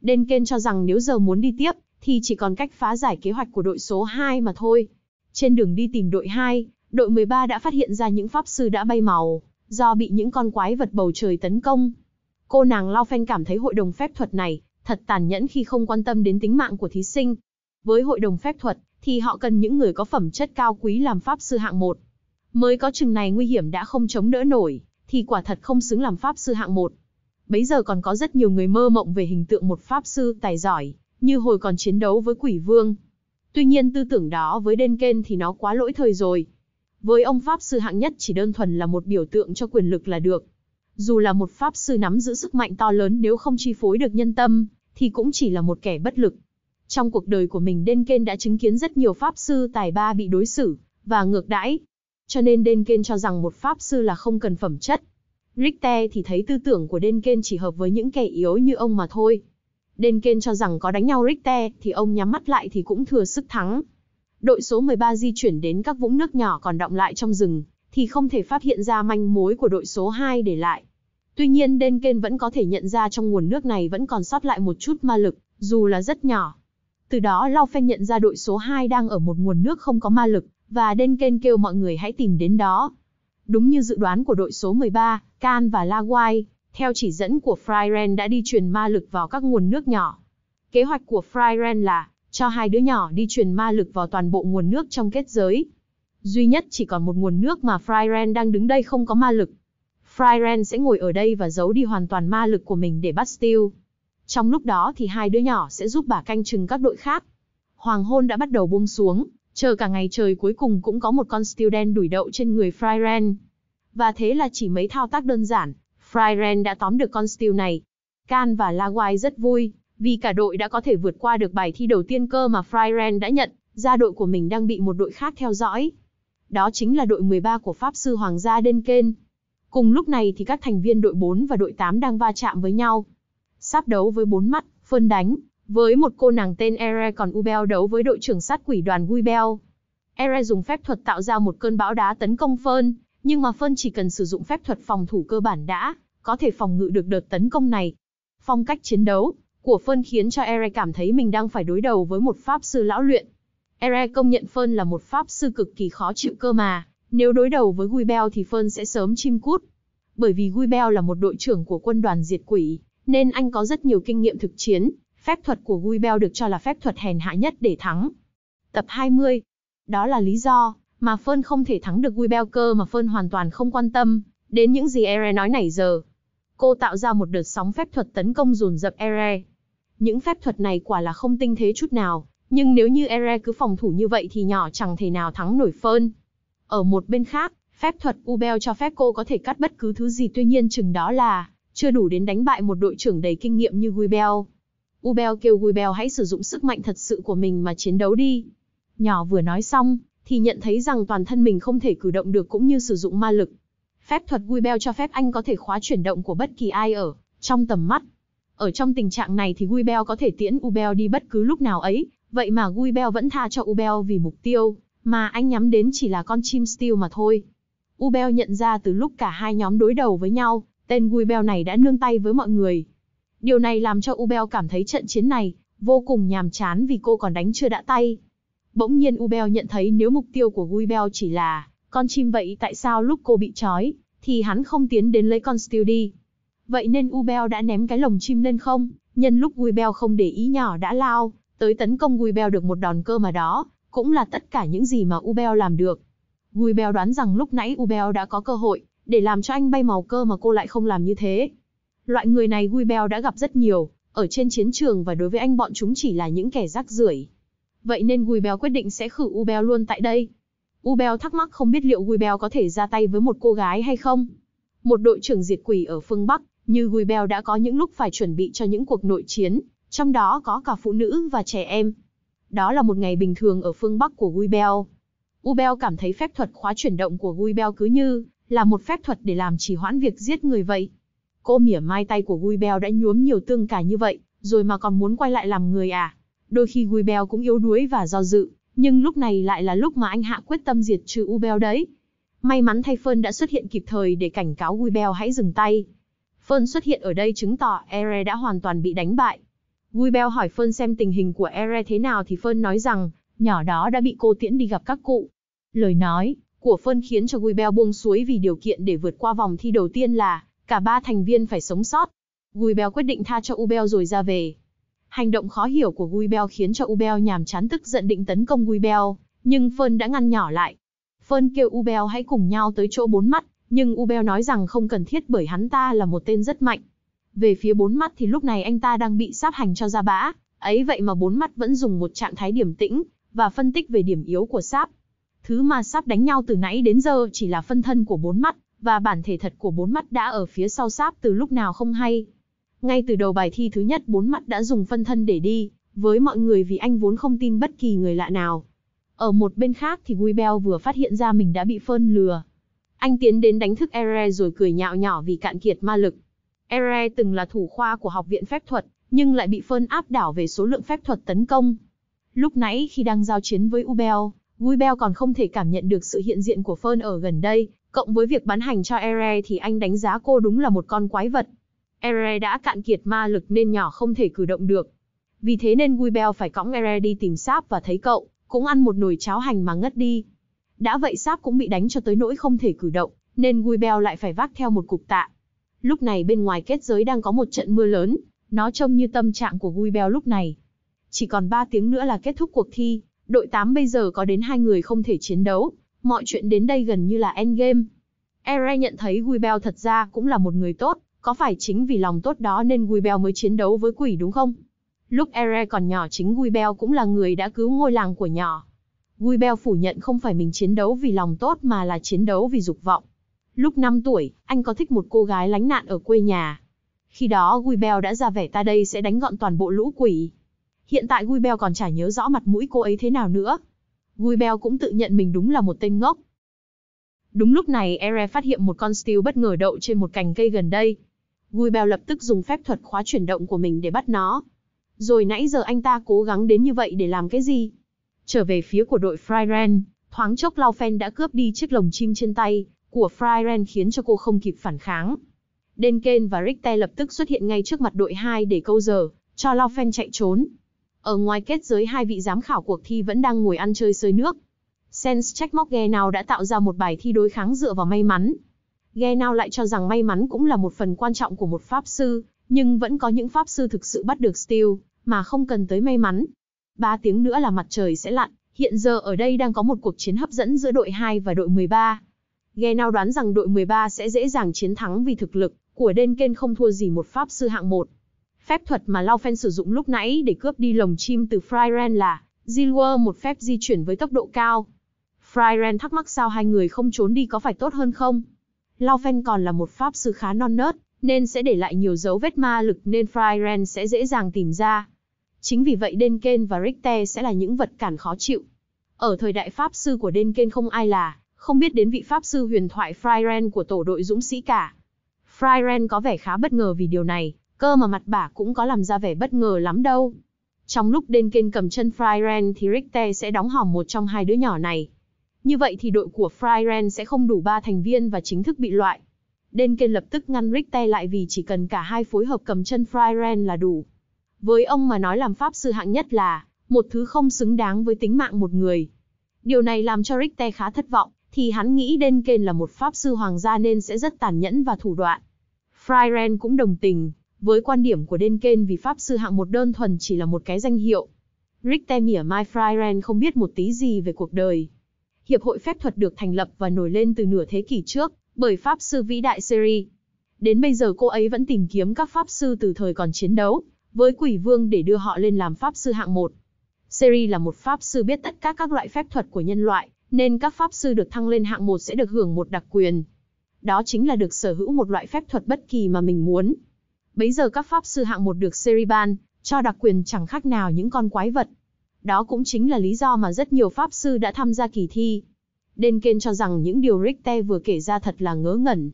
Speaker 1: Denken cho rằng nếu giờ muốn đi tiếp, thì chỉ còn cách phá giải kế hoạch của đội số 2 mà thôi. Trên đường đi tìm đội 2, đội 13 đã phát hiện ra những pháp sư đã bay màu, do bị những con quái vật bầu trời tấn công. Cô nàng Lao Phen cảm thấy hội đồng phép thuật này thật tàn nhẫn khi không quan tâm đến tính mạng của thí sinh. Với hội đồng phép thuật, thì họ cần những người có phẩm chất cao quý làm pháp sư hạng 1. Mới có chừng này nguy hiểm đã không chống đỡ nổi, thì quả thật không xứng làm pháp sư hạng 1. Bấy giờ còn có rất nhiều người mơ mộng về hình tượng một pháp sư tài giỏi, như hồi còn chiến đấu với quỷ vương. Tuy nhiên tư tưởng đó với Đen Denken thì nó quá lỗi thời rồi. Với ông Pháp Sư hạng nhất chỉ đơn thuần là một biểu tượng cho quyền lực là được. Dù là một Pháp Sư nắm giữ sức mạnh to lớn nếu không chi phối được nhân tâm, thì cũng chỉ là một kẻ bất lực. Trong cuộc đời của mình Đen Denken đã chứng kiến rất nhiều Pháp Sư tài ba bị đối xử, và ngược đãi. Cho nên Đen Denken cho rằng một Pháp Sư là không cần phẩm chất. Richter thì thấy tư tưởng của Đen Denken chỉ hợp với những kẻ yếu như ông mà thôi. Denken cho rằng có đánh nhau Richter thì ông nhắm mắt lại thì cũng thừa sức thắng. Đội số 13 di chuyển đến các vũng nước nhỏ còn động lại trong rừng, thì không thể phát hiện ra manh mối của đội số 2 để lại. Tuy nhiên Denken vẫn có thể nhận ra trong nguồn nước này vẫn còn sót lại một chút ma lực, dù là rất nhỏ. Từ đó Lao Phen nhận ra đội số 2 đang ở một nguồn nước không có ma lực, và Denken kêu mọi người hãy tìm đến đó. Đúng như dự đoán của đội số 13, Can và Laguai theo chỉ dẫn của Fryren đã đi truyền ma lực vào các nguồn nước nhỏ. Kế hoạch của Fryren là cho hai đứa nhỏ đi truyền ma lực vào toàn bộ nguồn nước trong kết giới. Duy nhất chỉ còn một nguồn nước mà Fryren đang đứng đây không có ma lực. Fryren sẽ ngồi ở đây và giấu đi hoàn toàn ma lực của mình để bắt Steel. Trong lúc đó thì hai đứa nhỏ sẽ giúp bà canh chừng các đội khác. Hoàng hôn đã bắt đầu buông xuống, chờ cả ngày trời cuối cùng cũng có một con Steel đen đuổi đậu trên người Fryren. Và thế là chỉ mấy thao tác đơn giản, Fryren đã tóm được con Steel này. Can và Lawai rất vui, vì cả đội đã có thể vượt qua được bài thi đầu tiên cơ mà Fryren đã nhận, ra đội của mình đang bị một đội khác theo dõi. Đó chính là đội 13 của Pháp Sư Hoàng gia Denken. Cùng lúc này thì các thành viên đội 4 và đội 8 đang va chạm với nhau. Sắp đấu với bốn mắt, phân đánh, với một cô nàng tên Ere còn Ubel đấu với đội trưởng sát quỷ đoàn Guibel. Ere dùng phép thuật tạo ra một cơn bão đá tấn công Phơn, nhưng mà Phơn chỉ cần sử dụng phép thuật phòng thủ cơ bản đã có thể phòng ngự được đợt tấn công này. Phong cách chiến đấu của Phơn khiến cho Ere cảm thấy mình đang phải đối đầu với một pháp sư lão luyện. Ere công nhận Phơn là một pháp sư cực kỳ khó chịu cơ mà, nếu đối đầu với Guibel thì Phơn sẽ sớm chim cút. Bởi vì Guibel là một đội trưởng của quân đoàn diệt quỷ, nên anh có rất nhiều kinh nghiệm thực chiến, phép thuật của Guibel được cho là phép thuật hèn hạ nhất để thắng. Tập 20 Đó là lý do mà Phơn không thể thắng được Guibel cơ mà Phơn hoàn toàn không quan tâm đến những gì Ere nói nãy giờ cô tạo ra một đợt sóng phép thuật tấn công dồn dập Ere. Những phép thuật này quả là không tinh thế chút nào, nhưng nếu như Ere cứ phòng thủ như vậy thì nhỏ chẳng thể nào thắng nổi phơn. Ở một bên khác, phép thuật Ubel cho phép cô có thể cắt bất cứ thứ gì tuy nhiên chừng đó là chưa đủ đến đánh bại một đội trưởng đầy kinh nghiệm như Guibel. Ubel kêu Guibel hãy sử dụng sức mạnh thật sự của mình mà chiến đấu đi. Nhỏ vừa nói xong, thì nhận thấy rằng toàn thân mình không thể cử động được cũng như sử dụng ma lực. Phép thuật Guibel cho phép anh có thể khóa chuyển động của bất kỳ ai ở trong tầm mắt. Ở trong tình trạng này thì Guibel có thể tiễn Ubel đi bất cứ lúc nào ấy, vậy mà Guibel vẫn tha cho Ubel vì mục tiêu mà anh nhắm đến chỉ là con chim steel mà thôi. Ubel nhận ra từ lúc cả hai nhóm đối đầu với nhau, tên Guibel này đã nương tay với mọi người. Điều này làm cho Ubel cảm thấy trận chiến này vô cùng nhàm chán vì cô còn đánh chưa đã tay. Bỗng nhiên Ubel nhận thấy nếu mục tiêu của Guibel chỉ là con chim vậy tại sao lúc cô bị trói, thì hắn không tiến đến lấy con Steel đi. Vậy nên Ubel đã ném cái lồng chim lên không, nhân lúc Ubel không để ý nhỏ đã lao, tới tấn công Guibel được một đòn cơ mà đó, cũng là tất cả những gì mà Ubel làm được. Guibel đoán rằng lúc nãy Ubel đã có cơ hội, để làm cho anh bay màu cơ mà cô lại không làm như thế. Loại người này Guibel đã gặp rất nhiều, ở trên chiến trường và đối với anh bọn chúng chỉ là những kẻ rác rưởi. Vậy nên Guibel quyết định sẽ khử Ubel luôn tại đây, Ubel thắc mắc không biết liệu Guibel có thể ra tay với một cô gái hay không. Một đội trưởng diệt quỷ ở phương Bắc, như Guibel đã có những lúc phải chuẩn bị cho những cuộc nội chiến, trong đó có cả phụ nữ và trẻ em. Đó là một ngày bình thường ở phương Bắc của Guibel. Ubel cảm thấy phép thuật khóa chuyển động của Guibel cứ như là một phép thuật để làm trì hoãn việc giết người vậy. Cô mỉa mai tay của Guibel đã nhuốm nhiều tương cả như vậy, rồi mà còn muốn quay lại làm người à. Đôi khi Guibel cũng yếu đuối và do dự, nhưng lúc này lại là lúc mà anh hạ quyết tâm diệt trừ Ubel đấy. May mắn thay Phơn đã xuất hiện kịp thời để cảnh cáo Ubel hãy dừng tay. Phơn xuất hiện ở đây chứng tỏ Ere đã hoàn toàn bị đánh bại. Ubel hỏi Phơn xem tình hình của Ere thế nào thì Phơn nói rằng, nhỏ đó đã bị cô tiễn đi gặp các cụ. Lời nói của Phơn khiến cho Ubel buông suối vì điều kiện để vượt qua vòng thi đầu tiên là cả ba thành viên phải sống sót. Ubel quyết định tha cho Ubel rồi ra về. Hành động khó hiểu của Guibel khiến cho Ubel nhàm chán tức giận định tấn công Guibel, nhưng Fern đã ngăn nhỏ lại. Fern kêu Ubel hãy cùng nhau tới chỗ bốn mắt, nhưng Ubel nói rằng không cần thiết bởi hắn ta là một tên rất mạnh. Về phía bốn mắt thì lúc này anh ta đang bị sáp hành cho ra bã, ấy vậy mà bốn mắt vẫn dùng một trạng thái điểm tĩnh, và phân tích về điểm yếu của sáp. Thứ mà sáp đánh nhau từ nãy đến giờ chỉ là phân thân của bốn mắt, và bản thể thật của bốn mắt đã ở phía sau sáp từ lúc nào không hay. Ngay từ đầu bài thi thứ nhất bốn mặt đã dùng phân thân để đi, với mọi người vì anh vốn không tin bất kỳ người lạ nào. Ở một bên khác thì Guibel vừa phát hiện ra mình đã bị phơn lừa. Anh tiến đến đánh thức Ere rồi cười nhạo nhỏ vì cạn kiệt ma lực. Ere từng là thủ khoa của học viện phép thuật, nhưng lại bị phơn áp đảo về số lượng phép thuật tấn công. Lúc nãy khi đang giao chiến với Ubel, Guibel còn không thể cảm nhận được sự hiện diện của phơn ở gần đây, cộng với việc bán hành cho Ere thì anh đánh giá cô đúng là một con quái vật. Ere đã cạn kiệt ma lực nên nhỏ không thể cử động được. Vì thế nên Guibel phải cõng Ere đi tìm Sáp và thấy cậu, cũng ăn một nồi cháo hành mà ngất đi. Đã vậy Sáp cũng bị đánh cho tới nỗi không thể cử động, nên Guibel lại phải vác theo một cục tạ. Lúc này bên ngoài kết giới đang có một trận mưa lớn, nó trông như tâm trạng của Guibel lúc này. Chỉ còn 3 tiếng nữa là kết thúc cuộc thi, đội 8 bây giờ có đến hai người không thể chiến đấu, mọi chuyện đến đây gần như là endgame. Ere nhận thấy Guibel thật ra cũng là một người tốt, có phải chính vì lòng tốt đó nên Guibel mới chiến đấu với quỷ đúng không? Lúc Ere còn nhỏ chính Guibel cũng là người đã cứu ngôi làng của nhỏ. Guibel phủ nhận không phải mình chiến đấu vì lòng tốt mà là chiến đấu vì dục vọng. Lúc 5 tuổi, anh có thích một cô gái lánh nạn ở quê nhà. Khi đó Guibel đã ra vẻ ta đây sẽ đánh gọn toàn bộ lũ quỷ. Hiện tại Guibel còn chả nhớ rõ mặt mũi cô ấy thế nào nữa. Guibel cũng tự nhận mình đúng là một tên ngốc. Đúng lúc này Ere phát hiện một con steel bất ngờ đậu trên một cành cây gần đây. Gui Bèo lập tức dùng phép thuật khóa chuyển động của mình để bắt nó. Rồi nãy giờ anh ta cố gắng đến như vậy để làm cái gì? Trở về phía của đội Fryren, thoáng chốc Laufen đã cướp đi chiếc lồng chim trên tay của Fryren khiến cho cô không kịp phản kháng. Denken và Richter lập tức xuất hiện ngay trước mặt đội 2 để câu giờ, cho Laufen chạy trốn. Ở ngoài kết giới hai vị giám khảo cuộc thi vẫn đang ngồi ăn chơi sơi nước. Sense Check Morgenau đã tạo ra một bài thi đối kháng dựa vào may mắn, Genau lại cho rằng may mắn cũng là một phần quan trọng của một pháp sư, nhưng vẫn có những pháp sư thực sự bắt được Steel, mà không cần tới may mắn. Ba tiếng nữa là mặt trời sẽ lặn, hiện giờ ở đây đang có một cuộc chiến hấp dẫn giữa đội 2 và đội 13. Genau đoán rằng đội 13 sẽ dễ dàng chiến thắng vì thực lực của Denken không thua gì một pháp sư hạng 1. Phép thuật mà Lao Phen sử dụng lúc nãy để cướp đi lồng chim từ Fryren là Zilwer một phép di chuyển với tốc độ cao. Fryren thắc mắc sao hai người không trốn đi có phải tốt hơn không? phen còn là một pháp sư khá non nớt, nên sẽ để lại nhiều dấu vết ma lực nên Fryren sẽ dễ dàng tìm ra. Chính vì vậy Denken và Richter sẽ là những vật cản khó chịu. Ở thời đại pháp sư của Denken không ai là, không biết đến vị pháp sư huyền thoại Fryren của tổ đội dũng sĩ cả. Fryren có vẻ khá bất ngờ vì điều này, cơ mà mặt bả cũng có làm ra vẻ bất ngờ lắm đâu. Trong lúc Denken cầm chân Fryren thì Richter sẽ đóng hỏng một trong hai đứa nhỏ này. Như vậy thì đội của Fryren sẽ không đủ 3 thành viên và chính thức bị loại. Denken lập tức ngăn Richter lại vì chỉ cần cả hai phối hợp cầm chân Fryren là đủ. Với ông mà nói làm pháp sư hạng nhất là một thứ không xứng đáng với tính mạng một người. Điều này làm cho Richter khá thất vọng, thì hắn nghĩ Denken là một pháp sư hoàng gia nên sẽ rất tàn nhẫn và thủ đoạn. Fryren cũng đồng tình với quan điểm của Denken vì pháp sư hạng một đơn thuần chỉ là một cái danh hiệu. Richter mỉa mai Fryren không biết một tí gì về cuộc đời hiệp hội phép thuật được thành lập và nổi lên từ nửa thế kỷ trước bởi pháp sư vĩ đại Seri. Đến bây giờ cô ấy vẫn tìm kiếm các pháp sư từ thời còn chiến đấu với quỷ vương để đưa họ lên làm pháp sư hạng một. Seri là một pháp sư biết tất cả các loại phép thuật của nhân loại, nên các pháp sư được thăng lên hạng một sẽ được hưởng một đặc quyền. Đó chính là được sở hữu một loại phép thuật bất kỳ mà mình muốn. Bấy giờ các pháp sư hạng một được Seri ban cho đặc quyền chẳng khác nào những con quái vật, đó cũng chính là lý do mà rất nhiều pháp sư đã tham gia kỳ thi. Denken cho rằng những điều Richter vừa kể ra thật là ngớ ngẩn.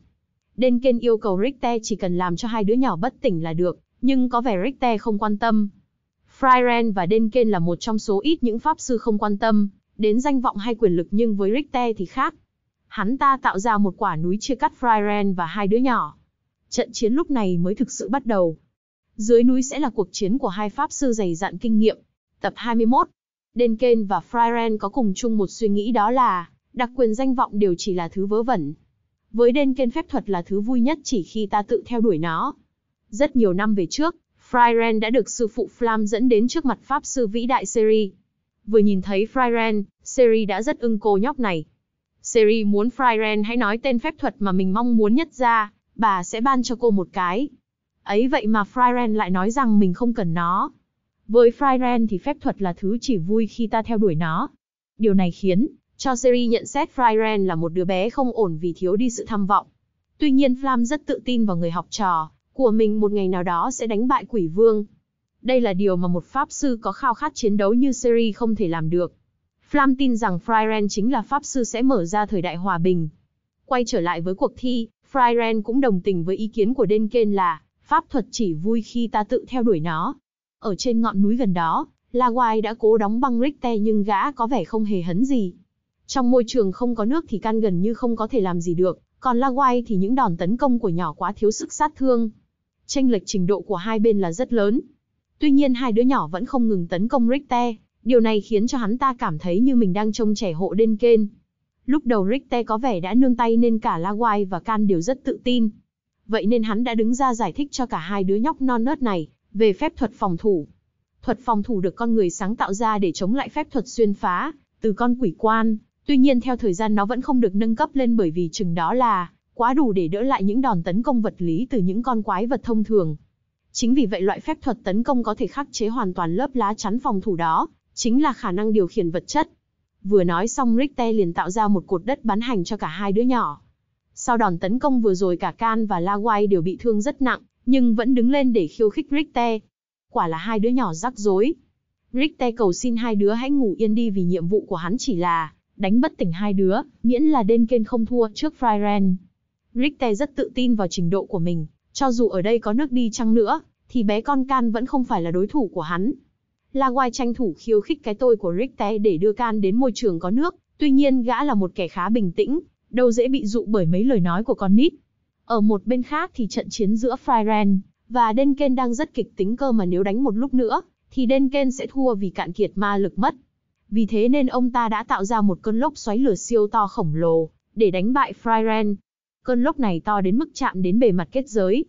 Speaker 1: Denken yêu cầu Richter chỉ cần làm cho hai đứa nhỏ bất tỉnh là được, nhưng có vẻ Richter không quan tâm. Freiren và Denken là một trong số ít những pháp sư không quan tâm đến danh vọng hay quyền lực nhưng với Richter thì khác. Hắn ta tạo ra một quả núi chia cắt Freiren và hai đứa nhỏ. Trận chiến lúc này mới thực sự bắt đầu. Dưới núi sẽ là cuộc chiến của hai pháp sư dày dặn kinh nghiệm, Tập 21 Đền Kên và Fryren có cùng chung một suy nghĩ đó là, đặc quyền danh vọng đều chỉ là thứ vớ vẩn. Với Đền Kên phép thuật là thứ vui nhất chỉ khi ta tự theo đuổi nó. Rất nhiều năm về trước, Fryren đã được sư phụ Flam dẫn đến trước mặt Pháp sư vĩ đại Seri. Vừa nhìn thấy Fryren, Seri đã rất ưng cô nhóc này. Seri muốn Fryren hãy nói tên phép thuật mà mình mong muốn nhất ra, bà sẽ ban cho cô một cái. Ấy vậy mà Fryren lại nói rằng mình không cần nó, với Fryren thì phép thuật là thứ chỉ vui khi ta theo đuổi nó. Điều này khiến cho Seri nhận xét Fryren là một đứa bé không ổn vì thiếu đi sự tham vọng. Tuy nhiên Flam rất tự tin vào người học trò của mình một ngày nào đó sẽ đánh bại quỷ vương. Đây là điều mà một pháp sư có khao khát chiến đấu như Seri không thể làm được. Flam tin rằng Fryren chính là pháp sư sẽ mở ra thời đại hòa bình. Quay trở lại với cuộc thi, Fryren cũng đồng tình với ý kiến của Denken là pháp thuật chỉ vui khi ta tự theo đuổi nó, ở trên ngọn núi gần đó, Laguai đã cố đóng băng Richter nhưng gã có vẻ không hề hấn gì. Trong môi trường không có nước thì can gần như không có thể làm gì được, còn Laguai thì những đòn tấn công của nhỏ quá thiếu sức sát thương. Tranh lệch trình độ của hai bên là rất lớn. Tuy nhiên hai đứa nhỏ vẫn không ngừng tấn công Richter, điều này khiến cho hắn ta cảm thấy như mình đang trông trẻ hộ đên kên. Lúc đầu Richter có vẻ đã nương tay nên cả Laguai và Can đều rất tự tin. Vậy nên hắn đã đứng ra giải thích cho cả hai đứa nhóc non nớt này, về phép thuật phòng thủ, thuật phòng thủ được con người sáng tạo ra để chống lại phép thuật xuyên phá, từ con quỷ quan, tuy nhiên theo thời gian nó vẫn không được nâng cấp lên bởi vì chừng đó là quá đủ để đỡ lại những đòn tấn công vật lý từ những con quái vật thông thường. Chính vì vậy loại phép thuật tấn công có thể khắc chế hoàn toàn lớp lá chắn phòng thủ đó, chính là khả năng điều khiển vật chất. Vừa nói xong Richter liền tạo ra một cột đất bắn hành cho cả hai đứa nhỏ. Sau đòn tấn công vừa rồi cả Can và La Guay đều bị thương rất nặng, nhưng vẫn đứng lên để khiêu khích Richter. Quả là hai đứa nhỏ rắc rối. Richter cầu xin hai đứa hãy ngủ yên đi vì nhiệm vụ của hắn chỉ là đánh bất tỉnh hai đứa, miễn là đên kên không thua trước Fryren. Richter rất tự tin vào trình độ của mình, cho dù ở đây có nước đi chăng nữa, thì bé con Can vẫn không phải là đối thủ của hắn. Lawai tranh thủ khiêu khích cái tôi của Richter để đưa Can đến môi trường có nước, tuy nhiên gã là một kẻ khá bình tĩnh, đâu dễ bị dụ bởi mấy lời nói của con nít. Ở một bên khác thì trận chiến giữa Frieren và Denken đang rất kịch tính cơ mà nếu đánh một lúc nữa, thì Denken sẽ thua vì cạn kiệt ma lực mất. Vì thế nên ông ta đã tạo ra một cơn lốc xoáy lửa siêu to khổng lồ, để đánh bại Frieren. Cơn lốc này to đến mức chạm đến bề mặt kết giới.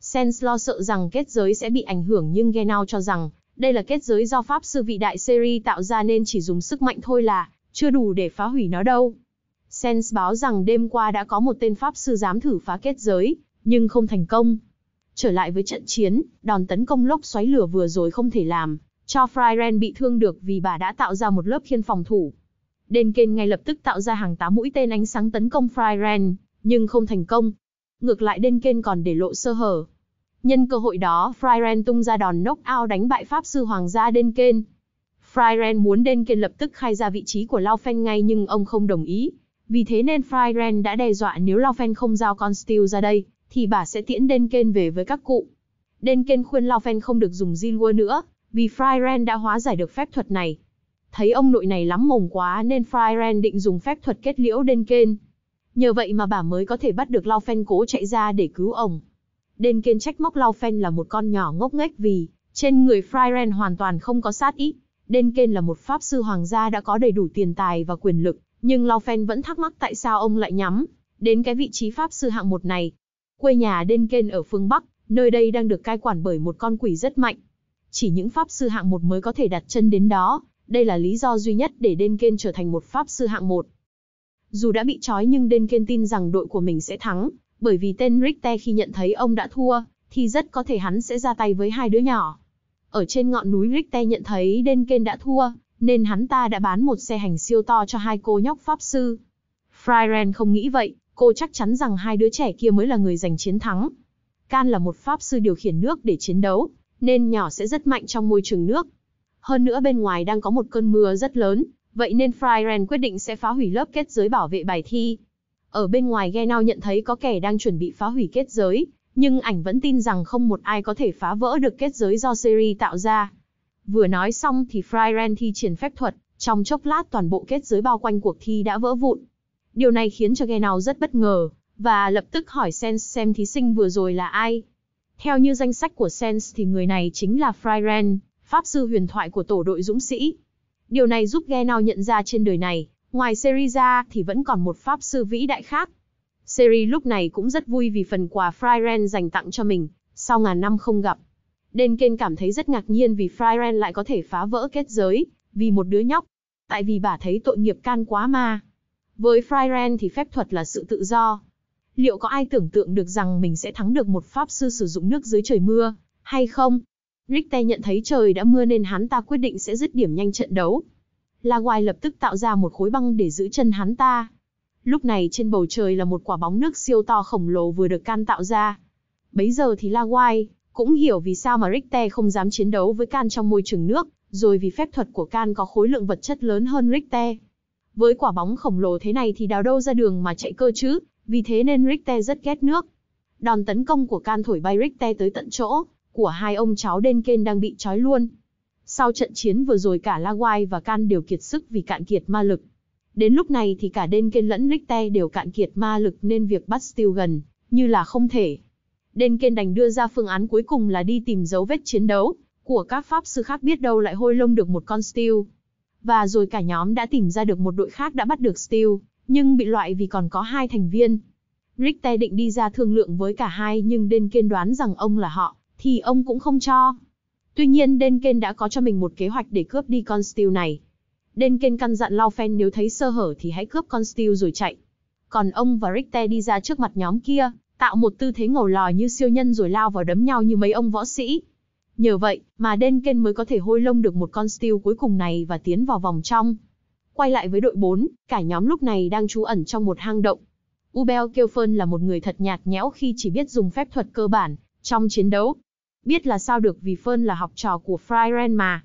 Speaker 1: Sens lo sợ rằng kết giới sẽ bị ảnh hưởng nhưng Genau cho rằng, đây là kết giới do Pháp Sư Vị Đại Seri tạo ra nên chỉ dùng sức mạnh thôi là, chưa đủ để phá hủy nó đâu. Sense báo rằng đêm qua đã có một tên pháp sư dám thử phá kết giới, nhưng không thành công. Trở lại với trận chiến, đòn tấn công lốc xoáy lửa vừa rồi không thể làm, cho Fryren bị thương được vì bà đã tạo ra một lớp khiên phòng thủ. Đền kên ngay lập tức tạo ra hàng tá mũi tên ánh sáng tấn công Fryren, nhưng không thành công. Ngược lại Đền kên còn để lộ sơ hở. Nhân cơ hội đó, Fryren tung ra đòn knockout đánh bại Pháp sư Hoàng gia Đền kên. Fryren muốn Đền kên lập tức khai ra vị trí của Lao Phen ngay nhưng ông không đồng ý, vì thế nên Fryren đã đe dọa nếu Laufen không giao con Steel ra đây, thì bà sẽ tiễn Denken về với các cụ. Denken khuyên Laufen không được dùng Zilwer nữa, vì Fryren đã hóa giải được phép thuật này. Thấy ông nội này lắm mồm quá nên Fryren định dùng phép thuật kết liễu Denken. Nhờ vậy mà bà mới có thể bắt được Laufen cố chạy ra để cứu ông. Denken trách móc Laufen là một con nhỏ ngốc nghếch vì trên người Fryren hoàn toàn không có sát ý. Denken là một pháp sư hoàng gia đã có đầy đủ tiền tài và quyền lực, nhưng Lao Phen vẫn thắc mắc tại sao ông lại nhắm đến cái vị trí pháp sư hạng một này. Quê nhà Đen kên ở phương Bắc, nơi đây đang được cai quản bởi một con quỷ rất mạnh. Chỉ những pháp sư hạng một mới có thể đặt chân đến đó, đây là lý do duy nhất để Đen kên trở thành một pháp sư hạng một. Dù đã bị trói nhưng Đen kên tin rằng đội của mình sẽ thắng, bởi vì tên Richter khi nhận thấy ông đã thua, thì rất có thể hắn sẽ ra tay với hai đứa nhỏ. Ở trên ngọn núi Richter nhận thấy Đen Denken đã thua, nên hắn ta đã bán một xe hành siêu to cho hai cô nhóc pháp sư. Fryren không nghĩ vậy, cô chắc chắn rằng hai đứa trẻ kia mới là người giành chiến thắng. Can là một pháp sư điều khiển nước để chiến đấu, nên nhỏ sẽ rất mạnh trong môi trường nước. Hơn nữa bên ngoài đang có một cơn mưa rất lớn, vậy nên Fryren quyết định sẽ phá hủy lớp kết giới bảo vệ bài thi. Ở bên ngoài Genau nhận thấy có kẻ đang chuẩn bị phá hủy kết giới, nhưng ảnh vẫn tin rằng không một ai có thể phá vỡ được kết giới do Siri tạo ra. Vừa nói xong thì Fryren thi triển phép thuật, trong chốc lát toàn bộ kết giới bao quanh cuộc thi đã vỡ vụn. Điều này khiến cho Genau rất bất ngờ, và lập tức hỏi Sense xem thí sinh vừa rồi là ai. Theo như danh sách của Sense thì người này chính là Fryren, pháp sư huyền thoại của tổ đội dũng sĩ. Điều này giúp Genau nhận ra trên đời này, ngoài Seriza thì vẫn còn một pháp sư vĩ đại khác. Seri lúc này cũng rất vui vì phần quà Fryren dành tặng cho mình, sau ngàn năm không gặp. Denken cảm thấy rất ngạc nhiên vì Fryren lại có thể phá vỡ kết giới, vì một đứa nhóc. Tại vì bà thấy tội nghiệp can quá mà. Với Fryren thì phép thuật là sự tự do. Liệu có ai tưởng tượng được rằng mình sẽ thắng được một pháp sư sử dụng nước dưới trời mưa, hay không? Richter nhận thấy trời đã mưa nên hắn ta quyết định sẽ dứt điểm nhanh trận đấu. Lawai lập tức tạo ra một khối băng để giữ chân hắn ta. Lúc này trên bầu trời là một quả bóng nước siêu to khổng lồ vừa được can tạo ra. Bấy giờ thì Lawai, cũng hiểu vì sao mà Richter không dám chiến đấu với Can trong môi trường nước, rồi vì phép thuật của Can có khối lượng vật chất lớn hơn Richter. Với quả bóng khổng lồ thế này thì đào đâu ra đường mà chạy cơ chứ, vì thế nên Richter rất ghét nước. Đòn tấn công của Can thổi bay Richter tới tận chỗ, của hai ông cháu Denken đang bị trói luôn. Sau trận chiến vừa rồi cả Lawai và Can đều kiệt sức vì cạn kiệt ma lực. Đến lúc này thì cả Denken lẫn Richter đều cạn kiệt ma lực nên việc bắt Steel gần, như là không thể. Denken đành đưa ra phương án cuối cùng là đi tìm dấu vết chiến đấu của các pháp sư khác biết đâu lại hôi lông được một con Steel. Và rồi cả nhóm đã tìm ra được một đội khác đã bắt được Steel, nhưng bị loại vì còn có hai thành viên. Richter định đi ra thương lượng với cả hai nhưng Denken đoán rằng ông là họ, thì ông cũng không cho. Tuy nhiên Denken đã có cho mình một kế hoạch để cướp đi con Steel này. Denken căn dặn lao phen nếu thấy sơ hở thì hãy cướp con Steel rồi chạy. Còn ông và Richter đi ra trước mặt nhóm kia, tạo một tư thế ngầu lòi như siêu nhân rồi lao vào đấm nhau như mấy ông võ sĩ. Nhờ vậy, mà đen ken mới có thể hôi lông được một con steel cuối cùng này và tiến vào vòng trong. Quay lại với đội 4, cả nhóm lúc này đang trú ẩn trong một hang động. Ubel Kielfern là một người thật nhạt nhẽo khi chỉ biết dùng phép thuật cơ bản trong chiến đấu. Biết là sao được vì Fern là học trò của Fryren mà.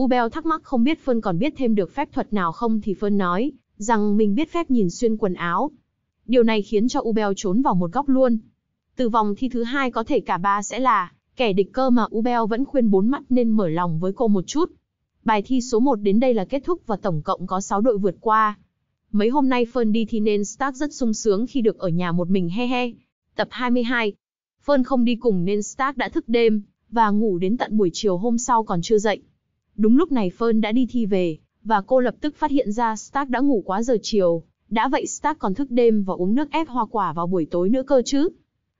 Speaker 1: Ubel thắc mắc không biết Fern còn biết thêm được phép thuật nào không thì Fern nói rằng mình biết phép nhìn xuyên quần áo, Điều này khiến cho Ubel trốn vào một góc luôn. Từ vòng thi thứ hai có thể cả ba sẽ là kẻ địch cơ mà Ubel vẫn khuyên bốn mắt nên mở lòng với cô một chút. Bài thi số 1 đến đây là kết thúc và tổng cộng có 6 đội vượt qua. Mấy hôm nay Fern đi thi nên Stark rất sung sướng khi được ở nhà một mình he he. Tập 22 Fern không đi cùng nên Stark đã thức đêm, và ngủ đến tận buổi chiều hôm sau còn chưa dậy. Đúng lúc này Fern đã đi thi về, và cô lập tức phát hiện ra Stark đã ngủ quá giờ chiều, đã vậy Stark còn thức đêm và uống nước ép hoa quả vào buổi tối nữa cơ chứ.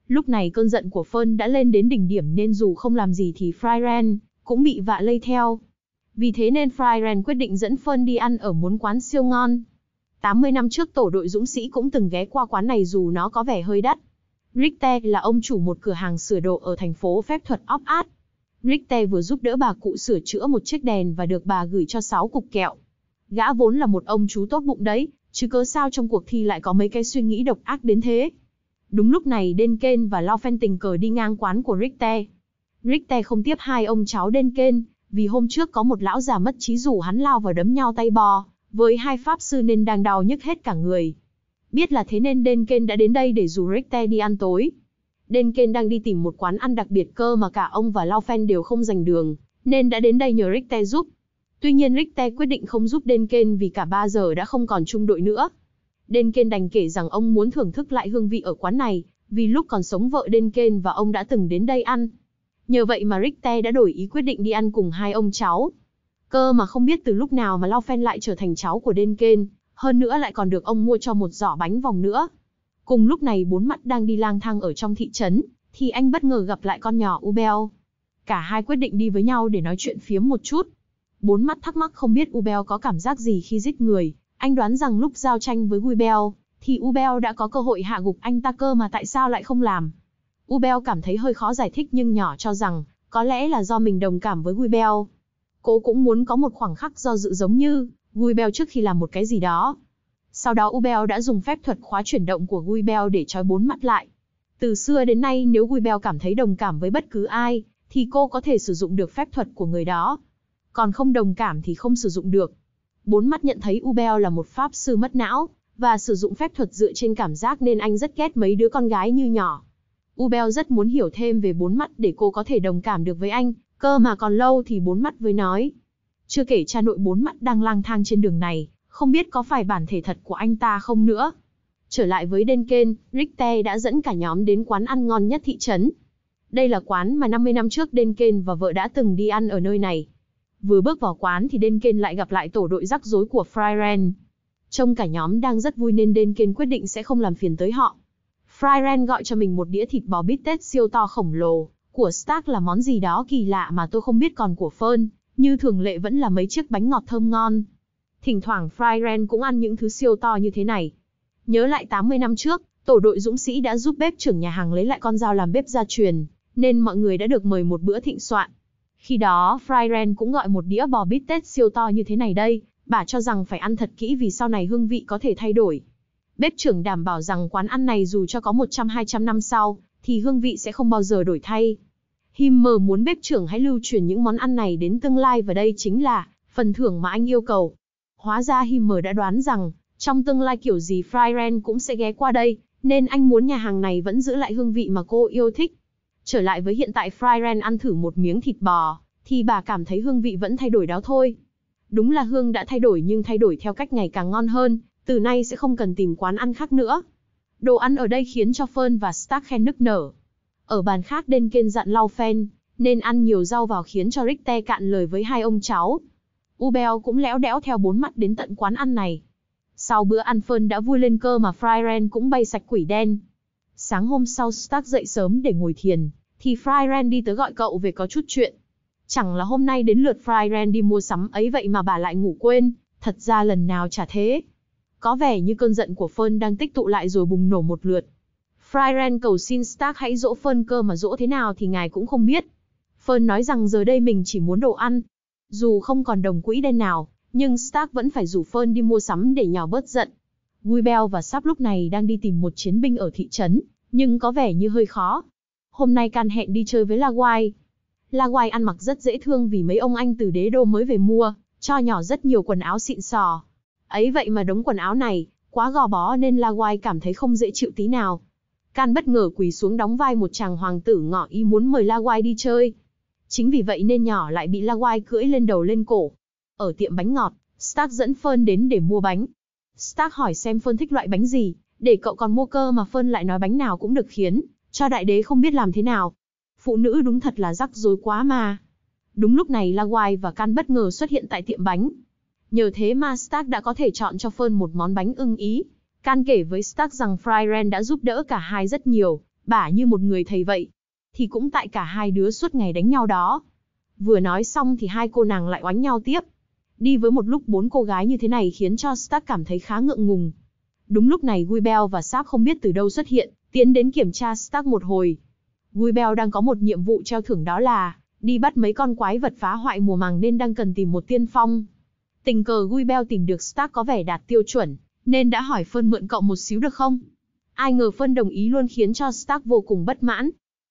Speaker 1: Lúc này cơn giận của Fern đã lên đến đỉnh điểm nên dù không làm gì thì Fryren cũng bị vạ lây theo. Vì thế nên Fryren quyết định dẫn Fern đi ăn ở muốn quán siêu ngon. 80 năm trước tổ đội dũng sĩ cũng từng ghé qua quán này dù nó có vẻ hơi đắt. Richter là ông chủ một cửa hàng sửa đồ ở thành phố phép thuật Op Art. Richter vừa giúp đỡ bà cụ sửa chữa một chiếc đèn và được bà gửi cho 6 cục kẹo. Gã vốn là một ông chú tốt bụng đấy, Chứ cớ sao trong cuộc thi lại có mấy cái suy nghĩ độc ác đến thế? Đúng lúc này đen Denken và lao phen tình cờ đi ngang quán của Richter. Richter không tiếp hai ông cháu đen Denken, vì hôm trước có một lão già mất trí rủ hắn lao vào đấm nhau tay bò, với hai pháp sư nên đang đau nhức hết cả người. Biết là thế nên đen Denken đã đến đây để rủ Richter đi ăn tối. đen Denken đang đi tìm một quán ăn đặc biệt cơ mà cả ông và lao phen đều không giành đường, nên đã đến đây nhờ Richter giúp. Tuy nhiên Richter quyết định không giúp Denken vì cả ba giờ đã không còn chung đội nữa. Denken đành kể rằng ông muốn thưởng thức lại hương vị ở quán này, vì lúc còn sống vợ Denken và ông đã từng đến đây ăn. Nhờ vậy mà Richter đã đổi ý quyết định đi ăn cùng hai ông cháu. Cơ mà không biết từ lúc nào mà Lau Phen lại trở thành cháu của Denken, hơn nữa lại còn được ông mua cho một giỏ bánh vòng nữa. Cùng lúc này bốn mắt đang đi lang thang ở trong thị trấn, thì anh bất ngờ gặp lại con nhỏ Ubel. Cả hai quyết định đi với nhau để nói chuyện phiếm một chút bốn mắt thắc mắc không biết Ubel có cảm giác gì khi giết người. Anh đoán rằng lúc giao tranh với Ubel, thì Ubel đã có cơ hội hạ gục anh ta cơ mà tại sao lại không làm. Ubel cảm thấy hơi khó giải thích nhưng nhỏ cho rằng, có lẽ là do mình đồng cảm với Ubel. Cô cũng muốn có một khoảng khắc do dự giống như, Ubel trước khi làm một cái gì đó. Sau đó Ubel đã dùng phép thuật khóa chuyển động của Ubel để trói bốn mắt lại. Từ xưa đến nay nếu Ubel cảm thấy đồng cảm với bất cứ ai, thì cô có thể sử dụng được phép thuật của người đó còn không đồng cảm thì không sử dụng được. Bốn mắt nhận thấy Ubel là một pháp sư mất não, và sử dụng phép thuật dựa trên cảm giác nên anh rất ghét mấy đứa con gái như nhỏ. Ubel rất muốn hiểu thêm về bốn mắt để cô có thể đồng cảm được với anh, cơ mà còn lâu thì bốn mắt với nói. Chưa kể cha nội bốn mắt đang lang thang trên đường này, không biết có phải bản thể thật của anh ta không nữa. Trở lại với đen Denken, Richter đã dẫn cả nhóm đến quán ăn ngon nhất thị trấn. Đây là quán mà 50 năm trước đen Denken và vợ đã từng đi ăn ở nơi này. Vừa bước vào quán thì Đen Ken lại gặp lại tổ đội rắc rối của Fryren. Trong cả nhóm đang rất vui nên Đen Ken quyết định sẽ không làm phiền tới họ. Fryren gọi cho mình một đĩa thịt bò bít tết siêu to khổng lồ, của Stark là món gì đó kỳ lạ mà tôi không biết còn của Fern, như thường lệ vẫn là mấy chiếc bánh ngọt thơm ngon. Thỉnh thoảng Fryren cũng ăn những thứ siêu to như thế này. Nhớ lại 80 năm trước, tổ đội dũng sĩ đã giúp bếp trưởng nhà hàng lấy lại con dao làm bếp gia truyền, nên mọi người đã được mời một bữa thịnh soạn. Khi đó Fryren cũng gọi một đĩa bò bít tết siêu to như thế này đây, bà cho rằng phải ăn thật kỹ vì sau này hương vị có thể thay đổi. Bếp trưởng đảm bảo rằng quán ăn này dù cho có 100-200 năm sau, thì hương vị sẽ không bao giờ đổi thay. Himmer muốn bếp trưởng hãy lưu truyền những món ăn này đến tương lai và đây chính là phần thưởng mà anh yêu cầu. Hóa ra Himmer đã đoán rằng, trong tương lai kiểu gì Fryren cũng sẽ ghé qua đây, nên anh muốn nhà hàng này vẫn giữ lại hương vị mà cô yêu thích. Trở lại với hiện tại Fryren ăn thử một miếng thịt bò, thì bà cảm thấy hương vị vẫn thay đổi đó thôi. Đúng là hương đã thay đổi nhưng thay đổi theo cách ngày càng ngon hơn, từ nay sẽ không cần tìm quán ăn khác nữa. Đồ ăn ở đây khiến cho Fern và Stark khen nức nở. Ở bàn khác đên kên dặn lau phen, nên ăn nhiều rau vào khiến cho Richter cạn lời với hai ông cháu. Ubel cũng léo đẽo theo bốn mắt đến tận quán ăn này. Sau bữa ăn Fern đã vui lên cơ mà Fryren cũng bay sạch quỷ đen, Sáng hôm sau Stark dậy sớm để ngồi thiền, thì Fry Randy tới gọi cậu về có chút chuyện. Chẳng là hôm nay đến lượt Fry Randy mua sắm ấy vậy mà bà lại ngủ quên, thật ra lần nào chả thế. Có vẻ như cơn giận của Fern đang tích tụ lại rồi bùng nổ một lượt. Fry Rand cầu xin Stark hãy dỗ Fern cơ mà dỗ thế nào thì ngài cũng không biết. Fern nói rằng giờ đây mình chỉ muốn đồ ăn. Dù không còn đồng quỹ đen nào, nhưng Stark vẫn phải rủ Fern đi mua sắm để nhỏ bớt giận. Guibel và Sáp lúc này đang đi tìm một chiến binh ở thị trấn, nhưng có vẻ như hơi khó. Hôm nay Can hẹn đi chơi với La La Laguai ăn mặc rất dễ thương vì mấy ông anh từ đế đô mới về mua, cho nhỏ rất nhiều quần áo xịn sò. Ấy vậy mà đống quần áo này, quá gò bó nên La Laguai cảm thấy không dễ chịu tí nào. Can bất ngờ quỳ xuống đóng vai một chàng hoàng tử ngỏ ý muốn mời La Laguai đi chơi. Chính vì vậy nên nhỏ lại bị La Laguai cưỡi lên đầu lên cổ. Ở tiệm bánh ngọt, Stark dẫn Phơn đến để mua bánh. Stark hỏi xem Phơn thích loại bánh gì, để cậu còn mua cơ mà Phơn lại nói bánh nào cũng được khiến, cho đại đế không biết làm thế nào. Phụ nữ đúng thật là rắc rối quá mà. Đúng lúc này Lawai và Can bất ngờ xuất hiện tại tiệm bánh. Nhờ thế mà Stark đã có thể chọn cho Phơn một món bánh ưng ý. Can kể với Stark rằng Fryren đã giúp đỡ cả hai rất nhiều, bả như một người thầy vậy. Thì cũng tại cả hai đứa suốt ngày đánh nhau đó. Vừa nói xong thì hai cô nàng lại oánh nhau tiếp. Đi với một lúc bốn cô gái như thế này khiến cho Stark cảm thấy khá ngượng ngùng, Đúng lúc này Guibel và Sáp không biết từ đâu xuất hiện, tiến đến kiểm tra Stark một hồi. Guibel đang có một nhiệm vụ treo thưởng đó là đi bắt mấy con quái vật phá hoại mùa màng nên đang cần tìm một tiên phong. Tình cờ Guibel tìm được Stark có vẻ đạt tiêu chuẩn, nên đã hỏi Phân mượn cậu một xíu được không? Ai ngờ Phân đồng ý luôn khiến cho Stark vô cùng bất mãn.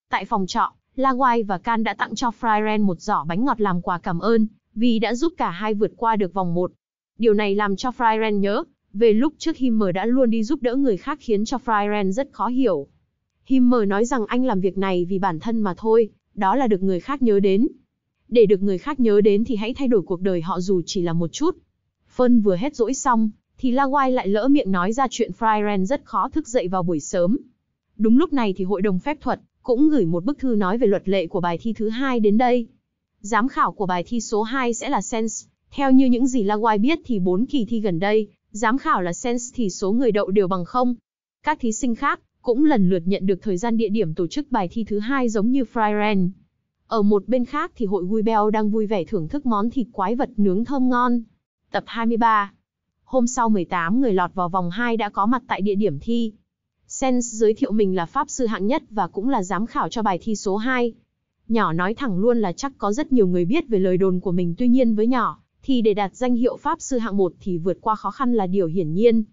Speaker 1: Tại phòng trọ, Lawai và Can đã tặng cho Fryren một giỏ bánh ngọt làm quà cảm ơn, vì đã giúp cả hai vượt qua được vòng một. Điều này làm cho Fryren nhớ, về lúc trước Himmer đã luôn đi giúp đỡ người khác khiến cho Fryren rất khó hiểu. Himmer nói rằng anh làm việc này vì bản thân mà thôi, đó là được người khác nhớ đến. Để được người khác nhớ đến thì hãy thay đổi cuộc đời họ dù chỉ là một chút. Phân vừa hết dỗi xong, thì Lawai lại lỡ miệng nói ra chuyện Fryren rất khó thức dậy vào buổi sớm. Đúng lúc này thì hội đồng phép thuật cũng gửi một bức thư nói về luật lệ của bài thi thứ hai đến đây. Giám khảo của bài thi số 2 sẽ là Sense, theo như những gì Lawai biết thì bốn kỳ thi gần đây Giám khảo là Sense thì số người đậu đều bằng không. Các thí sinh khác cũng lần lượt nhận được thời gian địa điểm tổ chức bài thi thứ hai giống như Fryren. Ở một bên khác thì hội Guibel đang vui vẻ thưởng thức món thịt quái vật nướng thơm ngon. Tập 23 Hôm sau 18 người lọt vào vòng 2 đã có mặt tại địa điểm thi. Sense giới thiệu mình là pháp sư hạng nhất và cũng là giám khảo cho bài thi số 2. Nhỏ nói thẳng luôn là chắc có rất nhiều người biết về lời đồn của mình tuy nhiên với nhỏ, thì để đạt danh hiệu Pháp Sư hạng một thì vượt qua khó khăn là điều hiển nhiên.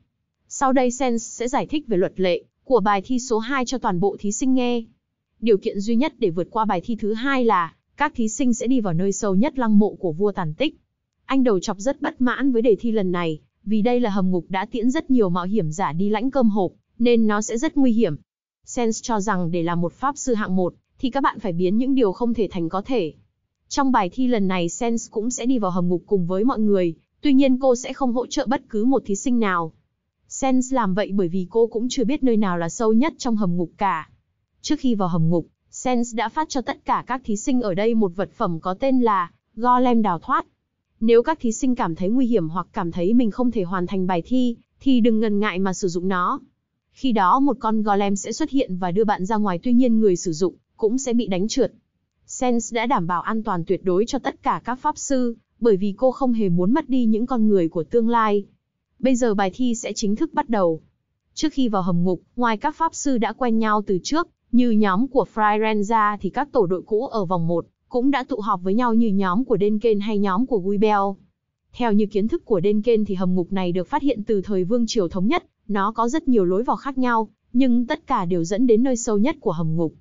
Speaker 1: Sau đây Sense sẽ giải thích về luật lệ của bài thi số 2 cho toàn bộ thí sinh nghe. Điều kiện duy nhất để vượt qua bài thi thứ hai là các thí sinh sẽ đi vào nơi sâu nhất lăng mộ của vua tàn tích. Anh đầu chọc rất bất mãn với đề thi lần này, vì đây là hầm ngục đã tiễn rất nhiều mạo hiểm giả đi lãnh cơm hộp, nên nó sẽ rất nguy hiểm. Sense cho rằng để làm một pháp sư hạng một, thì các bạn phải biến những điều không thể thành có thể. Trong bài thi lần này Sense cũng sẽ đi vào hầm ngục cùng với mọi người, tuy nhiên cô sẽ không hỗ trợ bất cứ một thí sinh nào. Sense làm vậy bởi vì cô cũng chưa biết nơi nào là sâu nhất trong hầm ngục cả. Trước khi vào hầm ngục, Sense đã phát cho tất cả các thí sinh ở đây một vật phẩm có tên là Golem đào thoát. Nếu các thí sinh cảm thấy nguy hiểm hoặc cảm thấy mình không thể hoàn thành bài thi, thì đừng ngần ngại mà sử dụng nó. Khi đó một con golem sẽ xuất hiện và đưa bạn ra ngoài tuy nhiên người sử dụng cũng sẽ bị đánh trượt. Sense đã đảm bảo an toàn tuyệt đối cho tất cả các pháp sư, bởi vì cô không hề muốn mất đi những con người của tương lai. Bây giờ bài thi sẽ chính thức bắt đầu. Trước khi vào hầm ngục, ngoài các pháp sư đã quen nhau từ trước, như nhóm của Fryren thì các tổ đội cũ ở vòng 1 cũng đã tụ họp với nhau như nhóm của Denken hay nhóm của Guibel. Theo như kiến thức của Denken thì hầm ngục này được phát hiện từ thời Vương Triều Thống Nhất, nó có rất nhiều lối vào khác nhau, nhưng tất cả đều dẫn đến nơi sâu nhất của hầm ngục.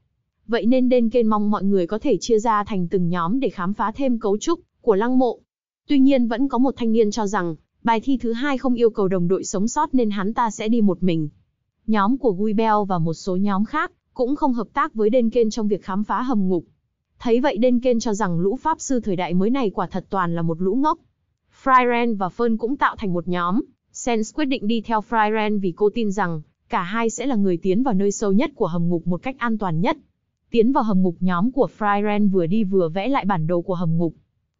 Speaker 1: Vậy nên Denken mong mọi người có thể chia ra thành từng nhóm để khám phá thêm cấu trúc của lăng mộ. Tuy nhiên vẫn có một thanh niên cho rằng, bài thi thứ hai không yêu cầu đồng đội sống sót nên hắn ta sẽ đi một mình. Nhóm của Guibel và một số nhóm khác cũng không hợp tác với Denken trong việc khám phá hầm ngục. Thấy vậy Denken cho rằng lũ pháp sư thời đại mới này quả thật toàn là một lũ ngốc. Fryren và Fern cũng tạo thành một nhóm. Sense quyết định đi theo Fryren vì cô tin rằng cả hai sẽ là người tiến vào nơi sâu nhất của hầm ngục một cách an toàn nhất. Tiến vào hầm ngục nhóm của Fryren vừa đi vừa vẽ lại bản đồ của hầm ngục.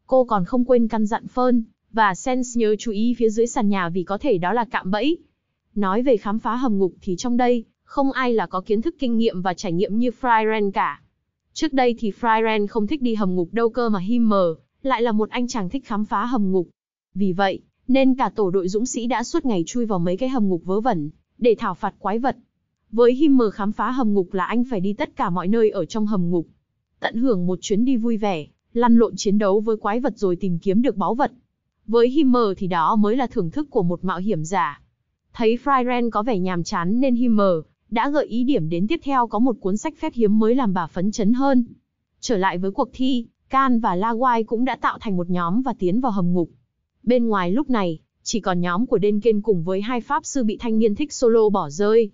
Speaker 1: Cô còn không quên căn dặn Fern và Sense nhớ chú ý phía dưới sàn nhà vì có thể đó là cạm bẫy. Nói về khám phá hầm ngục thì trong đây, không ai là có kiến thức kinh nghiệm và trải nghiệm như Fryren cả. Trước đây thì Fryren không thích đi hầm ngục đâu cơ mà Himmer lại là một anh chàng thích khám phá hầm ngục. Vì vậy, nên cả tổ đội dũng sĩ đã suốt ngày chui vào mấy cái hầm ngục vớ vẩn, để thảo phạt quái vật. Với Himmer khám phá hầm ngục là anh phải đi tất cả mọi nơi ở trong hầm ngục. Tận hưởng một chuyến đi vui vẻ, lăn lộn chiến đấu với quái vật rồi tìm kiếm được báu vật. Với Himmer thì đó mới là thưởng thức của một mạo hiểm giả. Thấy Fryren có vẻ nhàm chán nên Himmer đã gợi ý điểm đến tiếp theo có một cuốn sách phép hiếm mới làm bà phấn chấn hơn. Trở lại với cuộc thi, Can và Lawai cũng đã tạo thành một nhóm và tiến vào hầm ngục. Bên ngoài lúc này, chỉ còn nhóm của Denken cùng với hai pháp sư bị thanh niên thích solo bỏ rơi.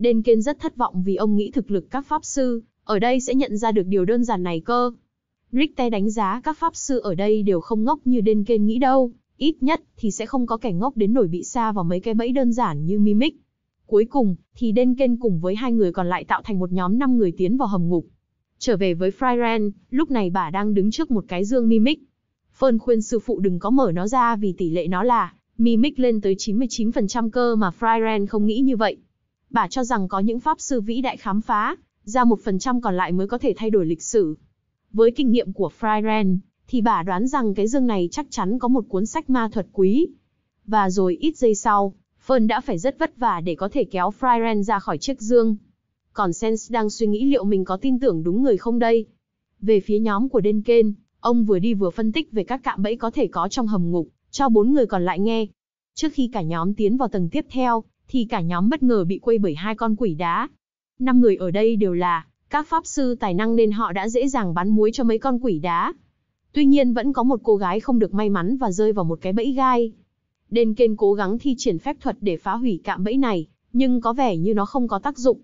Speaker 1: Đen Kiên rất thất vọng vì ông nghĩ thực lực các pháp sư ở đây sẽ nhận ra được điều đơn giản này cơ. Richter đánh giá các pháp sư ở đây đều không ngốc như Đen Kiên nghĩ đâu, ít nhất thì sẽ không có kẻ ngốc đến nổi bị xa vào mấy cái bẫy đơn giản như Mimic. Cuối cùng, thì Đen Kiên cùng với hai người còn lại tạo thành một nhóm 5 người tiến vào hầm ngục. Trở về với Fryren, lúc này bà đang đứng trước một cái dương Mimic. Phơn khuyên sư phụ đừng có mở nó ra vì tỷ lệ nó là Mimic lên tới 99% cơ mà Fryren không nghĩ như vậy bà cho rằng có những pháp sư vĩ đại khám phá, ra một phần trăm còn lại mới có thể thay đổi lịch sử. Với kinh nghiệm của Fryren, thì bà đoán rằng cái dương này chắc chắn có một cuốn sách ma thuật quý. Và rồi ít giây sau, Fern đã phải rất vất vả để có thể kéo Fryren ra khỏi chiếc dương. Còn Sense đang suy nghĩ liệu mình có tin tưởng đúng người không đây. Về phía nhóm của Denken, ông vừa đi vừa phân tích về các cạm bẫy có thể có trong hầm ngục, cho bốn người còn lại nghe. Trước khi cả nhóm tiến vào tầng tiếp theo, thì cả nhóm bất ngờ bị quây bởi hai con quỷ đá. Năm người ở đây đều là các pháp sư tài năng nên họ đã dễ dàng bắn muối cho mấy con quỷ đá. Tuy nhiên vẫn có một cô gái không được may mắn và rơi vào một cái bẫy gai. Đền kên cố gắng thi triển phép thuật để phá hủy cạm bẫy này, nhưng có vẻ như nó không có tác dụng.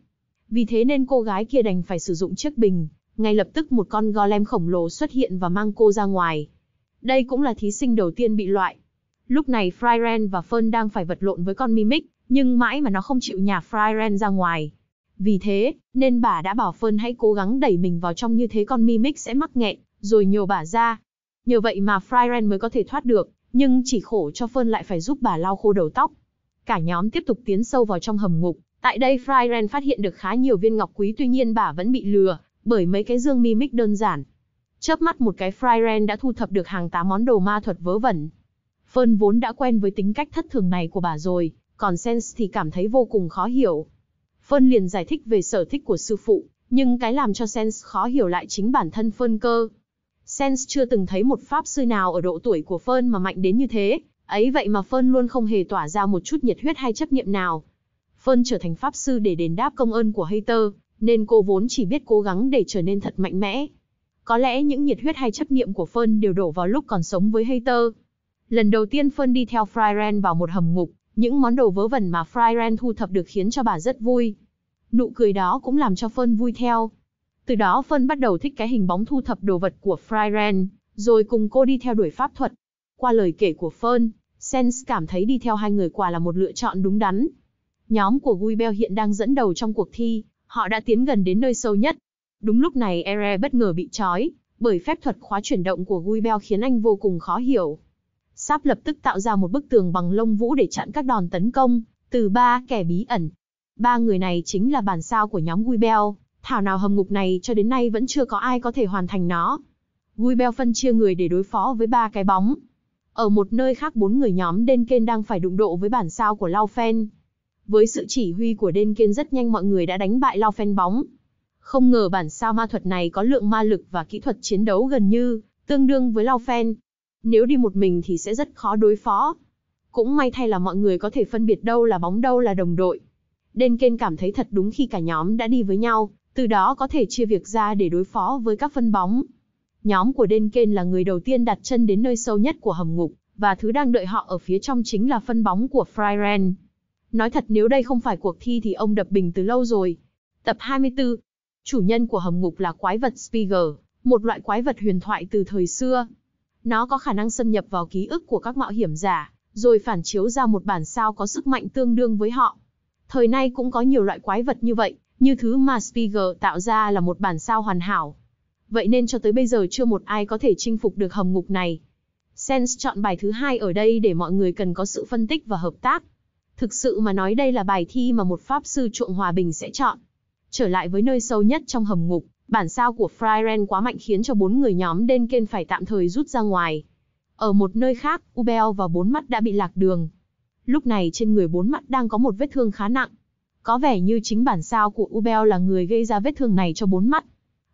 Speaker 1: Vì thế nên cô gái kia đành phải sử dụng chiếc bình, ngay lập tức một con golem khổng lồ xuất hiện và mang cô ra ngoài. Đây cũng là thí sinh đầu tiên bị loại. Lúc này Fryren và Fern đang phải vật lộn với con Mimic, nhưng mãi mà nó không chịu nhà Fryren ra ngoài. Vì thế, nên bà đã bảo Phơn hãy cố gắng đẩy mình vào trong như thế con Mimic sẽ mắc nghẹn, rồi nhổ bà ra. Nhờ vậy mà Fryren mới có thể thoát được, nhưng chỉ khổ cho Phơn lại phải giúp bà lau khô đầu tóc. Cả nhóm tiếp tục tiến sâu vào trong hầm ngục, tại đây Fryren phát hiện được khá nhiều viên ngọc quý tuy nhiên bà vẫn bị lừa, bởi mấy cái dương Mimic đơn giản. Chớp mắt một cái Fryren đã thu thập được hàng tá món đồ ma thuật vớ vẩn. Phơn vốn đã quen với tính cách thất thường này của bà rồi, còn Sense thì cảm thấy vô cùng khó hiểu. Phân liền giải thích về sở thích của sư phụ, nhưng cái làm cho Sense khó hiểu lại chính bản thân Phân cơ. Sense chưa từng thấy một pháp sư nào ở độ tuổi của Phân mà mạnh đến như thế, ấy vậy mà Phân luôn không hề tỏa ra một chút nhiệt huyết hay chấp nhiệm nào. Phân trở thành pháp sư để đền đáp công ơn của Hater, nên cô vốn chỉ biết cố gắng để trở nên thật mạnh mẽ. Có lẽ những nhiệt huyết hay chấp nhiệm của Phân đều đổ vào lúc còn sống với Hater. Lần đầu tiên Phân đi theo Fryren vào một hầm ngục, những món đồ vớ vẩn mà Fryren thu thập được khiến cho bà rất vui. Nụ cười đó cũng làm cho Fern vui theo. Từ đó Fern bắt đầu thích cái hình bóng thu thập đồ vật của Fryren, rồi cùng cô đi theo đuổi pháp thuật. Qua lời kể của Fern, Sense cảm thấy đi theo hai người quả là một lựa chọn đúng đắn. Nhóm của Guibel hiện đang dẫn đầu trong cuộc thi, họ đã tiến gần đến nơi sâu nhất. Đúng lúc này Ere bất ngờ bị trói, bởi phép thuật khóa chuyển động của Guibel khiến anh vô cùng khó hiểu. Sáp lập tức tạo ra một bức tường bằng lông vũ để chặn các đòn tấn công từ ba kẻ bí ẩn. Ba người này chính là bản sao của nhóm Guibel, thảo nào hầm ngục này cho đến nay vẫn chưa có ai có thể hoàn thành nó. Guibel phân chia người để đối phó với ba cái bóng. Ở một nơi khác bốn người nhóm Denken đang phải đụng độ với bản sao của Lao Phen. Với sự chỉ huy của Denken rất nhanh mọi người đã đánh bại Lao Phen bóng. Không ngờ bản sao ma thuật này có lượng ma lực và kỹ thuật chiến đấu gần như tương đương với Lao Phen. Nếu đi một mình thì sẽ rất khó đối phó. Cũng may thay là mọi người có thể phân biệt đâu là bóng đâu là đồng đội. Đen Ken cảm thấy thật đúng khi cả nhóm đã đi với nhau, từ đó có thể chia việc ra để đối phó với các phân bóng. Nhóm của Đen Ken là người đầu tiên đặt chân đến nơi sâu nhất của hầm ngục, và thứ đang đợi họ ở phía trong chính là phân bóng của Fryren. Nói thật nếu đây không phải cuộc thi thì ông đập bình từ lâu rồi. Tập 24 Chủ nhân của hầm ngục là quái vật Spiger, một loại quái vật huyền thoại từ thời xưa. Nó có khả năng xâm nhập vào ký ức của các mạo hiểm giả, rồi phản chiếu ra một bản sao có sức mạnh tương đương với họ. Thời nay cũng có nhiều loại quái vật như vậy, như thứ mà Spiegel tạo ra là một bản sao hoàn hảo. Vậy nên cho tới bây giờ chưa một ai có thể chinh phục được hầm ngục này. Sense chọn bài thứ hai ở đây để mọi người cần có sự phân tích và hợp tác. Thực sự mà nói đây là bài thi mà một pháp sư trộn hòa bình sẽ chọn. Trở lại với nơi sâu nhất trong hầm ngục, Bản sao của Fryren quá mạnh khiến cho bốn người nhóm Denken phải tạm thời rút ra ngoài. Ở một nơi khác, Ubel và bốn mắt đã bị lạc đường. Lúc này trên người bốn mắt đang có một vết thương khá nặng. Có vẻ như chính bản sao của Ubel là người gây ra vết thương này cho bốn mắt.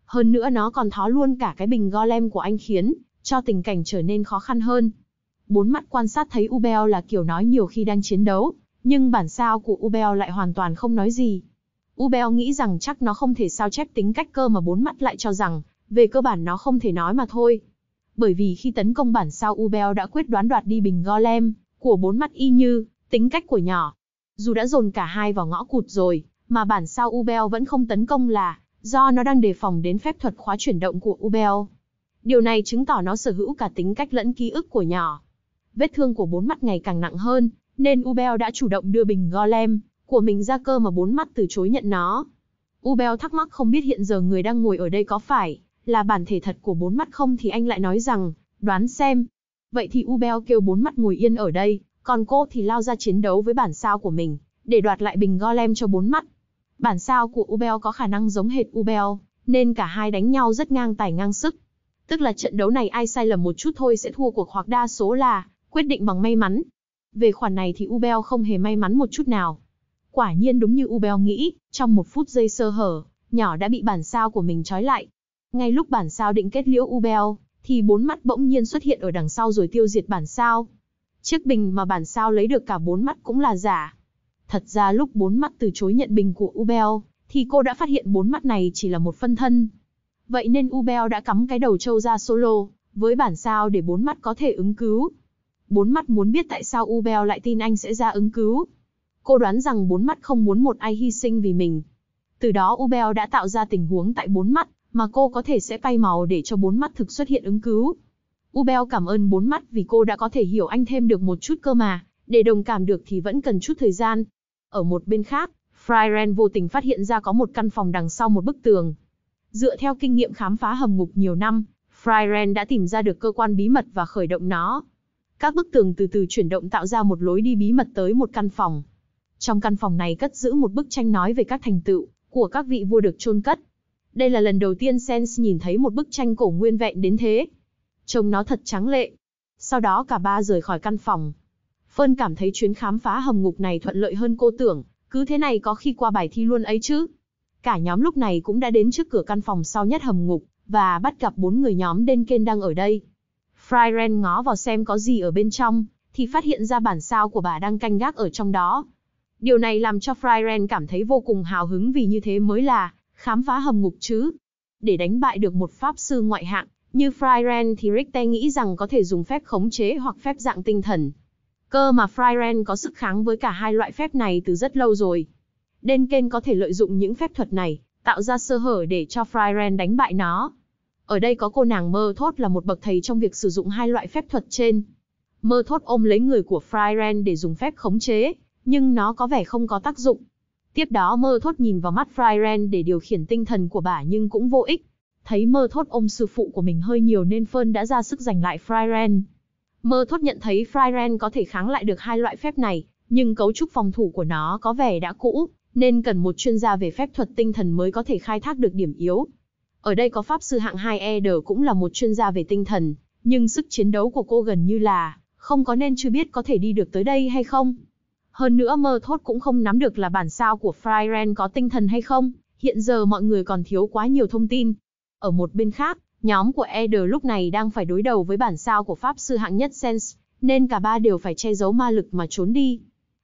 Speaker 1: Hơn nữa nó còn thó luôn cả cái bình golem của anh khiến cho tình cảnh trở nên khó khăn hơn. Bốn mắt quan sát thấy Ubel là kiểu nói nhiều khi đang chiến đấu, nhưng bản sao của Ubel lại hoàn toàn không nói gì. Ubel nghĩ rằng chắc nó không thể sao chép tính cách cơ mà bốn mắt lại cho rằng, về cơ bản nó không thể nói mà thôi. Bởi vì khi tấn công bản sao Ubel đã quyết đoán đoạt đi bình golem của bốn mắt y như tính cách của nhỏ. Dù đã dồn cả hai vào ngõ cụt rồi, mà bản sao Ubel vẫn không tấn công là do nó đang đề phòng đến phép thuật khóa chuyển động của Ubel. Điều này chứng tỏ nó sở hữu cả tính cách lẫn ký ức của nhỏ. Vết thương của bốn mắt ngày càng nặng hơn, nên Ubel đã chủ động đưa bình golem của mình ra cơ mà bốn mắt từ chối nhận nó. Ubel thắc mắc không biết hiện giờ người đang ngồi ở đây có phải là bản thể thật của bốn mắt không thì anh lại nói rằng, đoán xem. Vậy thì Ubel kêu bốn mắt ngồi yên ở đây, còn cô thì lao ra chiến đấu với bản sao của mình, để đoạt lại bình golem cho bốn mắt. Bản sao của Ubel có khả năng giống hệt Ubel nên cả hai đánh nhau rất ngang tài ngang sức. Tức là trận đấu này ai sai lầm một chút thôi sẽ thua cuộc hoặc đa số là quyết định bằng may mắn. Về khoản này thì Ubel không hề may mắn một chút nào. Quả nhiên đúng như Ubel nghĩ, trong một phút giây sơ hở, nhỏ đã bị bản sao của mình trói lại. Ngay lúc bản sao định kết liễu Ubel, thì bốn mắt bỗng nhiên xuất hiện ở đằng sau rồi tiêu diệt bản sao. Chiếc bình mà bản sao lấy được cả bốn mắt cũng là giả. Thật ra lúc bốn mắt từ chối nhận bình của Ubel, thì cô đã phát hiện bốn mắt này chỉ là một phân thân. Vậy nên Ubel đã cắm cái đầu trâu ra solo, với bản sao để bốn mắt có thể ứng cứu. Bốn mắt muốn biết tại sao Ubel lại tin anh sẽ ra ứng cứu. Cô đoán rằng bốn mắt không muốn một ai hy sinh vì mình. Từ đó Ubel đã tạo ra tình huống tại bốn mắt, mà cô có thể sẽ bay màu để cho bốn mắt thực xuất hiện ứng cứu. Ubel cảm ơn bốn mắt vì cô đã có thể hiểu anh thêm được một chút cơ mà, để đồng cảm được thì vẫn cần chút thời gian. Ở một bên khác, Fryren vô tình phát hiện ra có một căn phòng đằng sau một bức tường. Dựa theo kinh nghiệm khám phá hầm ngục nhiều năm, Fryren đã tìm ra được cơ quan bí mật và khởi động nó. Các bức tường từ từ chuyển động tạo ra một lối đi bí mật tới một căn phòng. Trong căn phòng này cất giữ một bức tranh nói về các thành tựu của các vị vua được chôn cất. Đây là lần đầu tiên Sense nhìn thấy một bức tranh cổ nguyên vẹn đến thế. Trông nó thật trắng lệ. Sau đó cả ba rời khỏi căn phòng. Phân cảm thấy chuyến khám phá hầm ngục này thuận lợi hơn cô tưởng, cứ thế này có khi qua bài thi luôn ấy chứ. Cả nhóm lúc này cũng đã đến trước cửa căn phòng sau nhất hầm ngục, và bắt gặp bốn người nhóm đen kên đang ở đây. Fryren ngó vào xem có gì ở bên trong, thì phát hiện ra bản sao của bà đang canh gác ở trong đó. Điều này làm cho Fryren cảm thấy vô cùng hào hứng vì như thế mới là khám phá hầm ngục chứ. Để đánh bại được một pháp sư ngoại hạng, như Fryren thì Richter nghĩ rằng có thể dùng phép khống chế hoặc phép dạng tinh thần. Cơ mà Fryren có sức kháng với cả hai loại phép này từ rất lâu rồi. Denken có thể lợi dụng những phép thuật này, tạo ra sơ hở để cho Fryren đánh bại nó. Ở đây có cô nàng mơ thốt là một bậc thầy trong việc sử dụng hai loại phép thuật trên. Mơ thốt ôm lấy người của Fryren để dùng phép khống chế, nhưng nó có vẻ không có tác dụng. Tiếp đó mơ thốt nhìn vào mắt Fryren để điều khiển tinh thần của bà nhưng cũng vô ích. Thấy mơ thốt ôm sư phụ của mình hơi nhiều nên Fern đã ra sức giành lại Fryren. Mơ thốt nhận thấy Fryren có thể kháng lại được hai loại phép này, nhưng cấu trúc phòng thủ của nó có vẻ đã cũ, nên cần một chuyên gia về phép thuật tinh thần mới có thể khai thác được điểm yếu. Ở đây có pháp sư hạng 2 Ed cũng là một chuyên gia về tinh thần, nhưng sức chiến đấu của cô gần như là không có nên chưa biết có thể đi được tới đây hay không. Hơn nữa mơ thốt cũng không nắm được là bản sao của Fryren có tinh thần hay không, hiện giờ mọi người còn thiếu quá nhiều thông tin. Ở một bên khác, nhóm của Eder lúc này đang phải đối đầu với bản sao của Pháp sư hạng nhất Sense, nên cả ba đều phải che giấu ma lực mà trốn đi.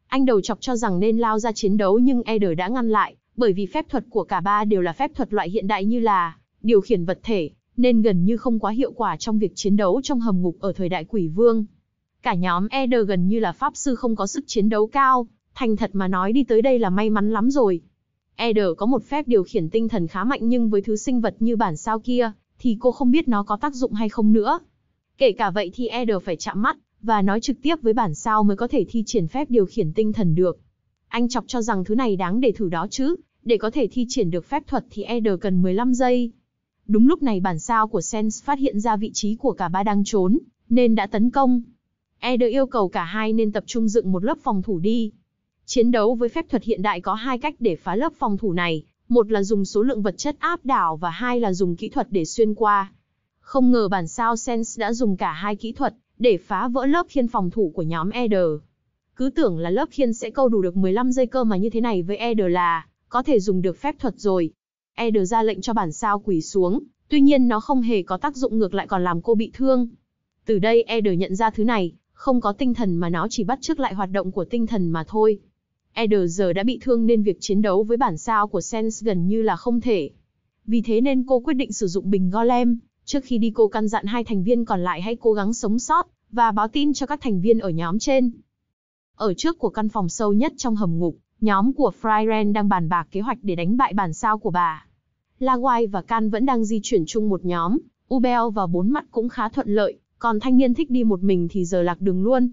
Speaker 1: Anh đầu chọc cho rằng nên lao ra chiến đấu nhưng Eder đã ngăn lại, bởi vì phép thuật của cả ba đều là phép thuật loại hiện đại như là điều khiển vật thể, nên gần như không quá hiệu quả trong việc chiến đấu trong hầm ngục ở thời đại quỷ vương. Cả nhóm Eder gần như là pháp sư không có sức chiến đấu cao, thành thật mà nói đi tới đây là may mắn lắm rồi. Eder có một phép điều khiển tinh thần khá mạnh nhưng với thứ sinh vật như bản sao kia, thì cô không biết nó có tác dụng hay không nữa. Kể cả vậy thì Eder phải chạm mắt, và nói trực tiếp với bản sao mới có thể thi triển phép điều khiển tinh thần được. Anh chọc cho rằng thứ này đáng để thử đó chứ, để có thể thi triển được phép thuật thì Eder cần 15 giây. Đúng lúc này bản sao của Sense phát hiện ra vị trí của cả ba đang trốn, nên đã tấn công. Eder yêu cầu cả hai nên tập trung dựng một lớp phòng thủ đi. Chiến đấu với phép thuật hiện đại có hai cách để phá lớp phòng thủ này, một là dùng số lượng vật chất áp đảo và hai là dùng kỹ thuật để xuyên qua. Không ngờ bản sao Sense đã dùng cả hai kỹ thuật để phá vỡ lớp khiên phòng thủ của nhóm Eder. Cứ tưởng là lớp khiên sẽ câu đủ được 15 giây cơ mà như thế này với Eder là có thể dùng được phép thuật rồi. Eder ra lệnh cho bản sao quỳ xuống, tuy nhiên nó không hề có tác dụng ngược lại còn làm cô bị thương. Từ đây Eder nhận ra thứ này, không có tinh thần mà nó chỉ bắt chước lại hoạt động của tinh thần mà thôi. Eder giờ đã bị thương nên việc chiến đấu với bản sao của Sense gần như là không thể. Vì thế nên cô quyết định sử dụng bình golem, trước khi đi cô căn dặn hai thành viên còn lại hãy cố gắng sống sót, và báo tin cho các thành viên ở nhóm trên. Ở trước của căn phòng sâu nhất trong hầm ngục, nhóm của Fryren đang bàn bạc kế hoạch để đánh bại bản sao của bà. Lawai và Can vẫn đang di chuyển chung một nhóm, Ubel và bốn mặt cũng khá thuận lợi, còn thanh niên thích đi một mình thì giờ lạc đường luôn.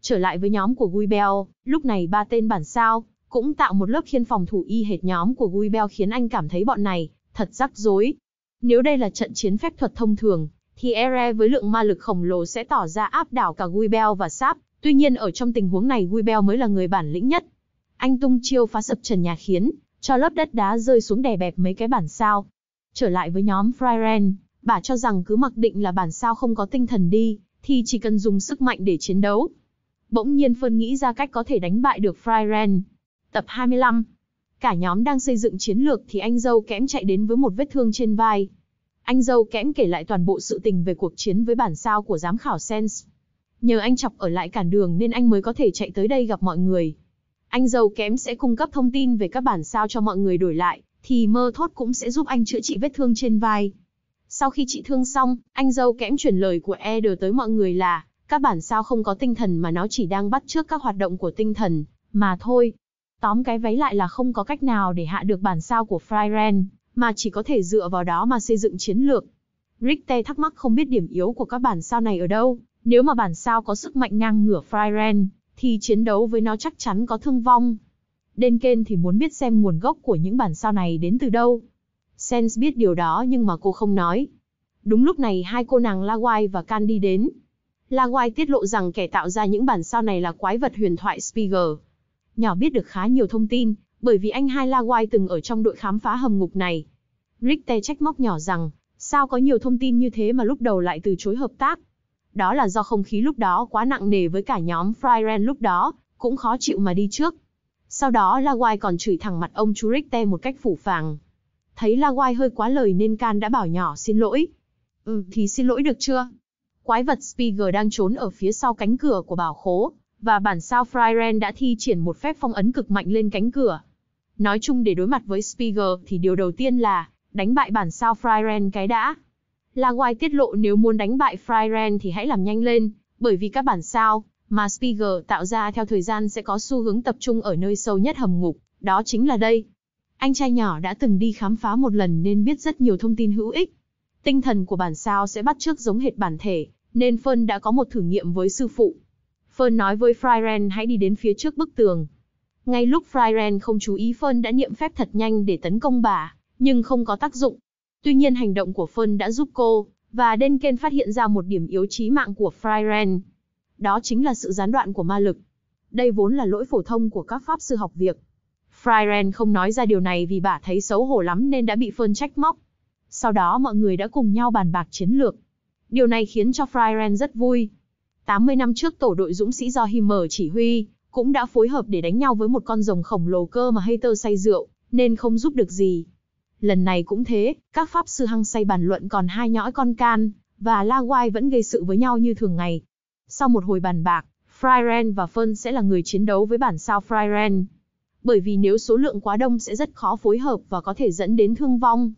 Speaker 1: Trở lại với nhóm của Gui Bell, lúc này ba tên bản sao, cũng tạo một lớp khiên phòng thủ y hệt nhóm của Gui Bell khiến anh cảm thấy bọn này, thật rắc rối. Nếu đây là trận chiến phép thuật thông thường, thì Ere với lượng ma lực khổng lồ sẽ tỏ ra áp đảo cả Gui Bell và Sáp. Tuy nhiên ở trong tình huống này Gui Bell mới là người bản lĩnh nhất. Anh tung chiêu phá sập trần nhà khiến, cho lớp đất đá rơi xuống đè bẹp mấy cái bản sao. Trở lại với nhóm Fryren, bà cho rằng cứ mặc định là bản sao không có tinh thần đi, thì chỉ cần dùng sức mạnh để chiến đấu. Bỗng nhiên Phơn nghĩ ra cách có thể đánh bại được Fryren. Tập 25 Cả nhóm đang xây dựng chiến lược thì anh dâu kẽm chạy đến với một vết thương trên vai. Anh dâu kẽm kể lại toàn bộ sự tình về cuộc chiến với bản sao của giám khảo Sense. Nhờ anh chọc ở lại cản đường nên anh mới có thể chạy tới đây gặp mọi người. Anh dâu kém sẽ cung cấp thông tin về các bản sao cho mọi người đổi lại, thì mơ thốt cũng sẽ giúp anh chữa trị vết thương trên vai. Sau khi trị thương xong, anh dâu kẽm chuyển lời của E đưa tới mọi người là, các bản sao không có tinh thần mà nó chỉ đang bắt trước các hoạt động của tinh thần, mà thôi. Tóm cái váy lại là không có cách nào để hạ được bản sao của Fryren, mà chỉ có thể dựa vào đó mà xây dựng chiến lược. Richter thắc mắc không biết điểm yếu của các bản sao này ở đâu, nếu mà bản sao có sức mạnh ngang ngửa Fryren, thì chiến đấu với nó chắc chắn có thương vong. Đên Ken thì muốn biết xem nguồn gốc của những bản sao này đến từ đâu, Sense biết điều đó nhưng mà cô không nói. Đúng lúc này hai cô nàng Lawai và Can đi đến. Lawai tiết lộ rằng kẻ tạo ra những bản sao này là quái vật huyền thoại Spiger. Nhỏ biết được khá nhiều thông tin, bởi vì anh hai Lawai từng ở trong đội khám phá hầm ngục này. Richter trách móc nhỏ rằng, sao có nhiều thông tin như thế mà lúc đầu lại từ chối hợp tác. Đó là do không khí lúc đó quá nặng nề với cả nhóm Fryren lúc đó, cũng khó chịu mà đi trước. Sau đó Lawai còn chửi thẳng mặt ông chú Richter một cách phủ phàng. Thấy La Guai hơi quá lời nên Can đã bảo nhỏ xin lỗi. Ừ thì xin lỗi được chưa? Quái vật Spiger đang trốn ở phía sau cánh cửa của bảo khố, và bản sao Fryren đã thi triển một phép phong ấn cực mạnh lên cánh cửa. Nói chung để đối mặt với Spiger thì điều đầu tiên là đánh bại bản sao Fryren cái đã. La Guai tiết lộ nếu muốn đánh bại Fryren thì hãy làm nhanh lên, bởi vì các bản sao mà Spiger tạo ra theo thời gian sẽ có xu hướng tập trung ở nơi sâu nhất hầm ngục, đó chính là đây. Anh trai nhỏ đã từng đi khám phá một lần nên biết rất nhiều thông tin hữu ích. Tinh thần của bản sao sẽ bắt chước giống hệt bản thể, nên Fern đã có một thử nghiệm với sư phụ. Fern nói với Fryren hãy đi đến phía trước bức tường. Ngay lúc Fryren không chú ý Fern đã niệm phép thật nhanh để tấn công bà, nhưng không có tác dụng. Tuy nhiên hành động của Fern đã giúp cô, và Denken phát hiện ra một điểm yếu chí mạng của Fryren. Đó chính là sự gián đoạn của ma lực. Đây vốn là lỗi phổ thông của các pháp sư học việc, Frieren không nói ra điều này vì bà thấy xấu hổ lắm nên đã bị Phơn trách móc. Sau đó mọi người đã cùng nhau bàn bạc chiến lược. Điều này khiến cho Frieren rất vui. 80 năm trước tổ đội dũng sĩ do Himmer chỉ huy, cũng đã phối hợp để đánh nhau với một con rồng khổng lồ cơ mà Hater say rượu, nên không giúp được gì. Lần này cũng thế, các pháp sư hăng say bàn luận còn hai nhõi con can, và La vẫn gây sự với nhau như thường ngày. Sau một hồi bàn bạc, Fryren và Fern sẽ là người chiến đấu với bản sao Fryren bởi vì nếu số lượng quá đông sẽ rất khó phối hợp và có thể dẫn đến thương vong.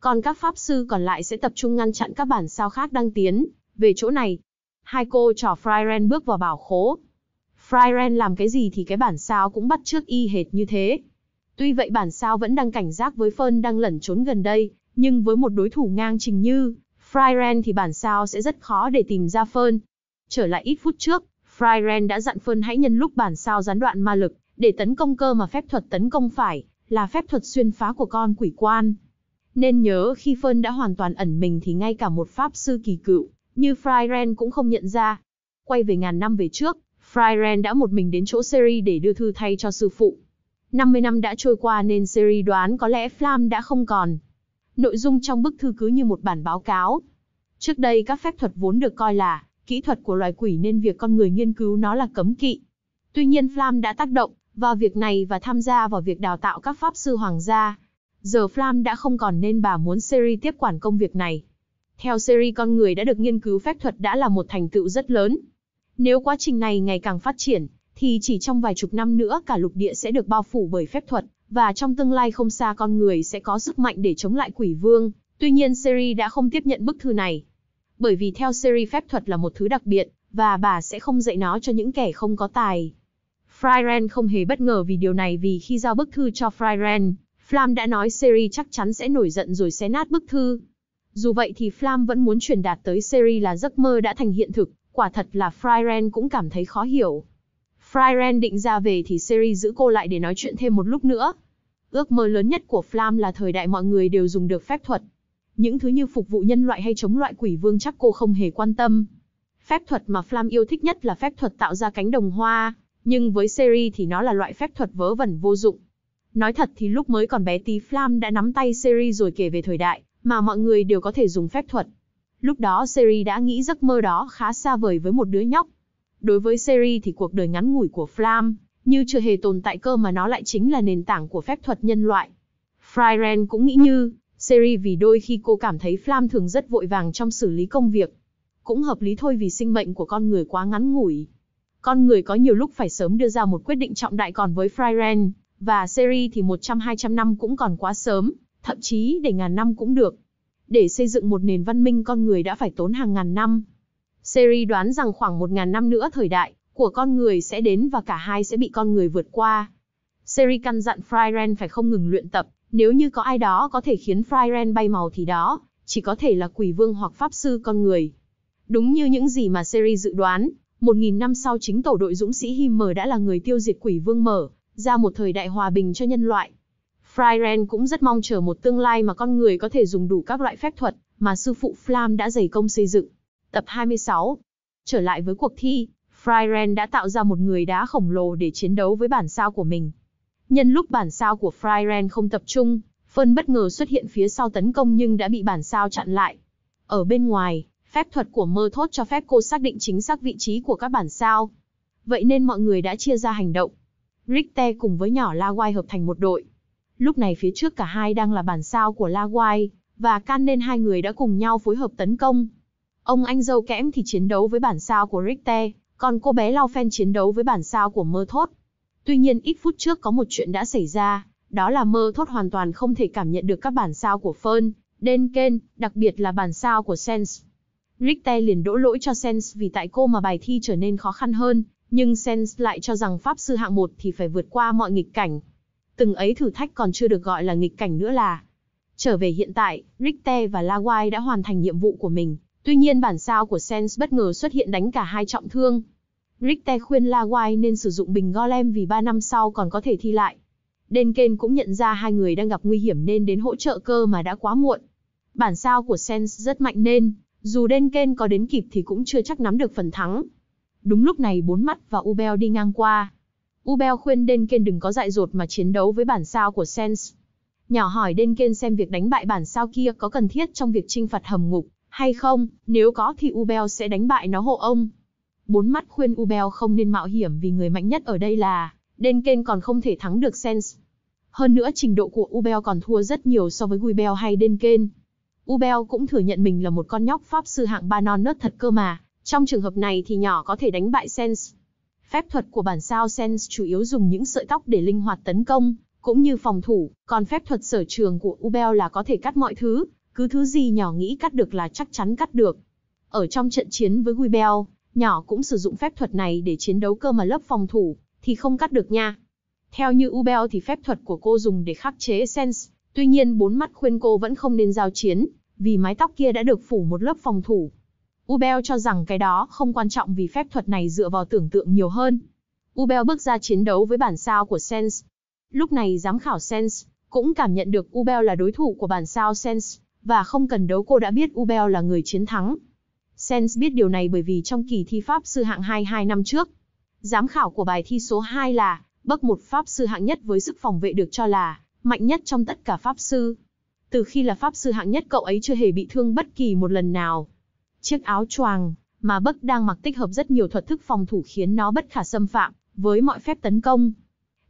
Speaker 1: Còn các pháp sư còn lại sẽ tập trung ngăn chặn các bản sao khác đang tiến về chỗ này. Hai cô trò Fryren bước vào bảo khố. Fryren làm cái gì thì cái bản sao cũng bắt trước y hệt như thế. Tuy vậy bản sao vẫn đang cảnh giác với Fern đang lẩn trốn gần đây, nhưng với một đối thủ ngang trình như Fryren thì bản sao sẽ rất khó để tìm ra Fern. Trở lại ít phút trước, Fryren đã dặn Fern hãy nhân lúc bản sao gián đoạn ma lực, để tấn công cơ mà phép thuật tấn công phải, là phép thuật xuyên phá của con quỷ quan. Nên nhớ khi Phơn đã hoàn toàn ẩn mình thì ngay cả một pháp sư kỳ cựu, như Fryren cũng không nhận ra. Quay về ngàn năm về trước, Fryren đã một mình đến chỗ Seri để đưa thư thay cho sư phụ. 50 năm đã trôi qua nên Seri đoán có lẽ Flam đã không còn. Nội dung trong bức thư cứ như một bản báo cáo. Trước đây các phép thuật vốn được coi là kỹ thuật của loài quỷ nên việc con người nghiên cứu nó là cấm kỵ. Tuy nhiên Flam đã tác động, vào việc này và tham gia vào việc đào tạo các pháp sư hoàng gia. Giờ Flam đã không còn nên bà muốn Seri tiếp quản công việc này. Theo Seri con người đã được nghiên cứu phép thuật đã là một thành tựu rất lớn. Nếu quá trình này ngày càng phát triển, thì chỉ trong vài chục năm nữa cả lục địa sẽ được bao phủ bởi phép thuật, và trong tương lai không xa con người sẽ có sức mạnh để chống lại quỷ vương. Tuy nhiên Seri đã không tiếp nhận bức thư này. Bởi vì theo Seri phép thuật là một thứ đặc biệt, và bà sẽ không dạy nó cho những kẻ không có tài. Fryren không hề bất ngờ vì điều này vì khi giao bức thư cho Fryren, Flam đã nói Seri chắc chắn sẽ nổi giận rồi xé nát bức thư. Dù vậy thì Flam vẫn muốn truyền đạt tới Seri là giấc mơ đã thành hiện thực, quả thật là Fryren cũng cảm thấy khó hiểu. Fryren định ra về thì Seri giữ cô lại để nói chuyện thêm một lúc nữa. Ước mơ lớn nhất của Flam là thời đại mọi người đều dùng được phép thuật. Những thứ như phục vụ nhân loại hay chống loại quỷ vương chắc cô không hề quan tâm. Phép thuật mà Flam yêu thích nhất là phép thuật tạo ra cánh đồng hoa. Nhưng với Seri thì nó là loại phép thuật vớ vẩn vô dụng. Nói thật thì lúc mới còn bé tí Flam đã nắm tay Seri rồi kể về thời đại mà mọi người đều có thể dùng phép thuật. Lúc đó Seri đã nghĩ giấc mơ đó khá xa vời với một đứa nhóc. Đối với Seri thì cuộc đời ngắn ngủi của Flam như chưa hề tồn tại cơ mà nó lại chính là nền tảng của phép thuật nhân loại. Fryren cũng nghĩ như Seri vì đôi khi cô cảm thấy Flam thường rất vội vàng trong xử lý công việc. Cũng hợp lý thôi vì sinh mệnh của con người quá ngắn ngủi, con người có nhiều lúc phải sớm đưa ra một quyết định trọng đại còn với Fryren và Seri thì 100-200 năm cũng còn quá sớm, thậm chí để ngàn năm cũng được. Để xây dựng một nền văn minh con người đã phải tốn hàng ngàn năm. Seri đoán rằng khoảng một ngàn năm nữa thời đại của con người sẽ đến và cả hai sẽ bị con người vượt qua. Seri căn dặn Fryren phải không ngừng luyện tập, nếu như có ai đó có thể khiến Fryren bay màu thì đó, chỉ có thể là quỷ vương hoặc pháp sư con người. Đúng như những gì mà Seri dự đoán, một nghìn năm sau chính tổ đội dũng sĩ Himmer đã là người tiêu diệt quỷ vương mở, ra một thời đại hòa bình cho nhân loại. Fryren cũng rất mong chờ một tương lai mà con người có thể dùng đủ các loại phép thuật mà sư phụ Flam đã dày công xây dựng. Tập 26 Trở lại với cuộc thi, Fryren đã tạo ra một người đá khổng lồ để chiến đấu với bản sao của mình. Nhân lúc bản sao của Fryren không tập trung, Phân bất ngờ xuất hiện phía sau tấn công nhưng đã bị bản sao chặn lại. Ở bên ngoài, Phép thuật của mơ thốt cho phép cô xác định chính xác vị trí của các bản sao. Vậy nên mọi người đã chia ra hành động. Richter cùng với nhỏ Lawai hợp thành một đội. Lúc này phía trước cả hai đang là bản sao của Lawai, và can nên hai người đã cùng nhau phối hợp tấn công. Ông anh dâu kẽm thì chiến đấu với bản sao của Richter, còn cô bé lao phen chiến đấu với bản sao của mơ thốt. Tuy nhiên ít phút trước có một chuyện đã xảy ra, đó là mơ thốt hoàn toàn không thể cảm nhận được các bản sao của Fern, Denken, đặc biệt là bản sao của Sense. Richter liền đổ lỗi cho Sense vì tại cô mà bài thi trở nên khó khăn hơn, nhưng Sense lại cho rằng pháp sư hạng 1 thì phải vượt qua mọi nghịch cảnh. Từng ấy thử thách còn chưa được gọi là nghịch cảnh nữa là. Trở về hiện tại, Richter và Lawai đã hoàn thành nhiệm vụ của mình, tuy nhiên bản sao của Sense bất ngờ xuất hiện đánh cả hai trọng thương. Richter khuyên Lawai nên sử dụng bình golem vì 3 năm sau còn có thể thi lại. Denken cũng nhận ra hai người đang gặp nguy hiểm nên đến hỗ trợ cơ mà đã quá muộn. Bản sao của Sense rất mạnh nên, dù đen Denken có đến kịp thì cũng chưa chắc nắm được phần thắng. Đúng lúc này bốn mắt và Ubel đi ngang qua. Ubel khuyên đen Denken đừng có dại dột mà chiến đấu với bản sao của Sense. Nhỏ hỏi đen Denken xem việc đánh bại bản sao kia có cần thiết trong việc trinh phạt hầm ngục hay không, nếu có thì Ubel sẽ đánh bại nó hộ ông. Bốn mắt khuyên Ubel không nên mạo hiểm vì người mạnh nhất ở đây là đen Denken còn không thể thắng được Sense. Hơn nữa trình độ của Ubel còn thua rất nhiều so với Guibel hay đen Denken. Ubel cũng thừa nhận mình là một con nhóc pháp sư hạng ba non nớt thật cơ mà, trong trường hợp này thì nhỏ có thể đánh bại Sense. Phép thuật của bản sao Sense chủ yếu dùng những sợi tóc để linh hoạt tấn công, cũng như phòng thủ, còn phép thuật sở trường của Ubel là có thể cắt mọi thứ, cứ thứ gì nhỏ nghĩ cắt được là chắc chắn cắt được. Ở trong trận chiến với Ubel, nhỏ cũng sử dụng phép thuật này để chiến đấu cơ mà lớp phòng thủ, thì không cắt được nha. Theo như Ubel thì phép thuật của cô dùng để khắc chế Sense, Tuy nhiên bốn mắt khuyên cô vẫn không nên giao chiến, vì mái tóc kia đã được phủ một lớp phòng thủ. Ubel cho rằng cái đó không quan trọng vì phép thuật này dựa vào tưởng tượng nhiều hơn. Ubel bước ra chiến đấu với bản sao của Sense. Lúc này giám khảo Sense cũng cảm nhận được Ubel là đối thủ của bản sao Sense, và không cần đấu cô đã biết Ubel là người chiến thắng. Sense biết điều này bởi vì trong kỳ thi Pháp sư hạng 2 2 năm trước, giám khảo của bài thi số 2 là Bậc một Pháp sư hạng nhất với sức phòng vệ được cho là mạnh nhất trong tất cả pháp sư. Từ khi là pháp sư hạng nhất cậu ấy chưa hề bị thương bất kỳ một lần nào. Chiếc áo choàng mà Bấc đang mặc tích hợp rất nhiều thuật thức phòng thủ khiến nó bất khả xâm phạm với mọi phép tấn công.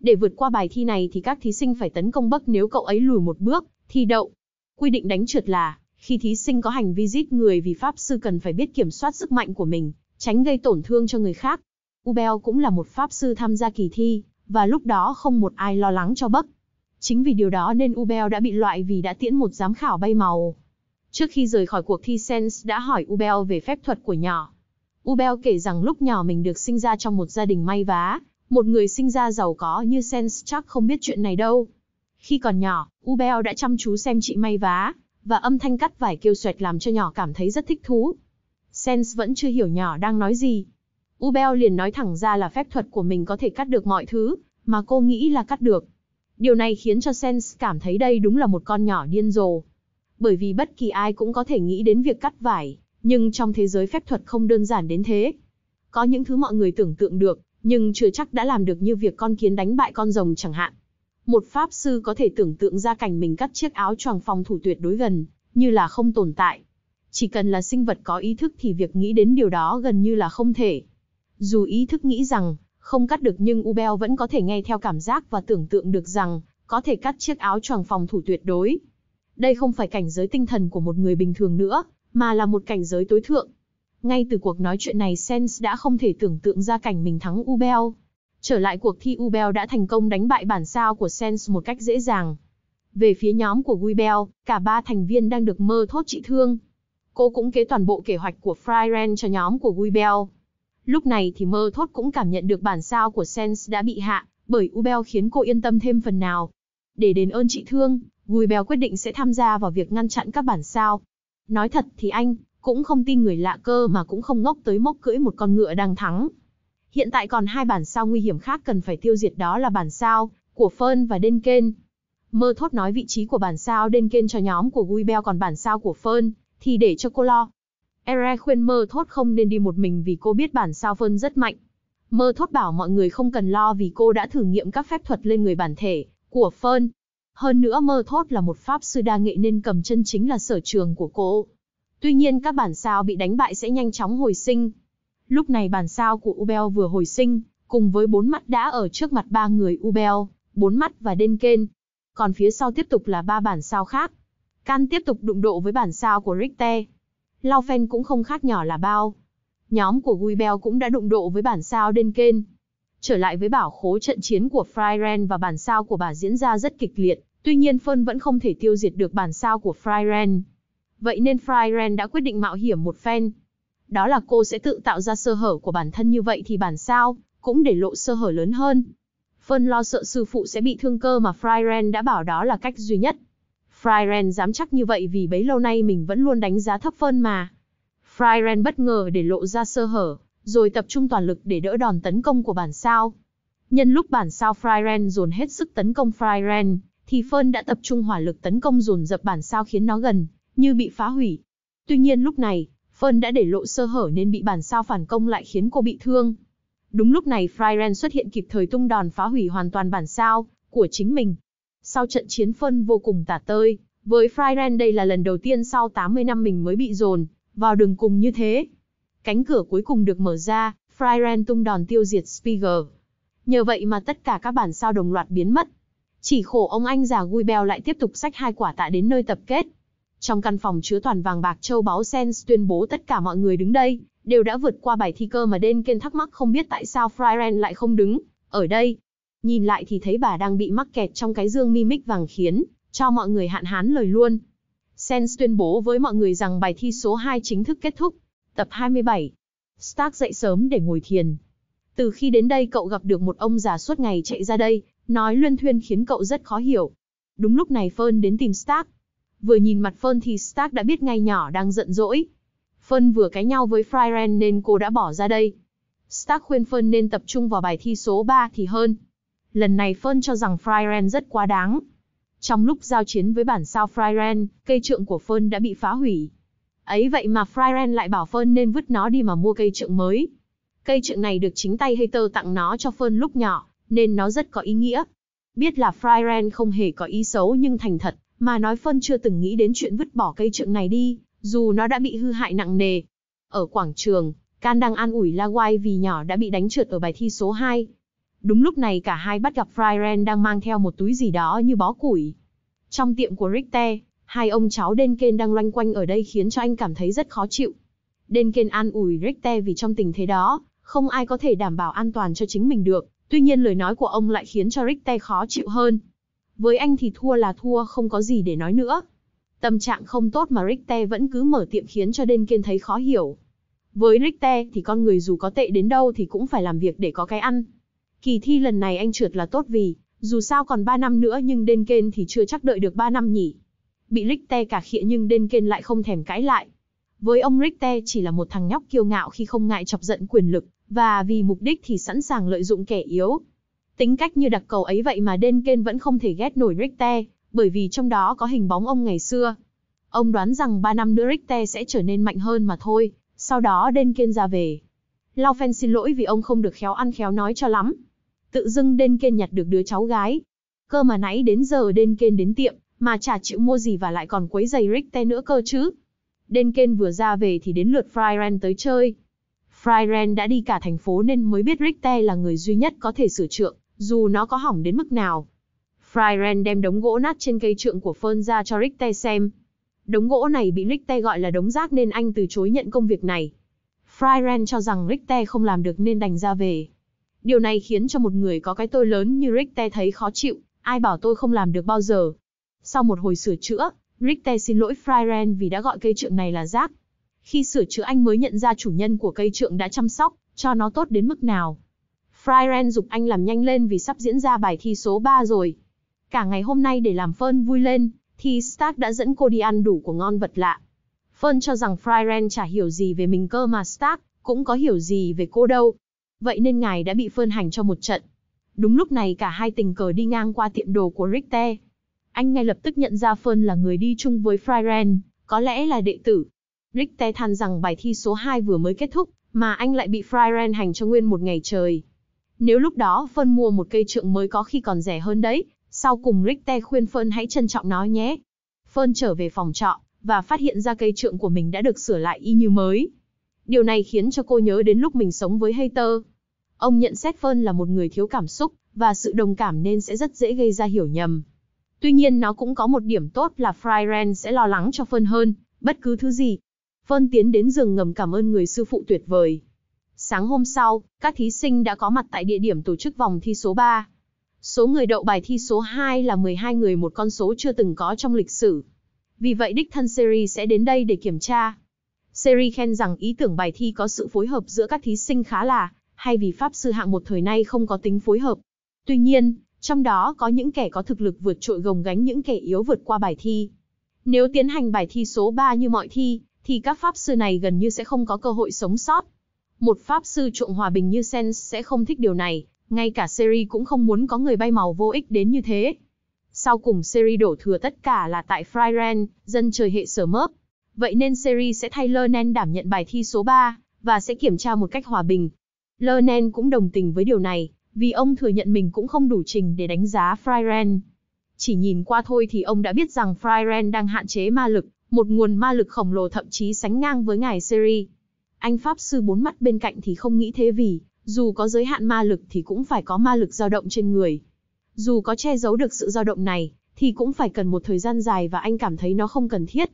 Speaker 1: Để vượt qua bài thi này thì các thí sinh phải tấn công Bấc nếu cậu ấy lùi một bước thì đậu. Quy định đánh trượt là khi thí sinh có hành vi giết người vì pháp sư cần phải biết kiểm soát sức mạnh của mình, tránh gây tổn thương cho người khác. Ubel cũng là một pháp sư tham gia kỳ thi, và lúc đó không một ai lo lắng cho Bắc. Chính vì điều đó nên Ubel đã bị loại vì đã tiễn một giám khảo bay màu. Trước khi rời khỏi cuộc thi Sense đã hỏi Ubel về phép thuật của nhỏ. Ubel kể rằng lúc nhỏ mình được sinh ra trong một gia đình may vá, một người sinh ra giàu có như Sense chắc không biết chuyện này đâu. Khi còn nhỏ, Ubel đã chăm chú xem chị may vá, và âm thanh cắt vải kêu xoẹt làm cho nhỏ cảm thấy rất thích thú. Sense vẫn chưa hiểu nhỏ đang nói gì. Ubel liền nói thẳng ra là phép thuật của mình có thể cắt được mọi thứ, mà cô nghĩ là cắt được. Điều này khiến cho Sense cảm thấy đây đúng là một con nhỏ điên rồ. Bởi vì bất kỳ ai cũng có thể nghĩ đến việc cắt vải, nhưng trong thế giới phép thuật không đơn giản đến thế. Có những thứ mọi người tưởng tượng được, nhưng chưa chắc đã làm được như việc con kiến đánh bại con rồng chẳng hạn. Một pháp sư có thể tưởng tượng ra cảnh mình cắt chiếc áo choàng phòng thủ tuyệt đối gần, như là không tồn tại. Chỉ cần là sinh vật có ý thức thì việc nghĩ đến điều đó gần như là không thể. Dù ý thức nghĩ rằng không cắt được nhưng Ubel vẫn có thể nghe theo cảm giác và tưởng tượng được rằng, có thể cắt chiếc áo choàng phòng thủ tuyệt đối. Đây không phải cảnh giới tinh thần của một người bình thường nữa, mà là một cảnh giới tối thượng. Ngay từ cuộc nói chuyện này Sense đã không thể tưởng tượng ra cảnh mình thắng Ubel. Trở lại cuộc thi Ubel đã thành công đánh bại bản sao của Sense một cách dễ dàng. Về phía nhóm của Guibel, cả ba thành viên đang được mơ thốt trị thương. Cô cũng kế toàn bộ kế hoạch của Fryren cho nhóm của Guibel. Lúc này thì mơ thốt cũng cảm nhận được bản sao của Sense đã bị hạ, bởi Ubel khiến cô yên tâm thêm phần nào. Để đền ơn chị thương, Ubel quyết định sẽ tham gia vào việc ngăn chặn các bản sao. Nói thật thì anh, cũng không tin người lạ cơ mà cũng không ngốc tới mốc cưỡi một con ngựa đang thắng. Hiện tại còn hai bản sao nguy hiểm khác cần phải tiêu diệt đó là bản sao của Fern và Denken. Mơ thốt nói vị trí của bản sao Denken cho nhóm của Guibel còn bản sao của Fern thì để cho cô lo. Ere khuyên mơ thốt không nên đi một mình vì cô biết bản sao phân rất mạnh. Mơ thốt bảo mọi người không cần lo vì cô đã thử nghiệm các phép thuật lên người bản thể của Phân. Hơn nữa mơ thốt là một pháp sư đa nghệ nên cầm chân chính là sở trường của cô. Tuy nhiên các bản sao bị đánh bại sẽ nhanh chóng hồi sinh. Lúc này bản sao của Ubel vừa hồi sinh, cùng với bốn mắt đã ở trước mặt ba người Ubel, bốn mắt và đen kên. Còn phía sau tiếp tục là ba bản sao khác. Can tiếp tục đụng độ với bản sao của Richter, Lao Phen cũng không khác nhỏ là bao. Nhóm của Guibel cũng đã đụng độ với bản sao đen Denken. Trở lại với bảo khố trận chiến của Fryren và bản sao của bà diễn ra rất kịch liệt, tuy nhiên Phân vẫn không thể tiêu diệt được bản sao của Fryren. Vậy nên Fryren đã quyết định mạo hiểm một phen. Đó là cô sẽ tự tạo ra sơ hở của bản thân như vậy thì bản sao cũng để lộ sơ hở lớn hơn. Phân lo sợ sư phụ sẽ bị thương cơ mà Fryren đã bảo đó là cách duy nhất. Fryren dám chắc như vậy vì bấy lâu nay mình vẫn luôn đánh giá thấp Phơn mà. Fryren bất ngờ để lộ ra sơ hở, rồi tập trung toàn lực để đỡ đòn tấn công của bản sao. Nhân lúc bản sao Fryren dồn hết sức tấn công Fryren, thì Phơn đã tập trung hỏa lực tấn công dồn dập bản sao khiến nó gần, như bị phá hủy. Tuy nhiên lúc này, Phơn đã để lộ sơ hở nên bị bản sao phản công lại khiến cô bị thương. Đúng lúc này Fryren xuất hiện kịp thời tung đòn phá hủy hoàn toàn bản sao của chính mình, sau trận chiến phân vô cùng tả tơi, với Fryren đây là lần đầu tiên sau 80 năm mình mới bị dồn vào đường cùng như thế. Cánh cửa cuối cùng được mở ra, Fryren tung đòn tiêu diệt Spiger. Nhờ vậy mà tất cả các bản sao đồng loạt biến mất. Chỉ khổ ông anh già Guibel lại tiếp tục xách hai quả tạ đến nơi tập kết. Trong căn phòng chứa toàn vàng bạc châu báu Sens tuyên bố tất cả mọi người đứng đây, đều đã vượt qua bài thi cơ mà Denken thắc mắc không biết tại sao Fryren lại không đứng. Ở đây, Nhìn lại thì thấy bà đang bị mắc kẹt trong cái dương mimic vàng khiến, cho mọi người hạn hán lời luôn. Sens tuyên bố với mọi người rằng bài thi số 2 chính thức kết thúc. Tập 27 Stark dậy sớm để ngồi thiền. Từ khi đến đây cậu gặp được một ông già suốt ngày chạy ra đây, nói luyên thuyên khiến cậu rất khó hiểu. Đúng lúc này Phơn đến tìm Stark. Vừa nhìn mặt Phơn thì Stark đã biết ngay nhỏ đang giận dỗi. Phơn vừa cái nhau với Fryren nên cô đã bỏ ra đây. Stark khuyên Phơn nên tập trung vào bài thi số 3 thì hơn lần này Phơn cho rằng Fryren rất quá đáng. Trong lúc giao chiến với bản sao Fryren, cây trượng của Phơn đã bị phá hủy. Ấy vậy mà Fryren lại bảo Phơn nên vứt nó đi mà mua cây trượng mới. Cây trượng này được chính tay Hater tặng nó cho Phơn lúc nhỏ, nên nó rất có ý nghĩa. Biết là Fryren không hề có ý xấu nhưng thành thật, mà nói Phơn chưa từng nghĩ đến chuyện vứt bỏ cây trượng này đi, dù nó đã bị hư hại nặng nề. Ở quảng trường, Can đang an ủi La Lawai vì nhỏ đã bị đánh trượt ở bài thi số 2, Đúng lúc này cả hai bắt gặp Fryren đang mang theo một túi gì đó như bó củi. Trong tiệm của Richter, hai ông cháu Denken đang loanh quanh ở đây khiến cho anh cảm thấy rất khó chịu. Denken an ủi Richter vì trong tình thế đó, không ai có thể đảm bảo an toàn cho chính mình được, tuy nhiên lời nói của ông lại khiến cho Richter khó chịu hơn. Với anh thì thua là thua không có gì để nói nữa. Tâm trạng không tốt mà Richter vẫn cứ mở tiệm khiến cho Denken thấy khó hiểu. Với Richter thì con người dù có tệ đến đâu thì cũng phải làm việc để có cái ăn. Kỳ thi lần này anh trượt là tốt vì, dù sao còn 3 năm nữa nhưng đên kên thì chưa chắc đợi được 3 năm nhỉ. Bị Richter cả khịa nhưng đên kên lại không thèm cãi lại. Với ông Richter chỉ là một thằng nhóc kiêu ngạo khi không ngại chọc giận quyền lực, và vì mục đích thì sẵn sàng lợi dụng kẻ yếu. Tính cách như đặc cầu ấy vậy mà đên kên vẫn không thể ghét nổi Richter, bởi vì trong đó có hình bóng ông ngày xưa. Ông đoán rằng 3 năm nữa Richter sẽ trở nên mạnh hơn mà thôi, sau đó đên kên ra về. Lau Phen xin lỗi vì ông không được khéo ăn khéo nói cho lắm tự dưng đên kên nhặt được đứa cháu gái. Cơ mà nãy đến giờ đên kên đến tiệm, mà chả chịu mua gì và lại còn quấy giày Rick Te nữa cơ chứ. Đên kên vừa ra về thì đến lượt Fryren tới chơi. Fryren đã đi cả thành phố nên mới biết Rick Te là người duy nhất có thể sửa trượng, dù nó có hỏng đến mức nào. Fryren đem đống gỗ nát trên cây trượng của Fern ra cho Rick Te xem. Đống gỗ này bị Rick Te gọi là đống rác nên anh từ chối nhận công việc này. Fryren cho rằng Rick Te không làm được nên đành ra về. Điều này khiến cho một người có cái tôi lớn như Richter thấy khó chịu, ai bảo tôi không làm được bao giờ. Sau một hồi sửa chữa, Richter xin lỗi Fryren vì đã gọi cây trượng này là rác. Khi sửa chữa anh mới nhận ra chủ nhân của cây trượng đã chăm sóc, cho nó tốt đến mức nào. Fryren dục anh làm nhanh lên vì sắp diễn ra bài thi số 3 rồi. Cả ngày hôm nay để làm Fern vui lên, thì Stark đã dẫn cô đi ăn đủ của ngon vật lạ. Fern cho rằng Fryren chả hiểu gì về mình cơ mà Stark cũng có hiểu gì về cô đâu. Vậy nên ngài đã bị phơn hành cho một trận. Đúng lúc này cả hai tình cờ đi ngang qua tiệm đồ của Richter. Anh ngay lập tức nhận ra Phơn là người đi chung với Fryren, có lẽ là đệ tử. Richter than rằng bài thi số 2 vừa mới kết thúc, mà anh lại bị Fryren hành cho nguyên một ngày trời. Nếu lúc đó Phơn mua một cây trượng mới có khi còn rẻ hơn đấy, sau cùng Richter khuyên Phơn hãy trân trọng nó nhé. Phơn trở về phòng trọ, và phát hiện ra cây trượng của mình đã được sửa lại y như mới. Điều này khiến cho cô nhớ đến lúc mình sống với Hater, Ông nhận xét Phơn là một người thiếu cảm xúc, và sự đồng cảm nên sẽ rất dễ gây ra hiểu nhầm. Tuy nhiên nó cũng có một điểm tốt là Fryren sẽ lo lắng cho Phơn hơn, bất cứ thứ gì. Phơn tiến đến giường ngầm cảm ơn người sư phụ tuyệt vời. Sáng hôm sau, các thí sinh đã có mặt tại địa điểm tổ chức vòng thi số 3. Số người đậu bài thi số 2 là 12 người một con số chưa từng có trong lịch sử. Vì vậy đích thân Seri sẽ đến đây để kiểm tra. Seri khen rằng ý tưởng bài thi có sự phối hợp giữa các thí sinh khá là hay vì pháp sư hạng một thời nay không có tính phối hợp. Tuy nhiên, trong đó có những kẻ có thực lực vượt trội gồng gánh những kẻ yếu vượt qua bài thi. Nếu tiến hành bài thi số 3 như mọi thi, thì các pháp sư này gần như sẽ không có cơ hội sống sót. Một pháp sư trộm hòa bình như Sense sẽ không thích điều này, ngay cả Seri cũng không muốn có người bay màu vô ích đến như thế. Sau cùng Seri đổ thừa tất cả là tại Fryren, dân trời hệ sở mớp. Vậy nên Seri sẽ thay Lernen đảm nhận bài thi số 3, và sẽ kiểm tra một cách hòa bình, Lernen cũng đồng tình với điều này, vì ông thừa nhận mình cũng không đủ trình để đánh giá Fryren. Chỉ nhìn qua thôi thì ông đã biết rằng Fryren đang hạn chế ma lực, một nguồn ma lực khổng lồ thậm chí sánh ngang với ngài Seri. Anh Pháp Sư bốn mắt bên cạnh thì không nghĩ thế vì, dù có giới hạn ma lực thì cũng phải có ma lực dao động trên người. Dù có che giấu được sự dao động này, thì cũng phải cần một thời gian dài và anh cảm thấy nó không cần thiết.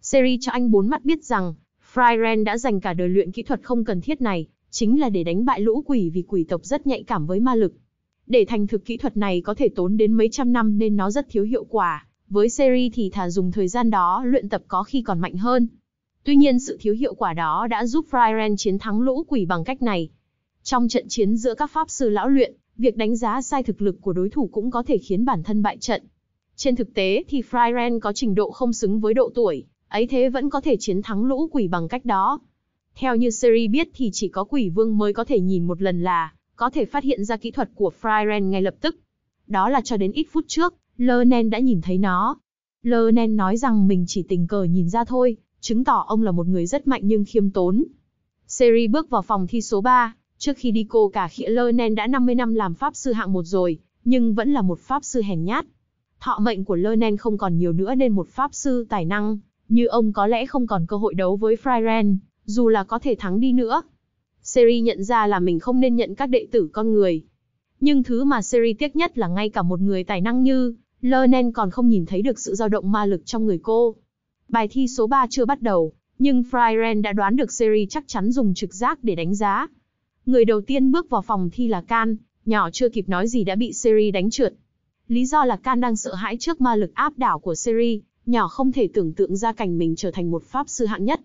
Speaker 1: Seri cho anh bốn mắt biết rằng, Fryren đã dành cả đời luyện kỹ thuật không cần thiết này, chính là để đánh bại lũ quỷ vì quỷ tộc rất nhạy cảm với ma lực. Để thành thực kỹ thuật này có thể tốn đến mấy trăm năm nên nó rất thiếu hiệu quả, với series thì thà dùng thời gian đó luyện tập có khi còn mạnh hơn. Tuy nhiên sự thiếu hiệu quả đó đã giúp Fryren chiến thắng lũ quỷ bằng cách này. Trong trận chiến giữa các pháp sư lão luyện, việc đánh giá sai thực lực của đối thủ cũng có thể khiến bản thân bại trận. Trên thực tế thì Fryren có trình độ không xứng với độ tuổi, ấy thế vẫn có thể chiến thắng lũ quỷ bằng cách đó. Theo như Siri biết thì chỉ có quỷ vương mới có thể nhìn một lần là có thể phát hiện ra kỹ thuật của Fryren ngay lập tức. Đó là cho đến ít phút trước, Lernen đã nhìn thấy nó. Lernen nói rằng mình chỉ tình cờ nhìn ra thôi, chứng tỏ ông là một người rất mạnh nhưng khiêm tốn. Siri bước vào phòng thi số 3, trước khi đi cô cả khịa Lernen đã 50 năm làm pháp sư hạng một rồi, nhưng vẫn là một pháp sư hèn nhát. Thọ mệnh của Lernen không còn nhiều nữa nên một pháp sư tài năng, như ông có lẽ không còn cơ hội đấu với Fryren dù là có thể thắng đi nữa. Seri nhận ra là mình không nên nhận các đệ tử con người. Nhưng thứ mà Seri tiếc nhất là ngay cả một người tài năng như Lernen còn không nhìn thấy được sự dao động ma lực trong người cô. Bài thi số 3 chưa bắt đầu, nhưng Fryren đã đoán được Seri chắc chắn dùng trực giác để đánh giá. Người đầu tiên bước vào phòng thi là Can, nhỏ chưa kịp nói gì đã bị Seri đánh trượt. Lý do là Can đang sợ hãi trước ma lực áp đảo của Seri, nhỏ không thể tưởng tượng ra cảnh mình trở thành một pháp sư hạng nhất.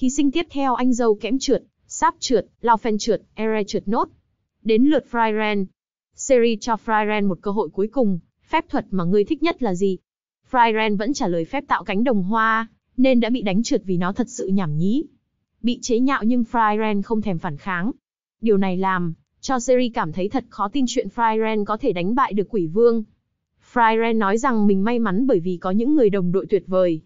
Speaker 1: Thí sinh tiếp theo anh dâu kẽm trượt, sáp trượt, lao phen trượt, ere trượt nốt. Đến lượt Fryren. Seri cho Fryren một cơ hội cuối cùng, phép thuật mà ngươi thích nhất là gì? Fryren vẫn trả lời phép tạo cánh đồng hoa, nên đã bị đánh trượt vì nó thật sự nhảm nhí. Bị chế nhạo nhưng Fryren không thèm phản kháng. Điều này làm cho Seri cảm thấy thật khó tin chuyện Fryren có thể đánh bại được quỷ vương. Fryren nói rằng mình may mắn bởi vì có những người đồng đội tuyệt vời.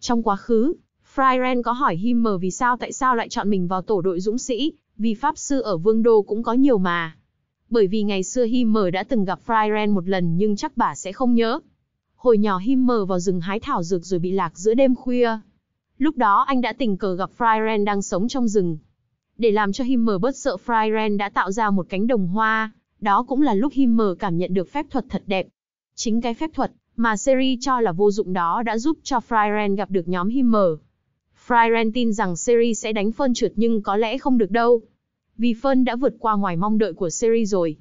Speaker 1: Trong quá khứ, Fryren có hỏi Himmer vì sao tại sao lại chọn mình vào tổ đội dũng sĩ, vì pháp sư ở vương đô cũng có nhiều mà. Bởi vì ngày xưa Himmer đã từng gặp Fryren một lần nhưng chắc bà sẽ không nhớ. Hồi nhỏ Himmer vào rừng hái thảo dược rồi bị lạc giữa đêm khuya. Lúc đó anh đã tình cờ gặp Fryren đang sống trong rừng. Để làm cho Himmer bớt sợ Fryren đã tạo ra một cánh đồng hoa, đó cũng là lúc Himmer cảm nhận được phép thuật thật đẹp. Chính cái phép thuật mà Seri cho là vô dụng đó đã giúp cho Fryren gặp được nhóm Himmer. Fryren tin rằng Seri sẽ đánh Fern trượt nhưng có lẽ không được đâu. Vì Fern đã vượt qua ngoài mong đợi của Seri rồi.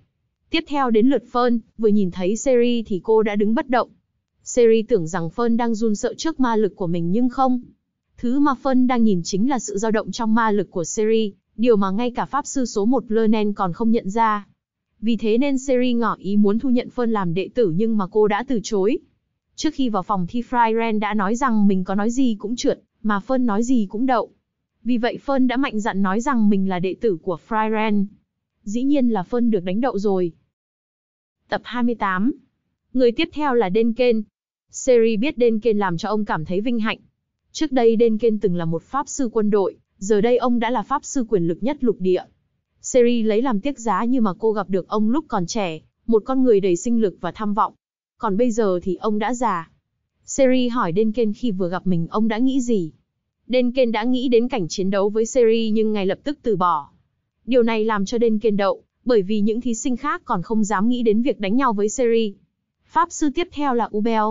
Speaker 1: Tiếp theo đến lượt Fern, vừa nhìn thấy Seri thì cô đã đứng bất động. Seri tưởng rằng Fern đang run sợ trước ma lực của mình nhưng không. Thứ mà Fern đang nhìn chính là sự dao động trong ma lực của Seri, điều mà ngay cả pháp sư số 1 Lernen còn không nhận ra. Vì thế nên Seri ngỏ ý muốn thu nhận Fern làm đệ tử nhưng mà cô đã từ chối. Trước khi vào phòng thi, Fryren đã nói rằng mình có nói gì cũng trượt, mà Phơn nói gì cũng đậu. Vì vậy Phơn đã mạnh dạn nói rằng mình là đệ tử của Fryren. Dĩ nhiên là Phơn được đánh đậu rồi. Tập 28 Người tiếp theo là Denken. Seri biết Denken làm cho ông cảm thấy vinh hạnh. Trước đây Denken từng là một pháp sư quân đội, giờ đây ông đã là pháp sư quyền lực nhất lục địa. Seri lấy làm tiếc giá như mà cô gặp được ông lúc còn trẻ, một con người đầy sinh lực và tham vọng. Còn bây giờ thì ông đã già, Seri hỏi Denken khi vừa gặp mình ông đã nghĩ gì. Denken đã nghĩ đến cảnh chiến đấu với Seri nhưng ngay lập tức từ bỏ. Điều này làm cho Denken đậu, bởi vì những thí sinh khác còn không dám nghĩ đến việc đánh nhau với Seri. Pháp sư tiếp theo là Ubel.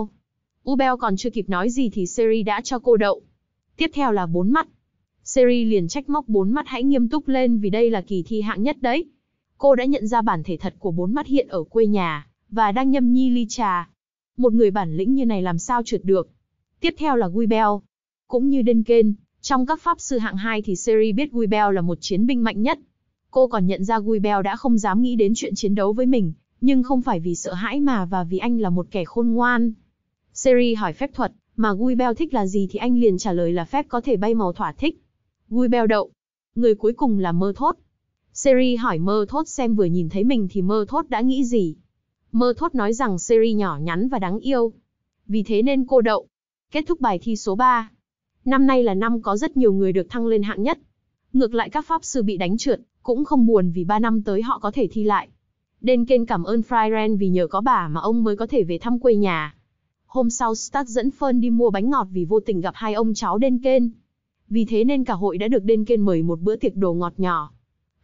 Speaker 1: Ubel còn chưa kịp nói gì thì Seri đã cho cô đậu. Tiếp theo là bốn mắt. Seri liền trách móc bốn mắt hãy nghiêm túc lên vì đây là kỳ thi hạng nhất đấy. Cô đã nhận ra bản thể thật của bốn mắt hiện ở quê nhà, và đang nhâm nhi ly trà, một người bản lĩnh như này làm sao trượt được. Tiếp theo là Guibel. Cũng như Denken, trong các pháp sư hạng 2 thì Seri biết Guibel là một chiến binh mạnh nhất. Cô còn nhận ra Guibel đã không dám nghĩ đến chuyện chiến đấu với mình, nhưng không phải vì sợ hãi mà và vì anh là một kẻ khôn ngoan. Seri hỏi phép thuật, mà Guibel thích là gì thì anh liền trả lời là phép có thể bay màu thỏa thích. Guibel đậu. Người cuối cùng là mơ thốt. Seri hỏi mơ thốt xem vừa nhìn thấy mình thì mơ thốt đã nghĩ gì. Mơ thốt nói rằng Seri nhỏ nhắn và đáng yêu. Vì thế nên cô đậu. Kết thúc bài thi số 3. Năm nay là năm có rất nhiều người được thăng lên hạng nhất. Ngược lại các pháp sư bị đánh trượt, cũng không buồn vì 3 năm tới họ có thể thi lại. Đen Ken cảm ơn Fryren vì nhờ có bà mà ông mới có thể về thăm quê nhà. Hôm sau Stark dẫn Fern đi mua bánh ngọt vì vô tình gặp hai ông cháu Đen Ken. Vì thế nên cả hội đã được Đen Ken mời một bữa tiệc đồ ngọt nhỏ.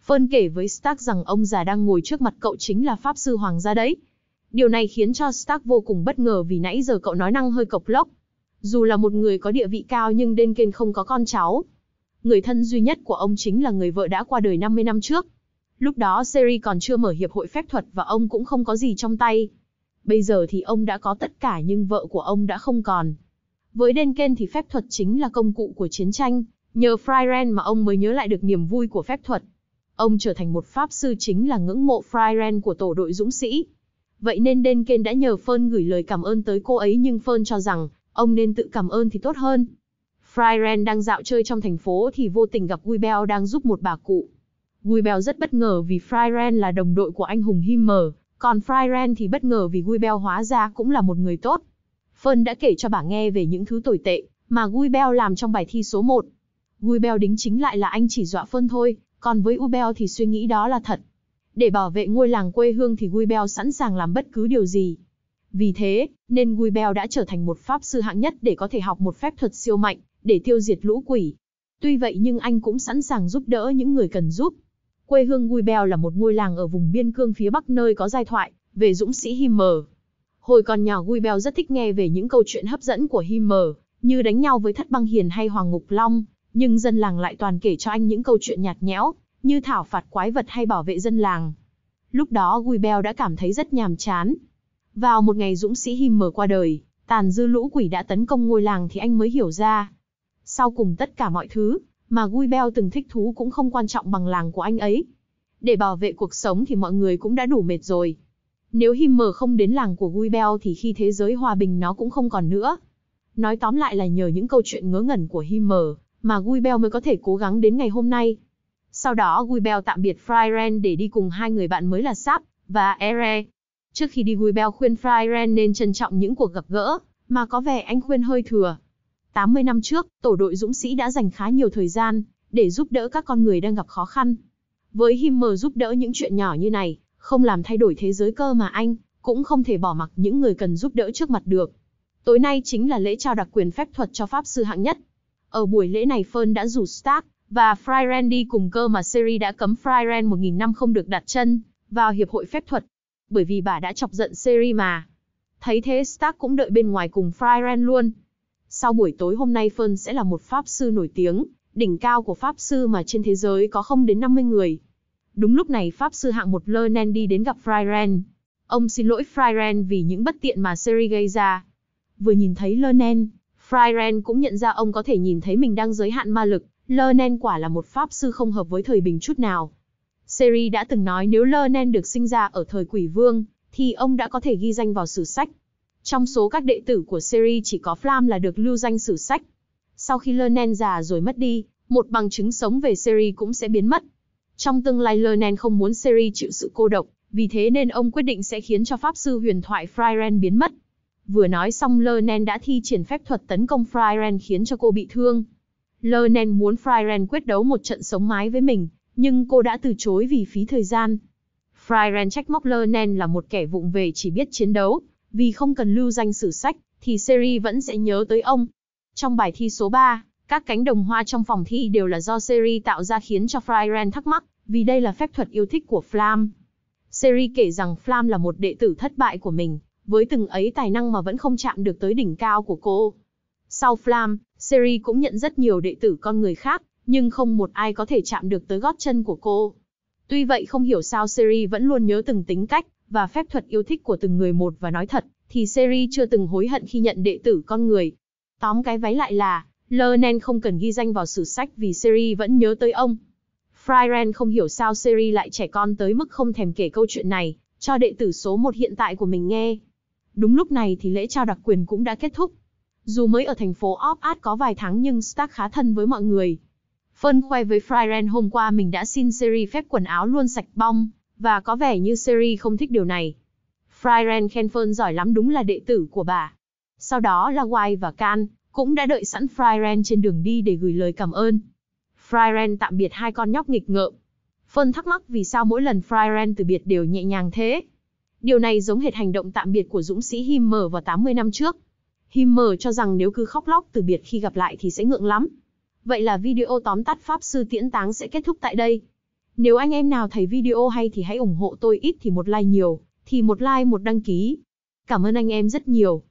Speaker 1: Fern kể với Stark rằng ông già đang ngồi trước mặt cậu chính là Pháp Sư Hoàng gia đấy, Điều này khiến cho Stark vô cùng bất ngờ vì nãy giờ cậu nói năng hơi cộc lốc. Dù là một người có địa vị cao nhưng Denken không có con cháu. Người thân duy nhất của ông chính là người vợ đã qua đời 50 năm trước. Lúc đó Seri còn chưa mở hiệp hội phép thuật và ông cũng không có gì trong tay. Bây giờ thì ông đã có tất cả nhưng vợ của ông đã không còn. Với Denken thì phép thuật chính là công cụ của chiến tranh, nhờ Fryren mà ông mới nhớ lại được niềm vui của phép thuật. Ông trở thành một pháp sư chính là ngưỡng mộ Fryren của tổ đội dũng sĩ. Vậy nên Denken đã nhờ Fern gửi lời cảm ơn tới cô ấy nhưng Fern cho rằng, ông nên tự cảm ơn thì tốt hơn. Fryren đang dạo chơi trong thành phố thì vô tình gặp Guibel đang giúp một bà cụ. Guibel rất bất ngờ vì Fryren là đồng đội của anh hùng Himmer, còn Fryren thì bất ngờ vì Guibel hóa ra cũng là một người tốt. Fern đã kể cho bà nghe về những thứ tồi tệ mà Guibel làm trong bài thi số 1. Guibel đính chính lại là anh chỉ dọa Fern thôi, còn với Ubel thì suy nghĩ đó là thật. Để bảo vệ ngôi làng quê hương thì Guibel sẵn sàng làm bất cứ điều gì. Vì thế, nên Guibel đã trở thành một pháp sư hạng nhất để có thể học một phép thuật siêu mạnh, để tiêu diệt lũ quỷ. Tuy vậy nhưng anh cũng sẵn sàng giúp đỡ những người cần giúp. Quê hương Guibel là một ngôi làng ở vùng biên cương phía bắc nơi có giai thoại, về dũng sĩ Himmer. Hồi còn nhỏ Guibel rất thích nghe về những câu chuyện hấp dẫn của Himmer, như đánh nhau với thất băng hiền hay hoàng ngục long, nhưng dân làng lại toàn kể cho anh những câu chuyện nhạt nhẽo, như thảo phạt quái vật hay bảo vệ dân làng. Lúc đó Guibel đã cảm thấy rất nhàm chán. Vào một ngày dũng sĩ Himmer qua đời, tàn dư lũ quỷ đã tấn công ngôi làng thì anh mới hiểu ra. Sau cùng tất cả mọi thứ, mà Guibel từng thích thú cũng không quan trọng bằng làng của anh ấy. Để bảo vệ cuộc sống thì mọi người cũng đã đủ mệt rồi. Nếu Himmer không đến làng của Guibel thì khi thế giới hòa bình nó cũng không còn nữa. Nói tóm lại là nhờ những câu chuyện ngớ ngẩn của Himmer mà Guibel mới có thể cố gắng đến ngày hôm nay. Sau đó Guibel tạm biệt Fryren để đi cùng hai người bạn mới là Sap và Ere. Trước khi đi Guibel khuyên Fryren nên trân trọng những cuộc gặp gỡ, mà có vẻ anh khuyên hơi thừa. 80 năm trước, tổ đội dũng sĩ đã dành khá nhiều thời gian để giúp đỡ các con người đang gặp khó khăn. Với Himmer giúp đỡ những chuyện nhỏ như này, không làm thay đổi thế giới cơ mà anh, cũng không thể bỏ mặc những người cần giúp đỡ trước mặt được. Tối nay chính là lễ trao đặc quyền phép thuật cho Pháp Sư hạng nhất. Ở buổi lễ này Fern đã rủ Stark và Fryrendy cùng cơ mà Syria đã cấm Fryren 1000 năm không được đặt chân vào hiệp hội phép thuật, bởi vì bà đã chọc giận Syria mà. Thấy thế Stark cũng đợi bên ngoài cùng Fryren luôn. Sau buổi tối hôm nay Fern sẽ là một pháp sư nổi tiếng, đỉnh cao của pháp sư mà trên thế giới có không đến 50 người. Đúng lúc này pháp sư hạng một Lernen đi đến gặp Fryren. Ông xin lỗi Fryren vì những bất tiện mà Siri gây ra. Vừa nhìn thấy Lernen, Fryren cũng nhận ra ông có thể nhìn thấy mình đang giới hạn ma lực Lernen quả là một pháp sư không hợp với thời bình chút nào. Seri đã từng nói nếu Lernen được sinh ra ở thời quỷ vương, thì ông đã có thể ghi danh vào sử sách. Trong số các đệ tử của Seri chỉ có Flam là được lưu danh sử sách. Sau khi Lernen già rồi mất đi, một bằng chứng sống về Seri cũng sẽ biến mất. Trong tương lai Lernen không muốn Seri chịu sự cô độc, vì thế nên ông quyết định sẽ khiến cho pháp sư huyền thoại Fryren biến mất. Vừa nói xong Lernen đã thi triển phép thuật tấn công Fryren khiến cho cô bị thương, Lernen muốn Fryren quyết đấu một trận sống mái với mình, nhưng cô đã từ chối vì phí thời gian. Fryren trách móc Lernen là một kẻ vụng về chỉ biết chiến đấu, vì không cần lưu danh sử sách, thì Seri vẫn sẽ nhớ tới ông. Trong bài thi số 3, các cánh đồng hoa trong phòng thi đều là do Seri tạo ra khiến cho Fryren thắc mắc, vì đây là phép thuật yêu thích của Flam. Seri kể rằng Flam là một đệ tử thất bại của mình, với từng ấy tài năng mà vẫn không chạm được tới đỉnh cao của cô. Sau Flam, Seri cũng nhận rất nhiều đệ tử con người khác, nhưng không một ai có thể chạm được tới gót chân của cô. Tuy vậy không hiểu sao Seri vẫn luôn nhớ từng tính cách và phép thuật yêu thích của từng người một và nói thật, thì Seri chưa từng hối hận khi nhận đệ tử con người. Tóm cái váy lại là, Lernen không cần ghi danh vào sử sách vì Seri vẫn nhớ tới ông. Fryren không hiểu sao Seri lại trẻ con tới mức không thèm kể câu chuyện này, cho đệ tử số một hiện tại của mình nghe. Đúng lúc này thì lễ trao đặc quyền cũng đã kết thúc. Dù mới ở thành phố Opat có vài tháng nhưng Stark khá thân với mọi người. Phân khoe với Fryren hôm qua mình đã xin Siri phép quần áo luôn sạch bong, và có vẻ như Siri không thích điều này. Fryren khen Phân giỏi lắm đúng là đệ tử của bà. Sau đó là Wai và Can, cũng đã đợi sẵn Fryren trên đường đi để gửi lời cảm ơn. Fryren tạm biệt hai con nhóc nghịch ngợm. Phân thắc mắc vì sao mỗi lần Fryren từ biệt đều nhẹ nhàng thế. Điều này giống hệt hành động tạm biệt của dũng sĩ Himmer vào 80 năm trước. Him Himmer cho rằng nếu cứ khóc lóc từ biệt khi gặp lại thì sẽ ngượng lắm. Vậy là video tóm tắt Pháp Sư Tiễn Táng sẽ kết thúc tại đây. Nếu anh em nào thấy video hay thì hãy ủng hộ tôi ít thì một like nhiều, thì một like một đăng ký. Cảm ơn anh em rất nhiều.